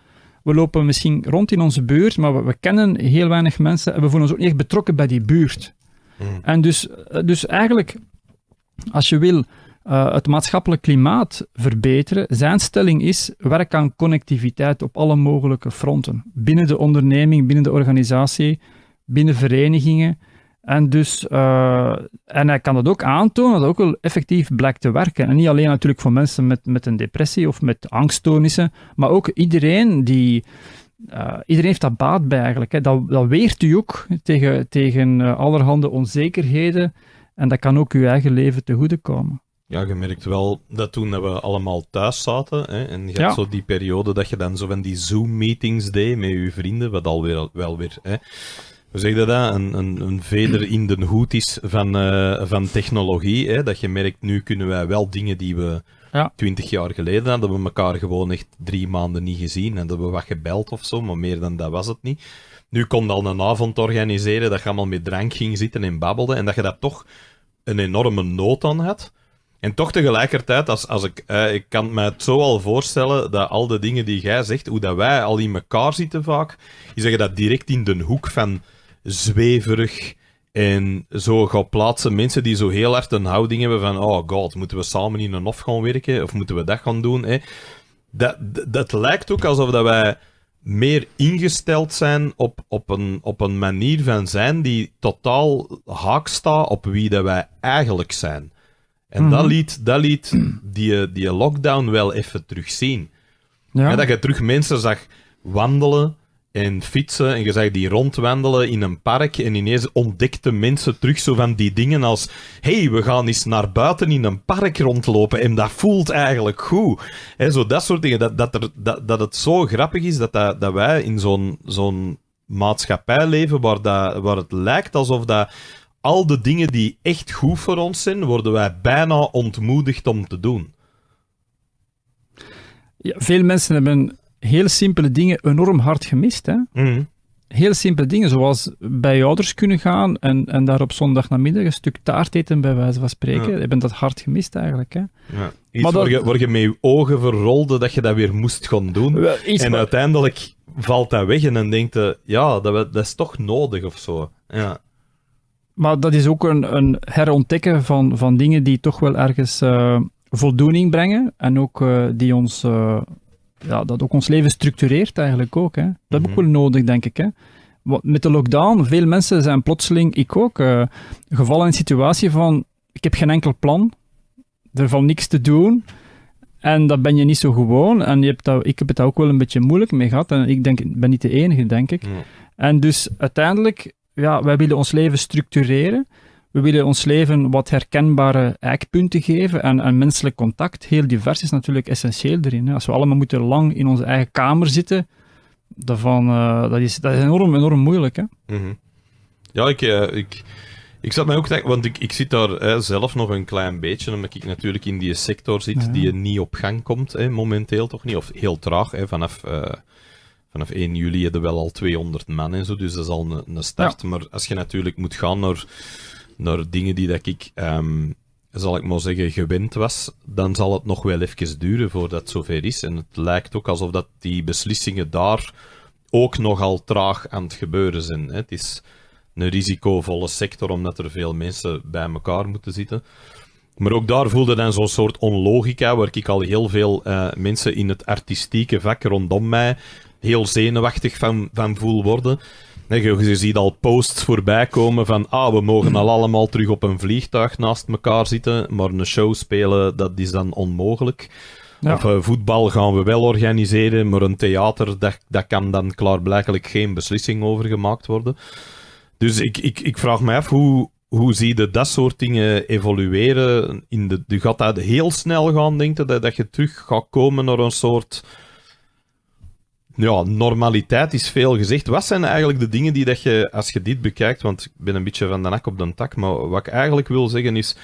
We lopen misschien rond in onze buurt, maar we, kennen heel weinig mensen en we voelen ons ook niet echt betrokken bij die buurt. Hmm. En dus, eh, dus eigenlijk, als je wil eh, het maatschappelijk klimaat verbeteren. Zijn stelling is: werk aan connectiviteit op alle mogelijke fronten. Binnen de onderneming, binnen de organisatie, binnen verenigingen. En, dus, eh, en hij kan dat ook aantonen, dat ook wel effectief blijkt te werken. En niet alleen natuurlijk voor mensen met, met een depressie of met angststoornissen, maar ook iedereen die. Eh, iedereen heeft dat baat bij eigenlijk. Hè. Dat, dat weert u ook tegen, tegen allerhande onzekerheden. En dat kan ook uw eigen leven te goede komen. Ja, je merkt wel dat toen we allemaal thuis zaten, hè, en je hebt zo die periode dat je dan zo van die Zoom-meetings deed met je vrienden, wat alweer wel weer... Hè, hoe zeg je dat? Een, een, een veder in de hoed is van, eh, van technologie. Hè? Dat je merkt, nu kunnen wij wel dingen die we twintig jaar geleden hadden, we elkaar gewoon echt drie maanden niet gezien. En dat we wat gebeld of zo, maar meer dan dat was het niet. Nu kon al een avond organiseren dat je allemaal met drank ging zitten en babbelde. En dat je daar toch een enorme nood aan had. En toch tegelijkertijd, als, als ik, eh, ik kan me het zo al voorstellen dat al de dingen die jij zegt, hoe dat wij al in elkaar zitten vaak, je zeggen dat direct in de hoek van zweverig en zo gaat plaatsen. Mensen die zo heel hard een houding hebben van, oh god, moeten we samen in een of gaan werken of moeten we dat gaan doen? Hè? Dat, dat, lijkt ook alsof dat wij meer ingesteld zijn op, op, een, op een manier van zijn die totaal haak staat op wie dat wij eigenlijk zijn. En dat mhm. liet, dat liet die, die lockdown wel even terugzien. Ja. dat je terug mensen zag wandelen en fietsen. En je zag die rondwandelen in een park. En ineens ontdekten mensen terug zo van die dingen als... hey, we gaan eens naar buiten in een park rondlopen. En dat voelt eigenlijk goed. He, zo dat soort dingen. Dat, dat, er, dat, dat het zo grappig is dat, dat, dat wij in zo'n zo'n maatschappij leven waar, dat, waar het lijkt alsof dat al de dingen die echt goed voor ons zijn, worden wij bijna ontmoedigd om te doen. Ja, veel mensen hebben heel simpele dingen enorm hard gemist. Hè? Mhm. Heel simpele dingen, zoals bij je ouders kunnen gaan en, en daar op namiddag een stuk taart eten, bij wijze van spreken. Ja. Hebben dat hard gemist eigenlijk. Hè? Ja. Iets maar je, waar, je, met je ogen verrolde dat je dat weer moest gaan doen. en uiteindelijk valt dat weg en dan denkt je, ja, dat, dat is toch nodig of zo. Ja maar dat is ook een, een herontdekken van, van dingen die toch wel ergens eh, voldoening brengen. En ook eh, die ons, eh, ja, dat ook ons leven structureert eigenlijk ook. Hè. Dat heb ik mhm. wel nodig, denk ik. Hè. met de lockdown, veel mensen zijn plotseling, ik ook, gevallen in een situatie van, ik heb geen enkel plan. Er valt niks te doen. En dat ben je niet zo gewoon. En je hebt dat, ik heb het daar ook wel een beetje moeilijk mee gehad. En ik denk, ben niet de enige, denk ik. En dus uiteindelijk ja, wij willen ons leven structureren. We willen ons leven wat herkenbare eikpunten geven en, en menselijk contact, heel divers, is natuurlijk essentieel erin. Hè. Als we allemaal moeten lang in onze eigen kamer zitten, daarvan, eh, dat, is, dat is enorm, enorm moeilijk. Hè? Mhm. Ja, ik, eh, ik, ik zat mij ook te denken, want ik, ik zit daar zelf nog een klein beetje, omdat ik natuurlijk in die sector zit die niet op gang komt, hè, momenteel toch niet, of heel traag, hè, vanaf... Eh, vanaf 1 juli hadden we wel al 200 man en zo, dus dat is al een, een start. Maar als je natuurlijk moet gaan naar, naar dingen die dat ik, ehm, zal ik maar zeggen, gewend was, dan zal het nog wel even duren voordat het zover is. En het lijkt ook alsof dat die beslissingen daar ook nogal traag aan het gebeuren zijn. Hè. Het is een risicovolle sector, omdat er veel mensen bij elkaar moeten zitten. Maar ook daar voelde dan zo'n soort onlogica, waar ik al heel veel eh, mensen in het artistieke vak rondom mij heel zenuwachtig van, van voel worden. Je, je ziet al posts voorbij komen van ah, we mogen al allemaal terug op een vliegtuig naast elkaar zitten, maar een show spelen, dat is dan onmogelijk. Of, eh, voetbal gaan we wel organiseren, maar een theater, dat, dat kan dan klaarblijkelijk geen beslissing over gemaakt worden. Dus ik, ik, ik vraag me af, hoe, hoe zie je dat soort dingen evolueren? In de, je gaat dat heel snel gaan, denk je, dat, dat je terug gaat komen naar een soort ja, normaliteit is veel gezegd. Wat zijn eigenlijk de dingen die dat je, als je dit bekijkt, want ik ben een beetje van de nak op de tak, maar wat ik eigenlijk wil zeggen is,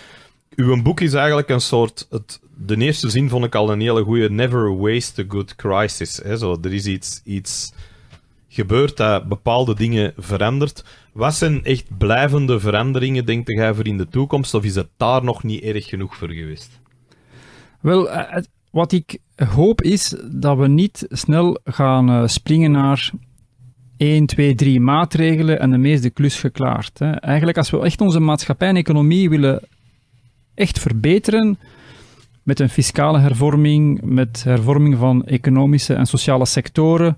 uw boek is eigenlijk een soort, het, de eerste zin vond ik al een hele goede, never waste a good crisis. Hè? Zo, er is iets, iets gebeurd dat bepaalde dingen verandert. Wat zijn echt blijvende veranderingen, denk jij, voor in de toekomst, of is het daar nog niet erg genoeg voor geweest? Wel, eh, het, wat ik hoop is dat we niet snel gaan eh, springen naar 1, 2, 3 maatregelen en de meeste klus geklaard. Hè. Eigenlijk als we echt onze maatschappij en economie willen echt verbeteren, met een fiscale hervorming, met hervorming van economische en sociale sectoren,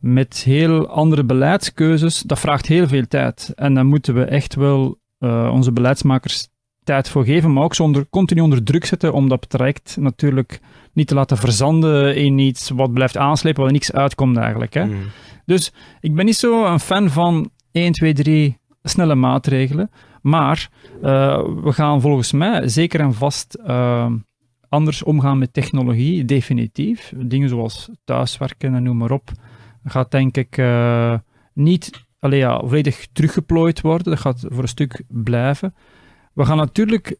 met heel andere beleidskeuzes, dat vraagt heel veel tijd. En daar moeten we echt wel eh, onze beleidsmakers tijd voor geven, maar ook zonder continu onder druk zetten om dat traject natuurlijk niet te laten verzanden in iets wat blijft aanslepen, waar niks uitkomt eigenlijk. Hè? Mm. Dus ik ben niet zo een fan van 1, 2, 3 snelle maatregelen. Maar eh, we gaan volgens mij zeker en vast uh, anders omgaan met technologie, definitief. Dingen zoals thuiswerken en noem maar op, gaat denk ik eh, niet allee, ja, volledig teruggeplooid worden. Dat gaat voor een stuk blijven. We gaan natuurlijk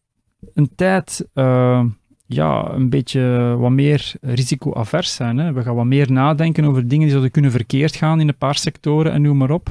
een tijd ja, een beetje wat meer risicoavers zijn. Hè. We gaan wat meer nadenken over dingen die zouden kunnen verkeerd gaan in een paar sectoren en noem maar op.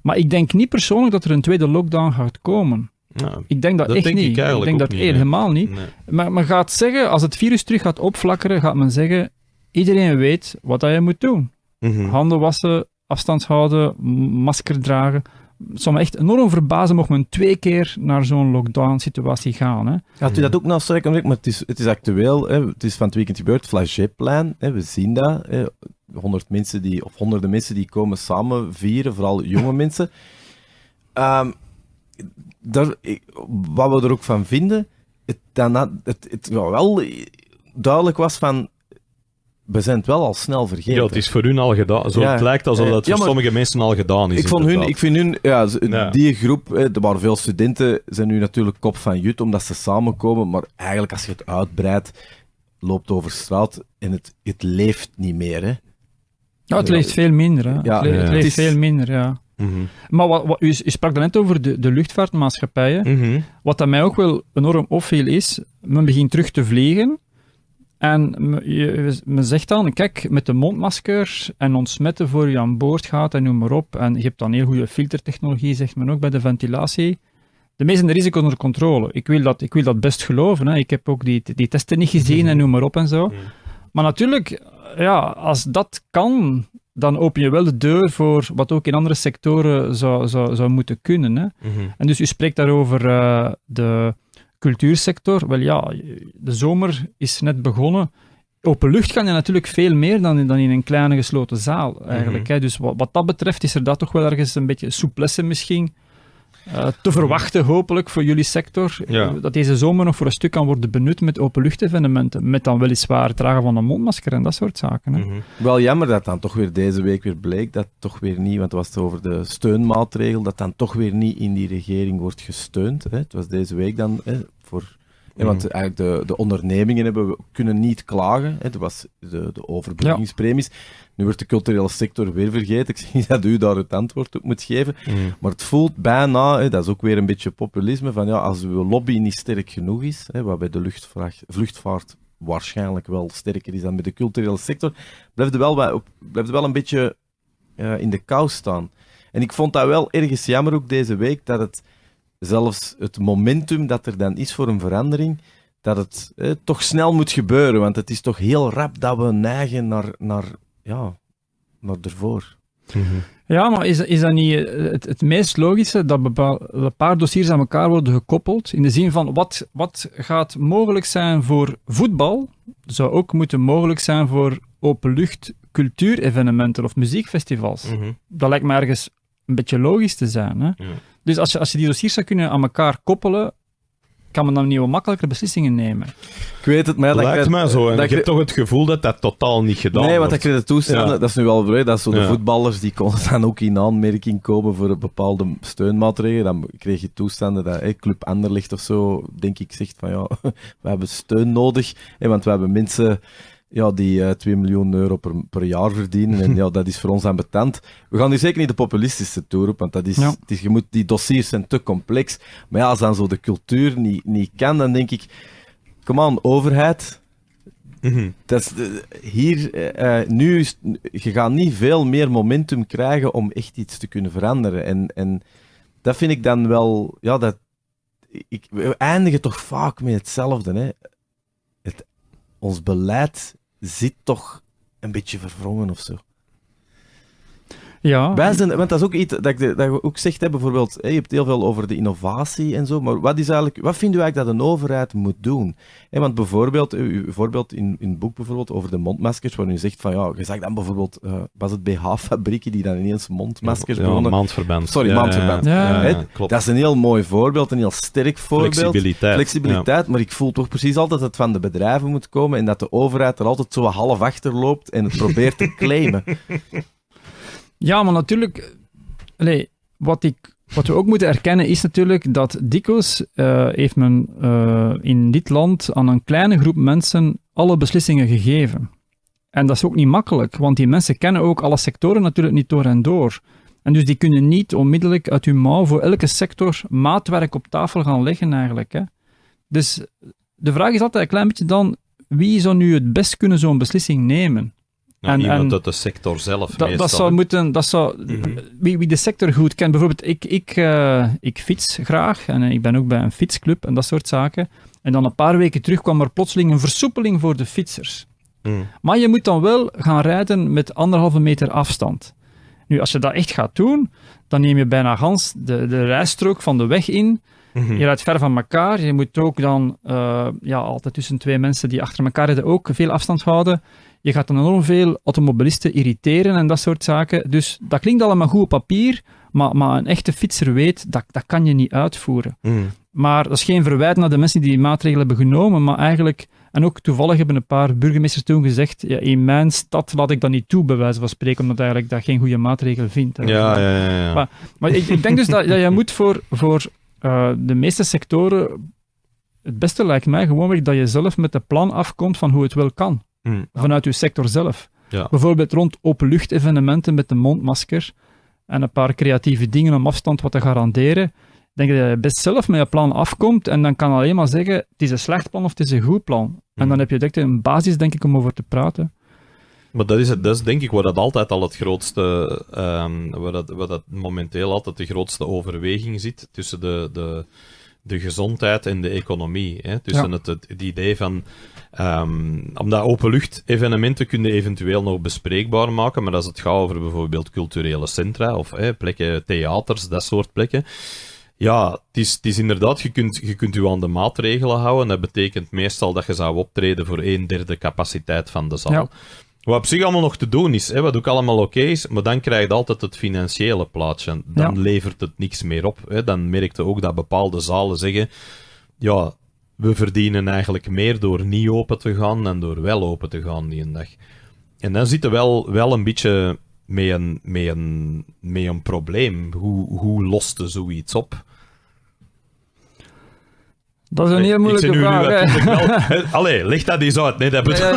Maar ik denk niet persoonlijk dat er een tweede lockdown gaat komen. Nou, ik denk dat, echt denk niet. Ik, ik denk dat helemaal niet. Maar men gaat zeggen, als het virus terug gaat opflakkeren, gaat men zeggen, iedereen weet wat hij je moet doen. Mhm. Handen wassen, afstand houden, masker dragen het zou me echt enorm verbazen mocht men twee keer naar zo'n lockdown-situatie gaan. Hè. u dat ook nog strekken, Maar het is, het is actueel, hè. het is van het weekend gebeurd, flagellplein, we zien dat. Hè. mensen die, of honderden mensen die komen samen vieren, vooral jonge mensen. Ehm, wat we er ook van vinden, het, daarna, het, het wel duidelijk was van we zijn het wel al snel vergeten. Ja, het is voor hun al gedaan. Zo, lijkt alsof eh, dat voor sommige mensen al gedaan is. Ik, vond hun, ik vind hun, ja, die groep, waar veel studenten, zijn nu natuurlijk kop van jut omdat ze samenkomen. Maar eigenlijk, als je het uitbreidt, loopt over straat en het, het leeft niet meer. Hè. Ja, het leeft veel minder. Hè. Ja, het, leeft, veel minder, ja. Mhm. Maar wat, u, sprak daarnet over de, de luchtvaartmaatschappijen. Mhm. Wat dat mij ook wel enorm opviel is, men begint terug te vliegen. En je, men zegt dan, kijk, met de mondmaskers en ontsmetten voor je aan boord gaat en noem maar op. En je hebt dan heel goede filtertechnologie, zegt men ook bij de ventilatie. De meeste risico's onder controle. Ik wil dat, ik wil dat best geloven. Hè. Ik heb ook die, die testen niet gezien en noem maar op en zo. Mm-hmm. Maar natuurlijk, ja, als dat kan, dan open je wel de deur voor wat ook in andere sectoren zou, zou, zou moeten kunnen. Hè. Mm-hmm. En dus u spreekt daarover eh, de cultuursector, wel ja, de zomer is net begonnen. Open lucht kan je natuurlijk veel meer dan in, dan in een kleine gesloten zaal eigenlijk. Mhm. hè. Dus wat, wat, dat betreft is er dat toch wel ergens een beetje souplesse misschien eh, te verwachten, hopelijk, voor jullie sector. Dat deze zomer nog voor een stuk kan worden benut met openluchtevenementen. Met dan weliswaar het dragen van een mondmasker en dat soort zaken. Hè. Mhm. Wel jammer dat dan toch weer deze week weer bleek dat toch weer niet, want het was over de steunmaatregel, dat dan toch weer niet in die regering wordt gesteund. Hè. Het was deze week dan hè, voor want mhm. eigenlijk de, de ondernemingen hebben, kunnen niet klagen. Hè. was de, de overbruggingspremies. Nu wordt de culturele sector weer vergeten. Ik zeg niet dat u daar het antwoord op moet geven. Mhm. Maar het voelt bijna, hè, dat is ook weer een beetje populisme, van ja, als uw lobby niet sterk genoeg is, hè, de vluchtvaart waarschijnlijk wel sterker is dan bij de culturele sector, blijft er wel, blijft wel een beetje eh, in de kou staan. En ik vond dat wel ergens jammer ook deze week, dat het zelfs het momentum dat er dan is voor een verandering, dat het eh, toch snel moet gebeuren. Want het is toch heel rap dat we neigen naar, naar, ja, naar ervoor. Mhm. Ja, maar is, is dat niet eh, het, het meest logische dat een paar dossiers aan elkaar worden gekoppeld? In de zin van wat, wat gaat mogelijk zijn voor voetbal, zou ook moeten mogelijk zijn voor openlucht cultuurevenementen of muziekfestivals. Mhm. Dat lijkt me ergens een beetje logisch te zijn. Hè? Dus als je, als je die dossiers zou kunnen aan elkaar koppelen, kan men dan nieuwe makkelijkere makkelijker beslissingen nemen. Ik weet het, maar... Dat Lijkt ik, zo. En ik heb toch het gevoel dat dat totaal niet gedaan wordt. Nee, want dat je toestanden, dat is nu wel dat dat zo de voetballers die konden dan ook in aanmerking komen voor een bepaalde steunmaatregelen. Dan kreeg je toestanden dat hey, eh, Club Anderlicht of zo, denk ik, zegt van ja, we hebben steun nodig, want we hebben mensen ja, die 2 eh, miljoen euro per, per jaar verdienen. En ja, dat is voor ons aan betaald. We gaan nu zeker niet de populistische toer op, want dat is, het is, je moet, die dossiers zijn te complex. Maar ja, als dan zo de cultuur niet, niet kan, dan denk ik, kom aan, overheid. Mhm. dat is, eh, hier, eh, nu je gaat niet veel meer momentum krijgen om echt iets te kunnen veranderen. En, en dat vind ik dan wel, ja, dat, ik, we eindigen toch vaak met hetzelfde. Hè? Het, ons beleid zit toch een beetje verwrongen of zo. Ja. Wij zijn, want dat is ook iets dat, ik, dat ook zegt, hè, bijvoorbeeld, je hebt heel veel over de innovatie en zo, maar wat, is eigenlijk, wat vindt u eigenlijk dat een overheid moet doen? Hè, want bijvoorbeeld, u, in, in het boek bijvoorbeeld over de mondmaskers, waar u zegt van, ja, je zag dan bijvoorbeeld, eh, was het BH-fabrieken die dan ineens mondmaskers ja, Sorry, ja, Ja, klopt. Dat is een heel mooi voorbeeld, een heel sterk voorbeeld. Flexibiliteit. Flexibiliteit, maar ik voel toch precies altijd dat het van de bedrijven moet komen en dat de overheid er altijd zo half achter loopt en het probeert te claimen. Ja, maar natuurlijk... Allee, wat ik wat we ook moeten erkennen is natuurlijk dat dikwijls uh, heeft men eh, in dit land aan een kleine groep mensen alle beslissingen gegeven. En dat is ook niet makkelijk, want die mensen kennen ook alle sectoren natuurlijk niet door en door. En dus die kunnen niet onmiddellijk uit hun mouw voor elke sector maatwerk op tafel gaan leggen eigenlijk. Hè. Dus de vraag is altijd een klein beetje dan, wie zou nu het best kunnen zo'n beslissing nemen? Nou, en, en dat de sector zelf meestal... Dat zou moeten... Dat zou, mhm. wie, de sector goed kent... Bijvoorbeeld, ik, ik, eh, ik fiets graag. En eh, ik ben ook bij een fietsclub en dat soort zaken. En dan een paar weken terug kwam er plotseling een versoepeling voor de fietsers. Mhm. Maar je moet dan wel gaan rijden met anderhalve meter afstand. Nu, als je dat echt gaat doen, dan neem je bijna gans de, de rijstrook van de weg in. Mhm. Je rijdt ver van elkaar. Je moet ook dan eh, ja, altijd tussen twee mensen die achter elkaar rijden ook veel afstand houden. Je gaat dan enorm veel automobilisten irriteren en dat soort zaken. Dus dat klinkt allemaal goed op papier, maar, maar een echte fietser weet, dat, dat kan je niet uitvoeren. Hmm. Maar dat is geen verwijt naar de mensen die die maatregelen hebben genomen, maar eigenlijk... En ook toevallig hebben een paar burgemeesters toen gezegd, ja, in mijn stad laat ik dat niet toe, bij wijze van spreken, omdat eigenlijk dat geen goede maatregel vindt. Ja, ja, ja. ja. Maar, maar ik, ik, denk dus dat, dat je moet voor, voor eh, de meeste sectoren, het beste lijkt mij gewoonweg dat je zelf met de plan afkomt van hoe het wel kan. Vanuit uw sector zelf. Ja. Bijvoorbeeld rond openluchtevenementen met een mondmasker en een paar creatieve dingen om afstand wat te garanderen. Denk dat je best zelf met je plan afkomt en dan kan alleen maar zeggen: het is een slecht plan of het is een goed plan. En mm. dan heb je direct een basis, denk ik, om over te praten. Maar dat is, het, dat is denk ik waar dat altijd al het grootste, um, dat, waar dat momenteel altijd de grootste overweging zit tussen de, de, de gezondheid en de economie. Hè? Dus ja. het, het, idee van. Um, ehm, omdat openlucht-evenementen kunnen eventueel nog bespreekbaar maken, maar als het gaat over bijvoorbeeld culturele centra of plekken, theaters, dat soort plekken. Ja, het is, het is inderdaad, je kunt, je kunt u aan de maatregelen houden. Dat betekent meestal dat je zou optreden voor een derde capaciteit van de zaal. Wat op zich allemaal nog te doen is, hè, wat ook allemaal oké is, maar dan krijg je altijd het financiële plaatje. Dan levert het niks meer op. Hè. Dan merkte ook dat bepaalde zalen zeggen, ja, we verdienen eigenlijk meer door niet open te gaan dan door wel open te gaan die een dag. En dan zitten wel, wel een beetje met een, met een, met een probleem. Hoe, hoe lost zoiets op? Dat is een heel moeilijke vraag. Eh, allee, leg dat eens uit. Nee, dat bedoel...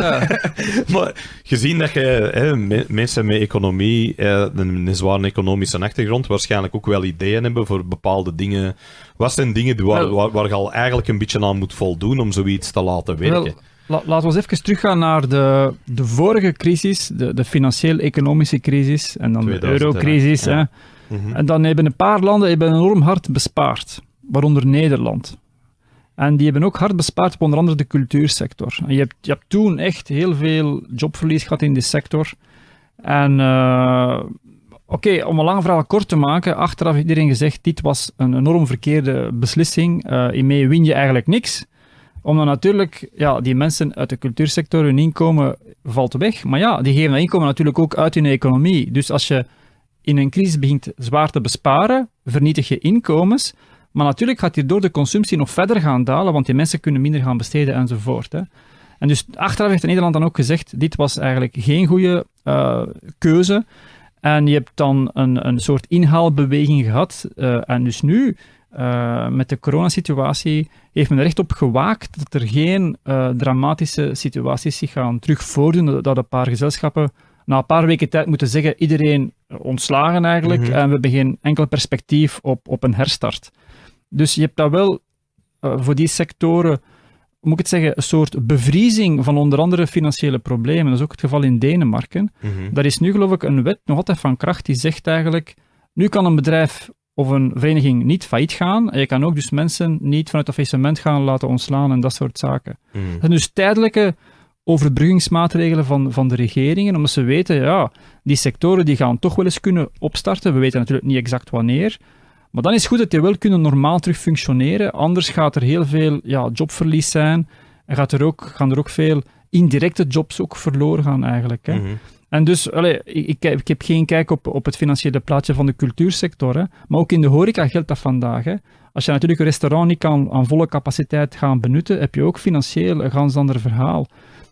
maar gezien dat je hè, mensen met economie, eh, een, zware economische achtergrond, waarschijnlijk ook wel ideeën hebben voor bepaalde dingen. Wat zijn dingen waar, waar, waar je al eigenlijk een beetje aan moet voldoen om zoiets te laten werken? Wel, laten we eens even teruggaan naar de, de vorige crisis, de, de financieel-economische crisis en dan de eurocrisis. Hè. Mhm. En dan hebben een paar landen enorm hard bespaard, waaronder Nederland. En die hebben ook hard bespaard op onder andere de cultuursector. En je, hebt, je hebt toen echt heel veel jobverlies gehad in die sector. En eh, oké, om een lange verhaal kort te maken, achteraf heeft iedereen gezegd, dit was een enorm verkeerde beslissing. Uh, eh, mee win je eigenlijk niks. Omdat natuurlijk, ja, die mensen uit de cultuursector, hun inkomen valt weg. Maar ja, die geven dat inkomen natuurlijk ook uit in de economie. Dus als je in een crisis begint zwaar te besparen, vernietig je inkomens. Maar natuurlijk gaat door de consumptie nog verder gaan dalen, want die mensen kunnen minder gaan besteden enzovoort. Hè. En dus achteraf heeft Nederland dan ook gezegd, dit was eigenlijk geen goede eh, keuze. En je hebt dan een, een soort inhaalbeweging gehad. Eh, en dus nu, eh, met de coronasituatie, heeft men er echt op gewaakt dat er geen dramatische situaties zich gaan terugvoordoen Dat een paar gezelschappen na een paar weken tijd moeten zeggen, iedereen ontslagen eigenlijk. Mhm. En we hebben geen enkel perspectief op, op een herstart. Dus je hebt dat wel eh, voor die sectoren, moet ik het zeggen, een soort bevriezing van onder andere financiële problemen. Dat is ook het geval in Denemarken. Mm Daar is nu geloof ik een wet nog altijd van kracht die zegt eigenlijk, nu kan een bedrijf of een vereniging niet failliet gaan. En je kan ook dus mensen niet vanuit het faillissement gaan laten ontslaan en dat soort zaken. Mhm. Dat zijn dus tijdelijke overbruggingsmaatregelen van, van de regeringen, omdat ze weten, ja, die sectoren die gaan toch wel eens kunnen opstarten. We weten natuurlijk niet exact wanneer, maar dan is het goed dat je wel kunnen normaal terug functioneren. Anders gaat er heel veel ja, jobverlies zijn. En gaat er ook, gaan er ook veel indirecte jobs ook verloren gaan eigenlijk. Hè? Mhm. En dus, ik, ik, heb geen kijk op, op het financiële plaatje van de cultuursector. Maar ook in de horeca geldt dat vandaag. Als je natuurlijk een restaurant niet kan aan volle capaciteit gaan benutten, heb je ook financieel een ganz ander verhaal.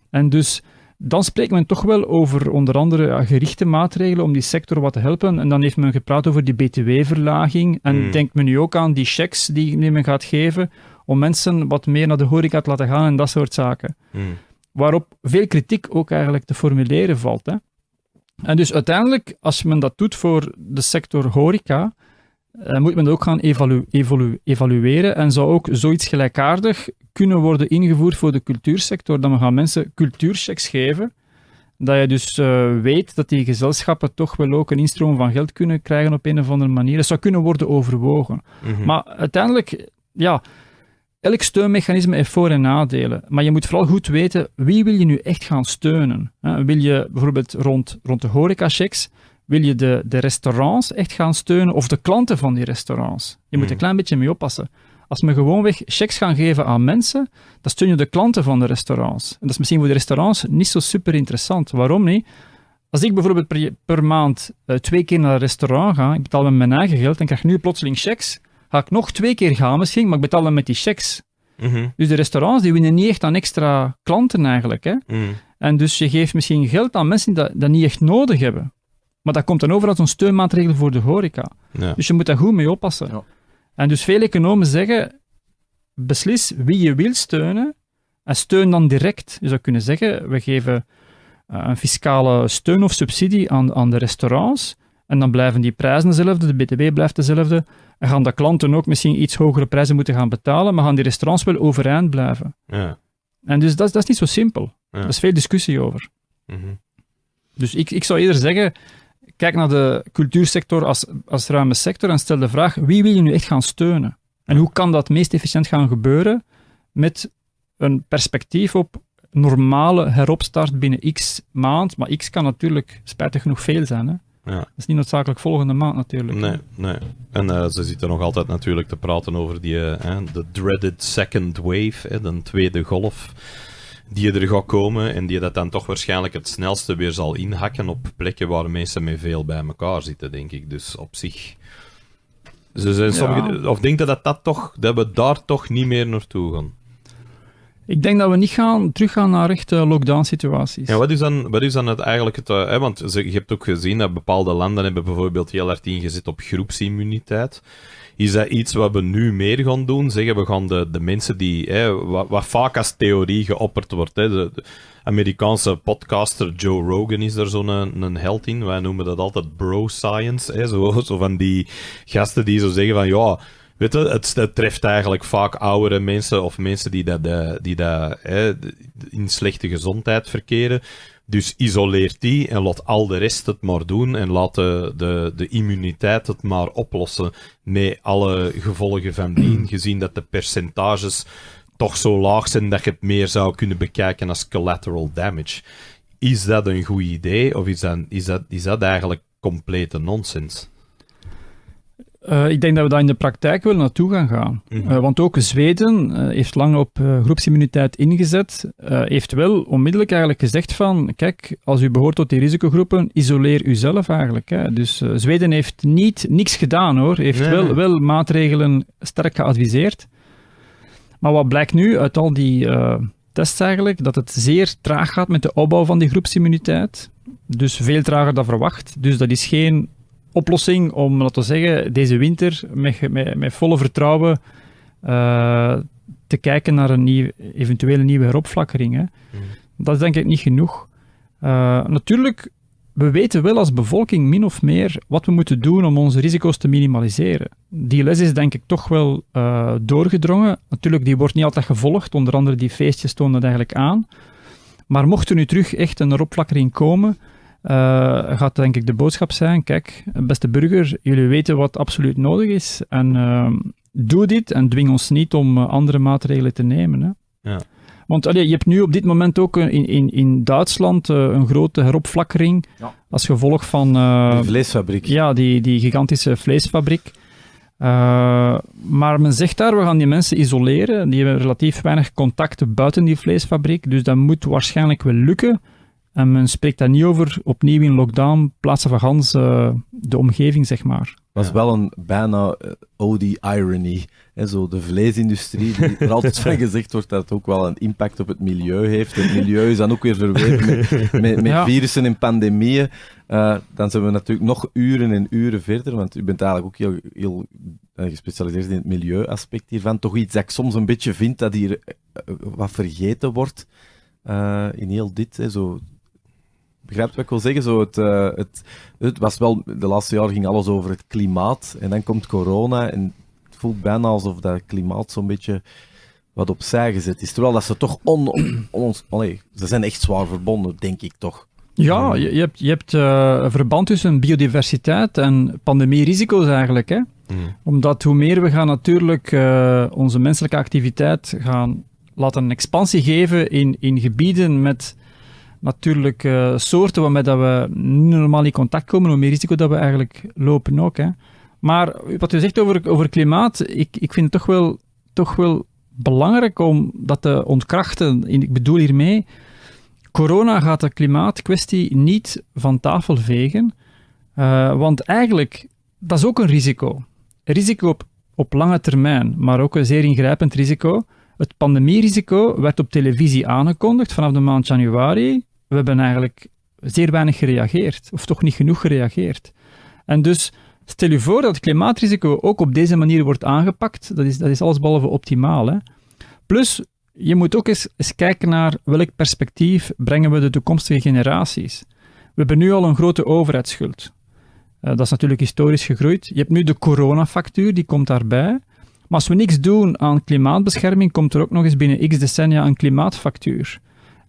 En dus dan spreekt men toch wel over onder andere gerichte maatregelen om die sector wat te helpen. En dan heeft men gepraat over die btw-verlaging. En hmm. denkt men nu ook aan die checks die men gaat geven om mensen wat meer naar de horeca te laten gaan en dat soort zaken. Hmm. Waarop veel kritiek ook eigenlijk te formuleren valt. Hè? En dus uiteindelijk, als men dat doet voor de sector horeca, eh, moet men ook gaan evalueren en zou ook zoiets gelijkaardig kunnen worden ingevoerd voor de cultuursector. dat we gaan mensen cultuurchecks geven. Dat je dus eh, weet dat die gezelschappen toch wel ook een instroom van geld kunnen krijgen op een of andere manier. Dat zou kunnen worden overwogen. Mhm. Maar uiteindelijk, ja, elk steunmechanisme heeft voor- en nadelen. Maar je moet vooral goed weten wie wil je nu echt gaan steunen. Wil je bijvoorbeeld rond, rond de horecachecks, wil je de, de restaurants echt gaan steunen of de klanten van die restaurants? Je moet er mhm. een klein beetje mee oppassen. Als we gewoonweg checks gaan geven aan mensen, dan steun je de klanten van de restaurants. En dat is misschien voor de restaurants niet zo super interessant. Waarom niet? Als ik bijvoorbeeld per, maand eh, twee keer naar een restaurant ga, ik betaal met mijn eigen geld en krijg nu plotseling checks, ga ik nog twee keer gaan misschien, maar ik betaal dan met die checks. Mhm. Dus de restaurants die winnen niet echt aan extra klanten eigenlijk. Hè? Mhm. En dus je geeft misschien geld aan mensen die dat, dat niet echt nodig hebben. Maar dat komt dan over als een steunmaatregel voor de horeca. Dus je moet daar goed mee oppassen. Ja. En dus veel economen zeggen, beslis wie je wil steunen en steun dan direct. Je zou kunnen zeggen, we geven eh, een fiscale steun of subsidie aan, aan de restaurants en dan blijven die prijzen dezelfde, de btw blijft dezelfde en gaan de klanten ook misschien iets hogere prijzen moeten gaan betalen, maar gaan die restaurants wel overeind blijven. Ja. En dus dat, dat is niet zo simpel. Er is veel discussie over. Mhm. Dus ik, ik zou eerder zeggen, kijk naar de cultuursector als, als ruime sector en stel de vraag: wie wil je nu echt gaan steunen? En hoe kan dat meest efficiënt gaan gebeuren met een perspectief op normale heropstart binnen x maand? Maar x kan natuurlijk spijtig genoeg veel zijn. Hè? Ja. Dat is niet noodzakelijk volgende maand natuurlijk. Nee, nee. En eh, ze zitten nog altijd natuurlijk te praten over die, eh, de dreaded second wave, de tweede golf die er gaat komen en die dat dan toch waarschijnlijk het snelste weer zal inhakken op plekken waar mensen mee veel bij elkaar zitten, denk ik. Dus op zich. zijn sommige, Of denk je dat, dat, toch, dat we daar toch niet meer naartoe gaan? Ik denk dat we niet gaan, teruggaan naar echte lockdown-situaties. En wat is dan, wat is dan het, eigenlijk het... Eh, hè, want je hebt ook gezien dat bepaalde landen hebben bijvoorbeeld heel hard ingezet op groepsimmuniteit. Is dat iets wat we nu meer gaan doen? Zeggen we gaan de, de mensen die, hè, wat, vaak als theorie geopperd wordt, hè, de, Amerikaanse podcaster Joe Rogan is daar zo'n een, held in. Wij noemen dat altijd bro science. Hè, zo, zo van die gasten die zo zeggen van ja. het, treft eigenlijk vaak oudere mensen of mensen die, dat, die dat, hè, in slechte gezondheid verkeren. Dus isoleert die en laat al de rest het maar doen en laat de, de, de immuniteit het maar oplossen met alle gevolgen van dien, gezien dat de percentages toch zo laag zijn dat je het meer zou kunnen bekijken als collateral damage. Is dat een goed idee of is dat, is dat, is dat eigenlijk complete nonsens? Eh, ik denk dat we daar in de praktijk wel naartoe gaan gaan. Mhm. Eh, want ook Zweden eh, heeft lang op groepsimmuniteit ingezet, heeft wel onmiddellijk eigenlijk gezegd van, kijk, als u behoort tot die risicogroepen, isoleer uzelf eigenlijk. Hè. Dus Zweden heeft niet, niks gedaan hoor, heeft wel, wel maatregelen sterk geadviseerd. Maar wat blijkt nu uit al die tests eigenlijk? Dat het zeer traag gaat met de opbouw van die groepsimmuniteit. Dus veel trager dan verwacht. Dus dat is geen oplossing om, laten zeggen, deze winter met, met, met volle vertrouwen eh, te kijken naar een nieuw, eventuele nieuwe heropflakkering. Mm. Dat is denk ik niet genoeg. Eh, natuurlijk, we weten wel als bevolking min of meer wat we moeten doen om onze risico's te minimaliseren. Die les is denk ik toch wel eh, doorgedrongen. Natuurlijk, die wordt niet altijd gevolgd. Onder andere die feestjes toonden eigenlijk aan. Maar mocht er nu terug echt een heropflakkering komen, eh, gaat denk ik de boodschap zijn: kijk, beste burger, jullie weten wat absoluut nodig is. En ehm, doe dit en dwing ons niet om eh, andere maatregelen te nemen. Hè. Ja. Want allee, je hebt nu op dit moment ook in, in, in Duitsland eh, een grote heropflakkering als gevolg van. die vleesfabriek. Ja, die, die gigantische vleesfabriek. maar men zegt daar, we gaan die mensen isoleren. Die hebben relatief weinig contact buiten die vleesfabriek. Dus dat moet waarschijnlijk wel lukken. En men spreekt daar niet over opnieuw in lockdown, plaatsen van gans eh, de omgeving, zeg maar. Dat is wel een bijna uh, irony. Zo de vleesindustrie, die er altijd van gezegd wordt dat het ook wel een impact op het milieu heeft. Het milieu is dan ook weer verweven met, virussen en pandemieën. Eh, dan zijn we natuurlijk nog uren en uren verder, want u bent eigenlijk ook heel, heel gespecialiseerd in het milieuaspect hiervan. Toch iets dat ik soms een beetje vind dat hier wat vergeten wordt. in heel dit. Hè, zo begrijpt wat ik wil zeggen? Zo het, eh, het, het was wel, de laatste jaren ging alles over het klimaat en dan komt corona en het voelt bijna alsof dat klimaat zo'n beetje wat opzij gezet is. Terwijl dat ze toch on, on, ze zijn echt zwaar verbonden, denk ik toch. Ja, hmm. je, je hebt, eh, een verband tussen biodiversiteit en pandemierisico's eigenlijk. Hè? Hmm. Omdat hoe meer we gaan natuurlijk eh, onze menselijke activiteit gaan laten expansie geven in, in gebieden met natuurlijk eh, soorten waarmee dat we normaal in contact komen, hoe meer risico dat we eigenlijk lopen ook. Hè. Maar wat u zegt over, over klimaat, ik, ik vind het toch wel, toch wel belangrijk om dat te ontkrachten. Ik bedoel hiermee, corona gaat de klimaatkwestie niet van tafel vegen. Eh, want eigenlijk, dat is ook een risico. risico op, op lange termijn, maar ook een zeer ingrijpend risico. Het pandemierisico werd op televisie aangekondigd vanaf de maand januari we hebben eigenlijk zeer weinig gereageerd, of toch niet genoeg gereageerd. En dus stel je voor dat het klimaatrisico ook op deze manier wordt aangepakt. Dat is, dat is allesbehalve optimaal. Hè? Plus, je moet ook eens, eens kijken naar welk perspectief brengen we de toekomstige generaties. We hebben nu al een grote overheidsschuld. Eh, dat is natuurlijk historisch gegroeid. Je hebt nu de coronafactuur, die komt daarbij. Maar als we niks doen aan klimaatbescherming, komt er ook nog eens binnen x decennia een klimaatfactuur.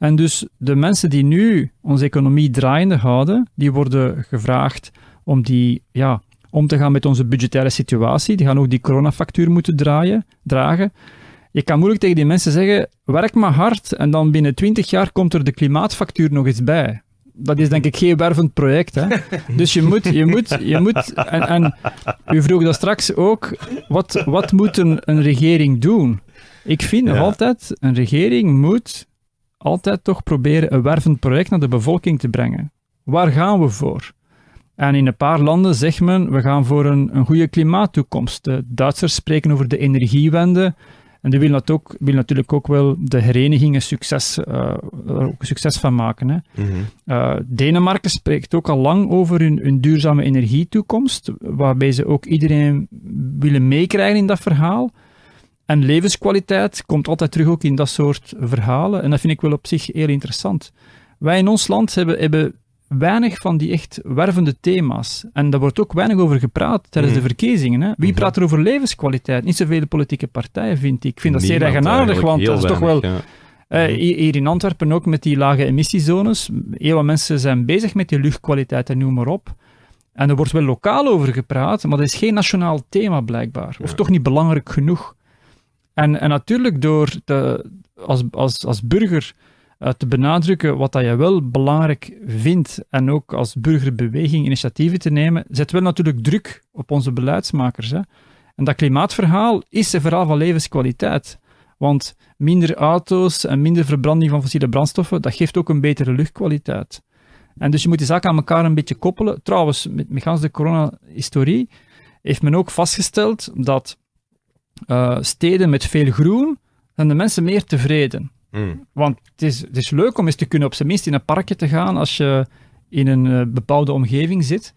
En dus de mensen die nu onze economie draaiende houden, die worden gevraagd om die ja, om te gaan met onze budgettaire situatie. Die gaan ook die coronafactuur moeten draaien, dragen. Je kan moeilijk tegen die mensen zeggen: werk maar hard en dan binnen 20 jaar komt er de klimaatfactuur nog eens bij. Dat is denk ik geen wervend project. Hè? Dus je moet, je moet, je moet. En, en u vroeg dat straks ook: wat, wat moet een, regering doen? Ik vind altijd: een regering moet altijd toch proberen een wervend project naar de bevolking te brengen. Waar gaan we voor? En in een paar landen zegt men, we gaan voor een, een goede klimaattoekomst. De Duitsers spreken over de energiewende. En die willen, dat ook, willen natuurlijk ook wel de hereniging succes, uh, succes van maken. Hè. Mhm. Eh, Denemarken spreekt ook al lang over hun, hun duurzame energietoekomst, waarbij ze ook iedereen willen meekrijgen in dat verhaal. En levenskwaliteit komt altijd terug ook in dat soort verhalen. En dat vind ik wel op zich heel interessant. Wij in ons land hebben, hebben weinig van die echt wervende thema's. En daar wordt ook weinig over gepraat tijdens hmm. de verkiezingen. Hè? Wie praat er over levenskwaliteit? Niet zoveel politieke partijen, vind ik. Ik vind dat Niemand zeer eigenaardig, want dat is toch wel... Eh, hier in Antwerpen ook met die lage emissiezones. Heel wat mensen zijn bezig met die luchtkwaliteit en noem maar op. En er wordt wel lokaal over gepraat, maar dat is geen nationaal thema blijkbaar. Of toch niet belangrijk genoeg. En, en natuurlijk door als, als, als burger eh, te benadrukken wat dat je wel belangrijk vindt en ook als burgerbeweging initiatieven te nemen, zet wel natuurlijk druk op onze beleidsmakers. Hè. En dat klimaatverhaal is een verhaal van levenskwaliteit. Want minder auto's en minder verbranding van fossiele brandstoffen, dat geeft ook een betere luchtkwaliteit. En dus je moet die zaken aan elkaar een beetje koppelen. Trouwens, met, met de corona-historie heeft men ook vastgesteld dat eh, steden met veel groen, zijn de mensen meer tevreden. Hmm. Want het is, het is leuk om eens te kunnen op zijn minst in een parkje te gaan als je in een eh, bepaalde omgeving zit.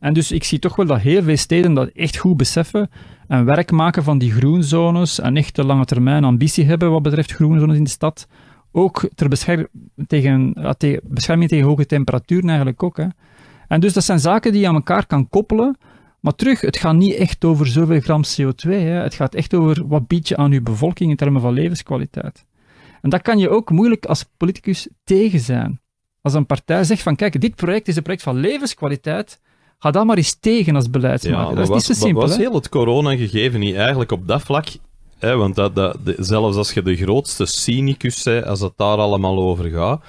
En dus ik zie toch wel dat heel veel steden dat echt goed beseffen en werk maken van die groenzones en echt de lange termijn ambitie hebben wat betreft groenzones in de stad. Ook ter bescherming tegen, eh, bescherming tegen hoge temperaturen eigenlijk ook. Hè. En dus dat zijn zaken die je aan elkaar kan koppelen, maar terug, het gaat niet echt over zoveel gram CO2. Hè. Het gaat echt over wat bied je aan je bevolking in termen van levenskwaliteit. En dat kan je ook moeilijk als politicus tegen zijn. Als een partij zegt van kijk, dit project is een project van levenskwaliteit, ga dan maar eens tegen als beleidsmaker. Ja, dat is was, niet zo simpel. Dat was heel het corona-gegeven niet eigenlijk op dat vlak. Hè, want dat, dat, zelfs als je de grootste cynicus bent, als het daar allemaal over gaat,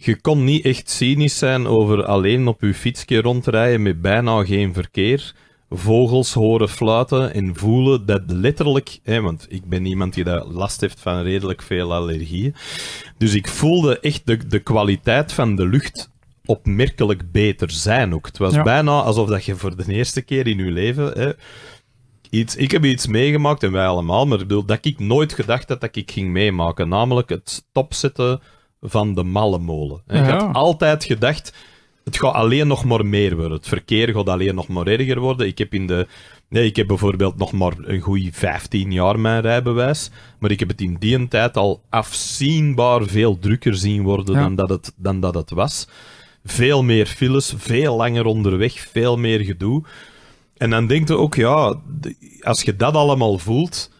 je kon niet echt cynisch zijn over alleen op je fietsje rondrijden met bijna geen verkeer. Vogels horen fluiten en voelen dat letterlijk, hè, want ik ben iemand die daar last heeft van redelijk veel allergieën. Dus ik voelde echt de, de kwaliteit van de lucht opmerkelijk beter zijn ook. Het was bijna alsof dat je voor de eerste keer in je leven hè, iets, ik heb iets meegemaakt en wij allemaal, maar bedoel dat ik nooit gedacht had dat ik ging meemaken. Namelijk het stopzetten van de malle molen. Ik had altijd gedacht, het gaat alleen nog maar meer worden. Het verkeer gaat alleen nog maar erger worden. Ik heb in de... Nee, ik heb bijvoorbeeld nog maar een goede 15 jaar mijn rijbewijs. Maar ik heb het in die tijd al afzienbaar veel drukker zien worden dan, dat het, dan dat het was. Veel meer files, veel langer onderweg, veel meer gedoe. En dan denk je ook, ja, als je dat allemaal voelt,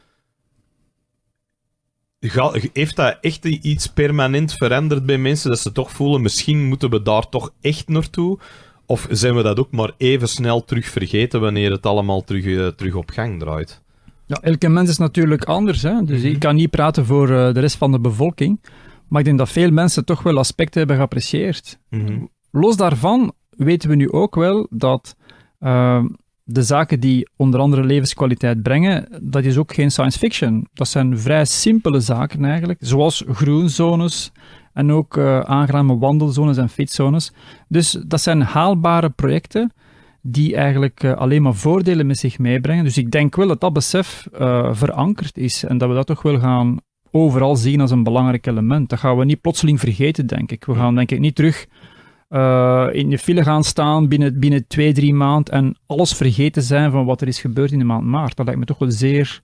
heeft dat echt iets permanent veranderd bij mensen? Dat ze toch voelen, misschien moeten we daar toch echt naartoe? Of zijn we dat ook maar even snel terug vergeten wanneer het allemaal terug, eh, terug op gang draait? Ja, elke mens is natuurlijk anders. Hè? Dus mhm. ik kan niet praten voor eh, de rest van de bevolking. Maar ik denk dat veel mensen toch wel aspecten hebben geapprecieerd. Mhm. Los daarvan weten we nu ook wel dat eh, de zaken die onder andere levenskwaliteit brengen, dat is ook geen science fiction. Dat zijn vrij simpele zaken eigenlijk, zoals groenzones en ook eh, aangename wandelzones en fietszones. Dus dat zijn haalbare projecten die eigenlijk eh, alleen maar voordelen met zich meebrengen. Dus ik denk wel dat dat besef eh, verankerd is en dat we dat toch wel gaan overal zien als een belangrijk element. Dat gaan we niet plotseling vergeten, denk ik. We gaan denk ik niet terug eh, in je file gaan staan binnen, binnen twee, drie maanden en alles vergeten zijn van wat er is gebeurd in de maand maart. Dat lijkt me toch wel zeer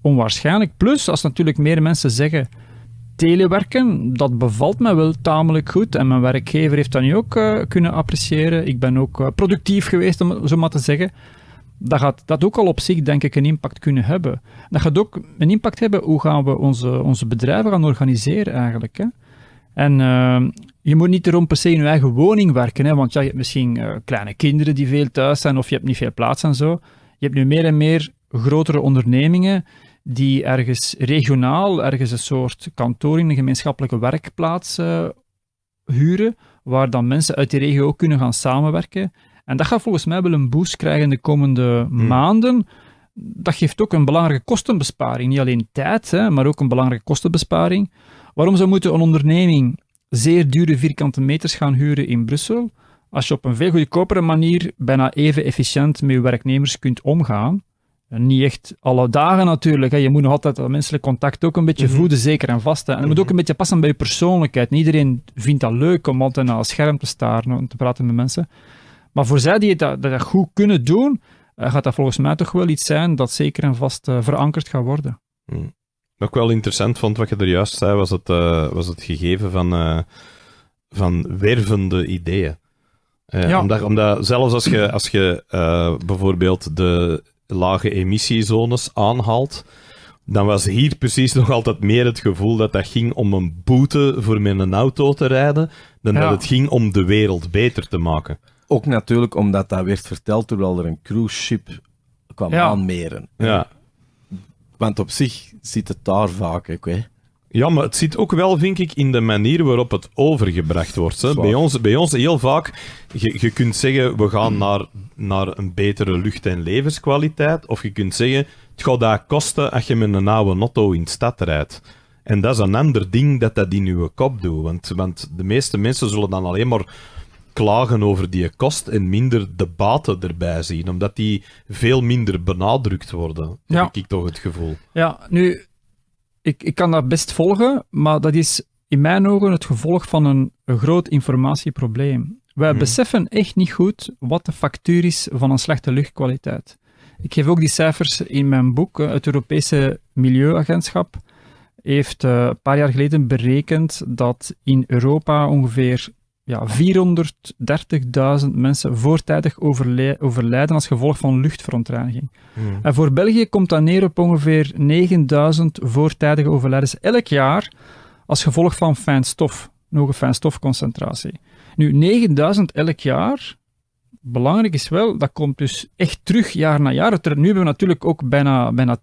onwaarschijnlijk. Plus, als natuurlijk meer mensen zeggen telewerken, dat bevalt me wel tamelijk goed. En mijn werkgever heeft dat nu ook eh, kunnen appreciëren. Ik ben ook eh, productief geweest, om zo maar te zeggen. Dat gaat dat ook al op zich, denk ik, een impact kunnen hebben. Dat gaat ook een impact hebben hoe gaan we onze, onze bedrijven gaan organiseren eigenlijk. Hè? En je moet niet erom per se in je eigen woning werken, hè, want ja, je hebt misschien eh, kleine kinderen die veel thuis zijn of je hebt niet veel plaats en zo. Je hebt nu meer en meer grotere ondernemingen die ergens regionaal, ergens een soort kantoor in een gemeenschappelijke werkplaats eh, huren, waar dan mensen uit die regio ook kunnen gaan samenwerken. En dat gaat volgens mij wel een boost krijgen de komende hmm. maanden. Dat geeft ook een belangrijke kostenbesparing. Niet alleen tijd, hè, maar ook een belangrijke kostenbesparing. Waarom zou moeten een onderneming zeer dure vierkante meters gaan huren in Brussel, als je op een veel goedkopere manier bijna even efficiënt met je werknemers kunt omgaan. En niet echt alle dagen natuurlijk. Hè. Je moet nog altijd dat menselijk contact ook een beetje mhm. voeden, zeker en vast. En dat moet ook een beetje passen bij je persoonlijkheid. Niet iedereen vindt dat leuk om altijd naar een scherm te staren en te praten met mensen. Maar voor zij die dat, dat goed kunnen doen, eh, gaat dat volgens mij toch wel iets zijn dat zeker en vast eh, verankerd gaat worden. Mhm. Wat ik wel interessant vond, wat je er juist zei, was het, eh, was het gegeven van, eh, van wervende ideeën. Eh, omdat, omdat zelfs als je, als je bijvoorbeeld de lage emissiezones aanhaalt, dan was hier precies nog altijd meer het gevoel dat dat ging om een boete voor met een auto te rijden, dan dat het ging om de wereld beter te maken. Ook natuurlijk omdat dat werd verteld terwijl er een cruise ship kwam ja. aanmeren. Ja. Want op zich zit het daar vaak Ja, maar het zit ook wel, vind ik, in de manier waarop het overgebracht wordt. Hè. Bij, ons, bij ons heel vaak, je, je kunt zeggen, we gaan naar, naar een betere lucht- en levenskwaliteit. Of je kunt zeggen, het gaat daar kosten als je met een oude auto in de stad rijdt. En dat is een ander ding dat dat in uw kop doet. Want, want de meeste mensen zullen dan alleen maar klagen over die kost en minder de baten erbij zien, omdat die veel minder benadrukt worden, ja. heb ik toch het gevoel. Ja, nu, ik, ik kan dat best volgen, maar dat is in mijn ogen het gevolg van een, groot informatieprobleem. Wij mhm. beseffen echt niet goed wat de factuur is van een slechte luchtkwaliteit. Ik geef ook die cijfers in mijn boek. Eh, het Europese Milieuagentschap heeft eh, een paar jaar geleden berekend dat in Europa ongeveer ja, 430.000 mensen voortijdig overlijden als gevolg van luchtverontreiniging. Hmm. En voor België komt dat neer op ongeveer 9000 voortijdige overlijdens elk jaar als gevolg van fijnstof, hoge fijnstofconcentratie. Nu, 9000 elk jaar, belangrijk is wel, dat komt dus echt terug jaar na jaar. Nu hebben we natuurlijk ook bijna, bijna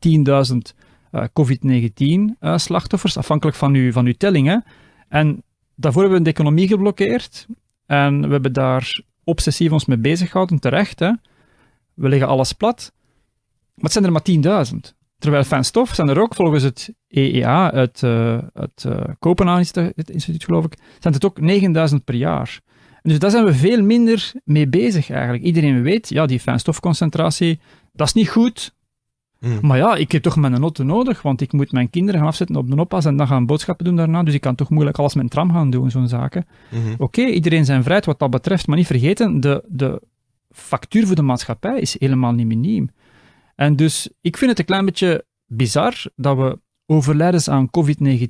10.000 COVID-19 uh, slachtoffers, afhankelijk van uw, van uw telling. En daarvoor hebben we de economie geblokkeerd en we hebben daar obsessief ons mee bezig gehouden, terecht. Hè. We leggen alles plat, maar het zijn er maar 10.000. Terwijl fijnstof zijn er ook volgens het EEA, het, eh, het eh, Kopenhagen Instituut geloof ik, zijn het ook 9.000 per jaar. dus daar zijn we veel minder mee bezig eigenlijk. Iedereen weet, ja, die fijnstofconcentratie, dat is niet goed, Hmm. Maar ja, ik heb toch mijn auto nodig, want ik moet mijn kinderen gaan afzetten op de oppas en dan gaan boodschappen doen daarna. Dus ik kan toch moeilijk alles met een tram gaan doen, zo'n zaken. Mhm. Oké, iedereen zijn vrijheid wat dat betreft, maar niet vergeten, de, de factuur voor de maatschappij is helemaal niet miniem. En dus, ik vind het een klein beetje bizar dat we overlijdens aan COVID-19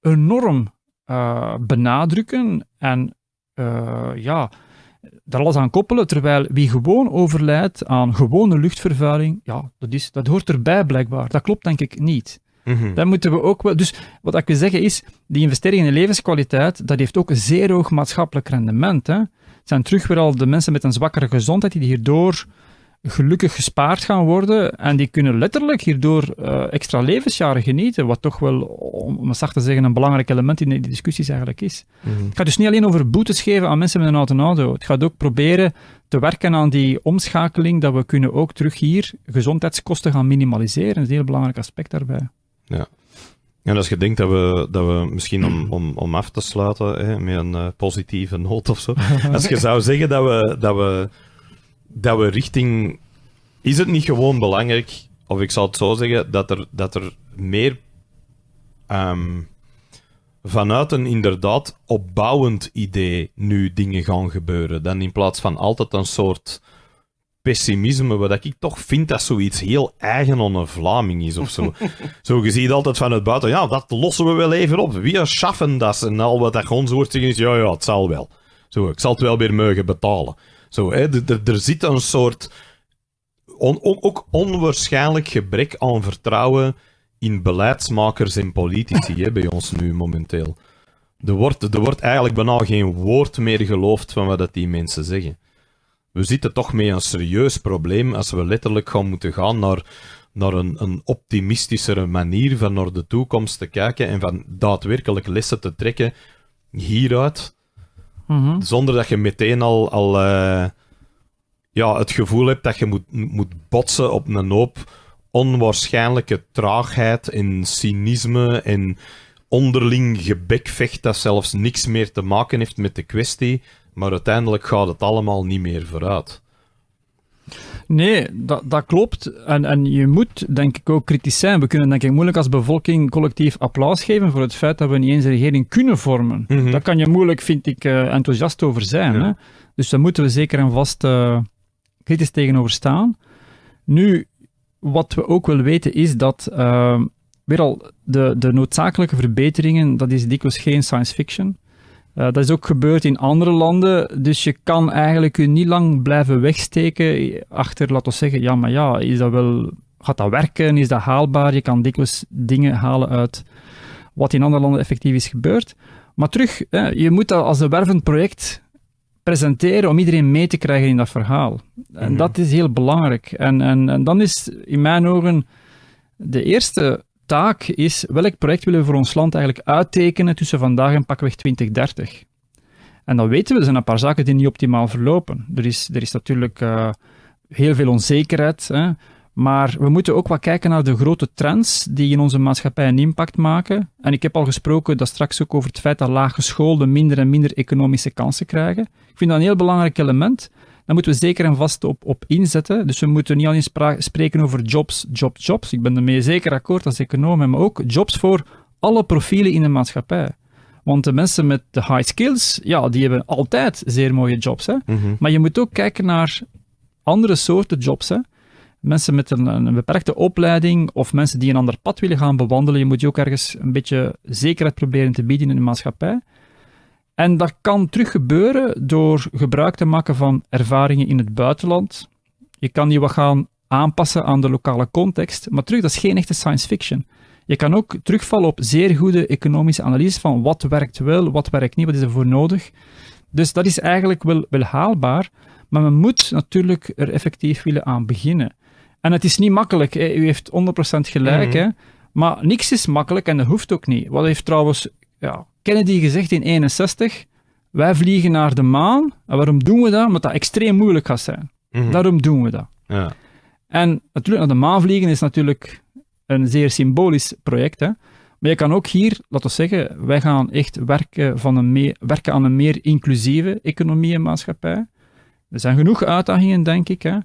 enorm eh, benadrukken en eh, ja, daar alles aan koppelen, terwijl wie gewoon overlijdt aan gewone luchtvervuiling, ja, dat, is, dat hoort erbij blijkbaar. Dat klopt denk ik niet. Mm Dan moeten we ook wel. Dus wat ik wil zeggen is, die investering in de levenskwaliteit, dat heeft ook een zeer hoog maatschappelijk rendement. Hè. Het zijn terug weer al de mensen met een zwakkere gezondheid die hierdoor gelukkig gespaard gaan worden. En die kunnen letterlijk hierdoor eh, extra levensjaren genieten. Wat toch wel, om het zacht te zeggen, een belangrijk element in die discussies eigenlijk is. Mhm. Het gaat dus niet alleen over boetes geven aan mensen met een auto auto. Het gaat ook proberen te werken aan die omschakeling, dat we kunnen ook terug hier gezondheidskosten gaan minimaliseren. Dat is een heel belangrijk aspect daarbij. Ja. En als je denkt dat we, dat we misschien om, om, om af te sluiten hè, met een eh, positieve noot of zo. Als je zou zeggen dat we, dat we dat we richting. Is het niet gewoon belangrijk, of ik zal het zo zeggen, dat er, dat er meer ehm, vanuit een inderdaad opbouwend idee nu dingen gaan gebeuren, dan in plaats van altijd een soort pessimisme, wat ik toch vind dat zoiets heel eigen aan een Vlaming is of zo. zo, je altijd van het buiten, ja, dat lossen we wel even op. Wie schaffen dat? En al wat dat gewoon is, ja, ja, het zal wel. Zo, ik zal het wel weer mogen betalen. Zo, er zit een soort on, on, ook onwaarschijnlijk gebrek aan vertrouwen in beleidsmakers en politici bij ons nu momenteel. Er wordt, er wordt eigenlijk bijna geen woord meer geloofd van wat dat die mensen zeggen. We zitten toch mee een serieus probleem als we letterlijk gaan moeten gaan naar, naar een, een optimistischere manier van naar de toekomst te kijken en van daadwerkelijk lessen te trekken hieruit Mhm. Zonder dat je meteen al, al eh, ja, het gevoel hebt dat je moet, moet botsen op een hoop onwaarschijnlijke traagheid en cynisme en onderling gebekvecht dat zelfs niks meer te maken heeft met de kwestie. Maar uiteindelijk gaat het allemaal niet meer vooruit. Nee, dat, dat klopt. En, en je moet, denk ik, ook kritisch zijn. We kunnen, denk ik, moeilijk als bevolking collectief applaus geven voor het feit dat we niet eens een regering kunnen vormen. Mm Daar kan je moeilijk, vind ik, eh, enthousiast over zijn. Hè? Dus daar moeten we zeker en vast eh, kritisch tegenover staan. Nu, wat we ook wel weten is dat, uh, al, de, de noodzakelijke verbeteringen, dat is dikwijls geen science fiction. Eh, dat is ook gebeurd in andere landen, dus je kan eigenlijk je niet lang blijven wegsteken achter, laten we zeggen, ja, maar ja, is dat wel, gaat dat werken? Is dat haalbaar? Je kan dikwijls dingen halen uit wat in andere landen effectief is gebeurd. Maar terug, hè, je moet dat als een wervend project presenteren om iedereen mee te krijgen in dat verhaal. En mhm. dat is heel belangrijk. En, en, en dan is in mijn ogen de eerste taak is welk project willen we voor ons land eigenlijk uittekenen tussen vandaag en pakweg 2030. En dan weten we, er zijn een paar zaken die niet optimaal verlopen. Er is, er is natuurlijk eh, heel veel onzekerheid, hè, maar we moeten ook wat kijken naar de grote trends die in onze maatschappij een impact maken. En ik heb al gesproken dat straks ook over het feit dat laaggescholden minder en minder economische kansen krijgen. Ik vind dat een heel belangrijk element dan moeten we zeker en vast op, op inzetten. Dus we moeten niet alleen spreken over jobs, jobs, jobs. Ik ben ermee zeker akkoord als econoom, maar ook jobs voor alle profielen in de maatschappij. Want de mensen met de high skills, ja, die hebben altijd zeer mooie jobs. Hè? Mhm. Maar je moet ook kijken naar andere soorten jobs. Hè? Mensen met een, beperkte opleiding of mensen die een ander pad willen gaan bewandelen, je moet je ook ergens een beetje zekerheid proberen te bieden in de maatschappij. En dat kan terug gebeuren door gebruik te maken van ervaringen in het buitenland. Je kan die wat gaan aanpassen aan de lokale context, maar terug, dat is geen echte science fiction. Je kan ook terugvallen op zeer goede economische analyses van wat werkt wel, wat werkt niet, wat is er voor nodig. Dus dat is eigenlijk wel, wel haalbaar, maar men moet natuurlijk er effectief willen aan beginnen. En het is niet makkelijk, u heeft 100% gelijk, mhm. hè. maar niks is makkelijk en dat hoeft ook niet. Wat heeft trouwens ja, die gezegd in 61, wij vliegen naar de maan. En waarom doen we dat? Omdat dat extreem moeilijk gaat zijn. Mhm. Daarom doen we dat. Ja. En natuurlijk, naar de maan vliegen is natuurlijk een zeer symbolisch project. Hè? Maar je kan ook hier, laten we zeggen, wij gaan echt werken, van een werken aan een meer inclusieve economie en maatschappij. Er zijn genoeg uitdagingen, denk ik. Hè? En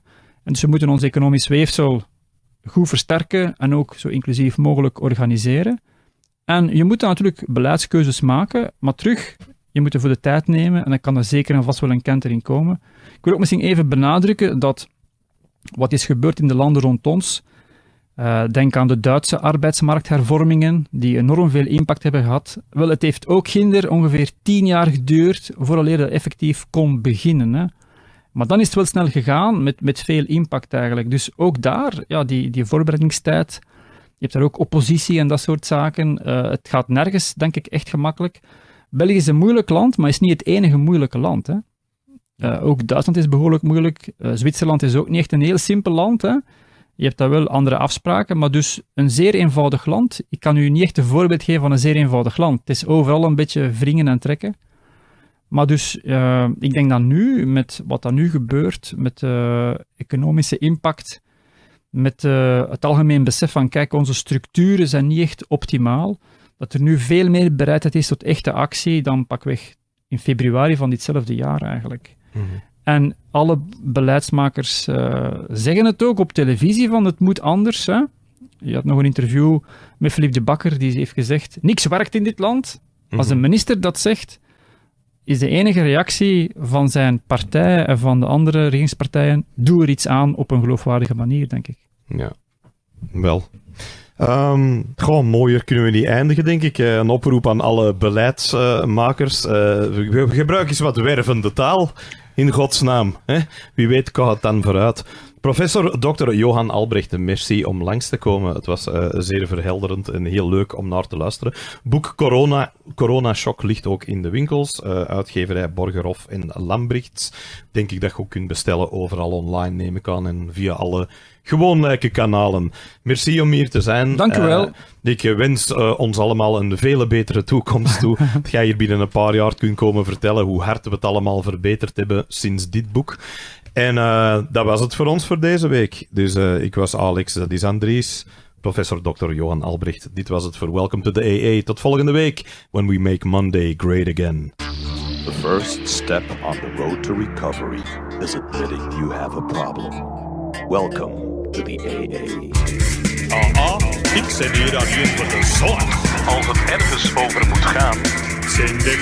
dus we moeten ons economisch weefsel goed versterken en ook zo inclusief mogelijk organiseren. En je moet dan natuurlijk beleidskeuzes maken, maar terug, je moet er voor de tijd nemen en dan kan er zeker en vast wel een kentering erin komen. Ik wil ook misschien even benadrukken dat wat is gebeurd in de landen rond ons, eh, denk aan de Duitse arbeidsmarkthervormingen, die enorm veel impact hebben gehad. Wel, het heeft ook ginder ongeveer tien jaar geduurd vooraleer dat effectief kon beginnen. Hè. Maar dan is het wel snel gegaan met, met veel impact eigenlijk. Dus ook daar, ja, die, die voorbereidingstijd, je hebt daar ook oppositie en dat soort zaken. Eh, het gaat nergens, denk ik, echt gemakkelijk. België is een moeilijk land, maar is niet het enige moeilijke land. Hè? Eh, ook Duitsland is behoorlijk moeilijk. Eh, Zwitserland is ook niet echt een heel simpel land. Hè? Je hebt daar wel andere afspraken, maar dus een zeer eenvoudig land. Ik kan u niet echt een voorbeeld geven van een zeer eenvoudig land. Het is overal een beetje wringen en trekken. Maar dus, ik denk dat nu, met wat er nu gebeurt, met de economische impact met eh, het algemeen besef van, kijk, onze structuren zijn niet echt optimaal, dat er nu veel meer bereidheid is tot echte actie dan pakweg in februari van ditzelfde jaar eigenlijk. Mhm. En alle beleidsmakers eh, zeggen het ook op televisie van het moet anders. Hè? Je had nog een interview met Philippe de Bakker die heeft gezegd, niks werkt in dit land. Als mhm. een minister dat zegt, is de enige reactie van zijn partij en van de andere regeringspartijen, doe er iets aan op een geloofwaardige manier, denk ik. Ja, wel. Ehm, gewoon mooier kunnen we niet eindigen, denk ik. Eh, een oproep aan alle beleidsmakers. Eh, gebruik eens wat wervende taal, in godsnaam. Hè? Wie weet kan het dan vooruit. Professor Dr. Johan Albrecht, merci om langs te komen. Het was eh, zeer verhelderend en heel leuk om naar te luisteren. Boek Corona, Corona Shock ligt ook in de winkels. Eh, uitgeverij Borgerhof en Lambrichts. Denk ik dat je ook kunt bestellen overal online, neem ik aan. En via alle gewone kanalen. Merci om hier te zijn. Dank u eh, wel. ik wens ons allemaal een vele betere toekomst toe. dat jij hier binnen een paar jaar kunt komen vertellen hoe hard we het allemaal verbeterd hebben sinds dit boek. En eh, dat was het voor ons voor deze week. Dus eh, ik was Alex, dat is Andries. Professor Dr. Johan Albrecht. Dit was het voor Welcome to the AA. Tot volgende week, when we make Monday great again. The first step on the road to recovery is admitting you have a problem. Welcome to the AA. Uh-uh, ik zit hier alleen voor de zorg. Als het ergens over moet gaan, zijn de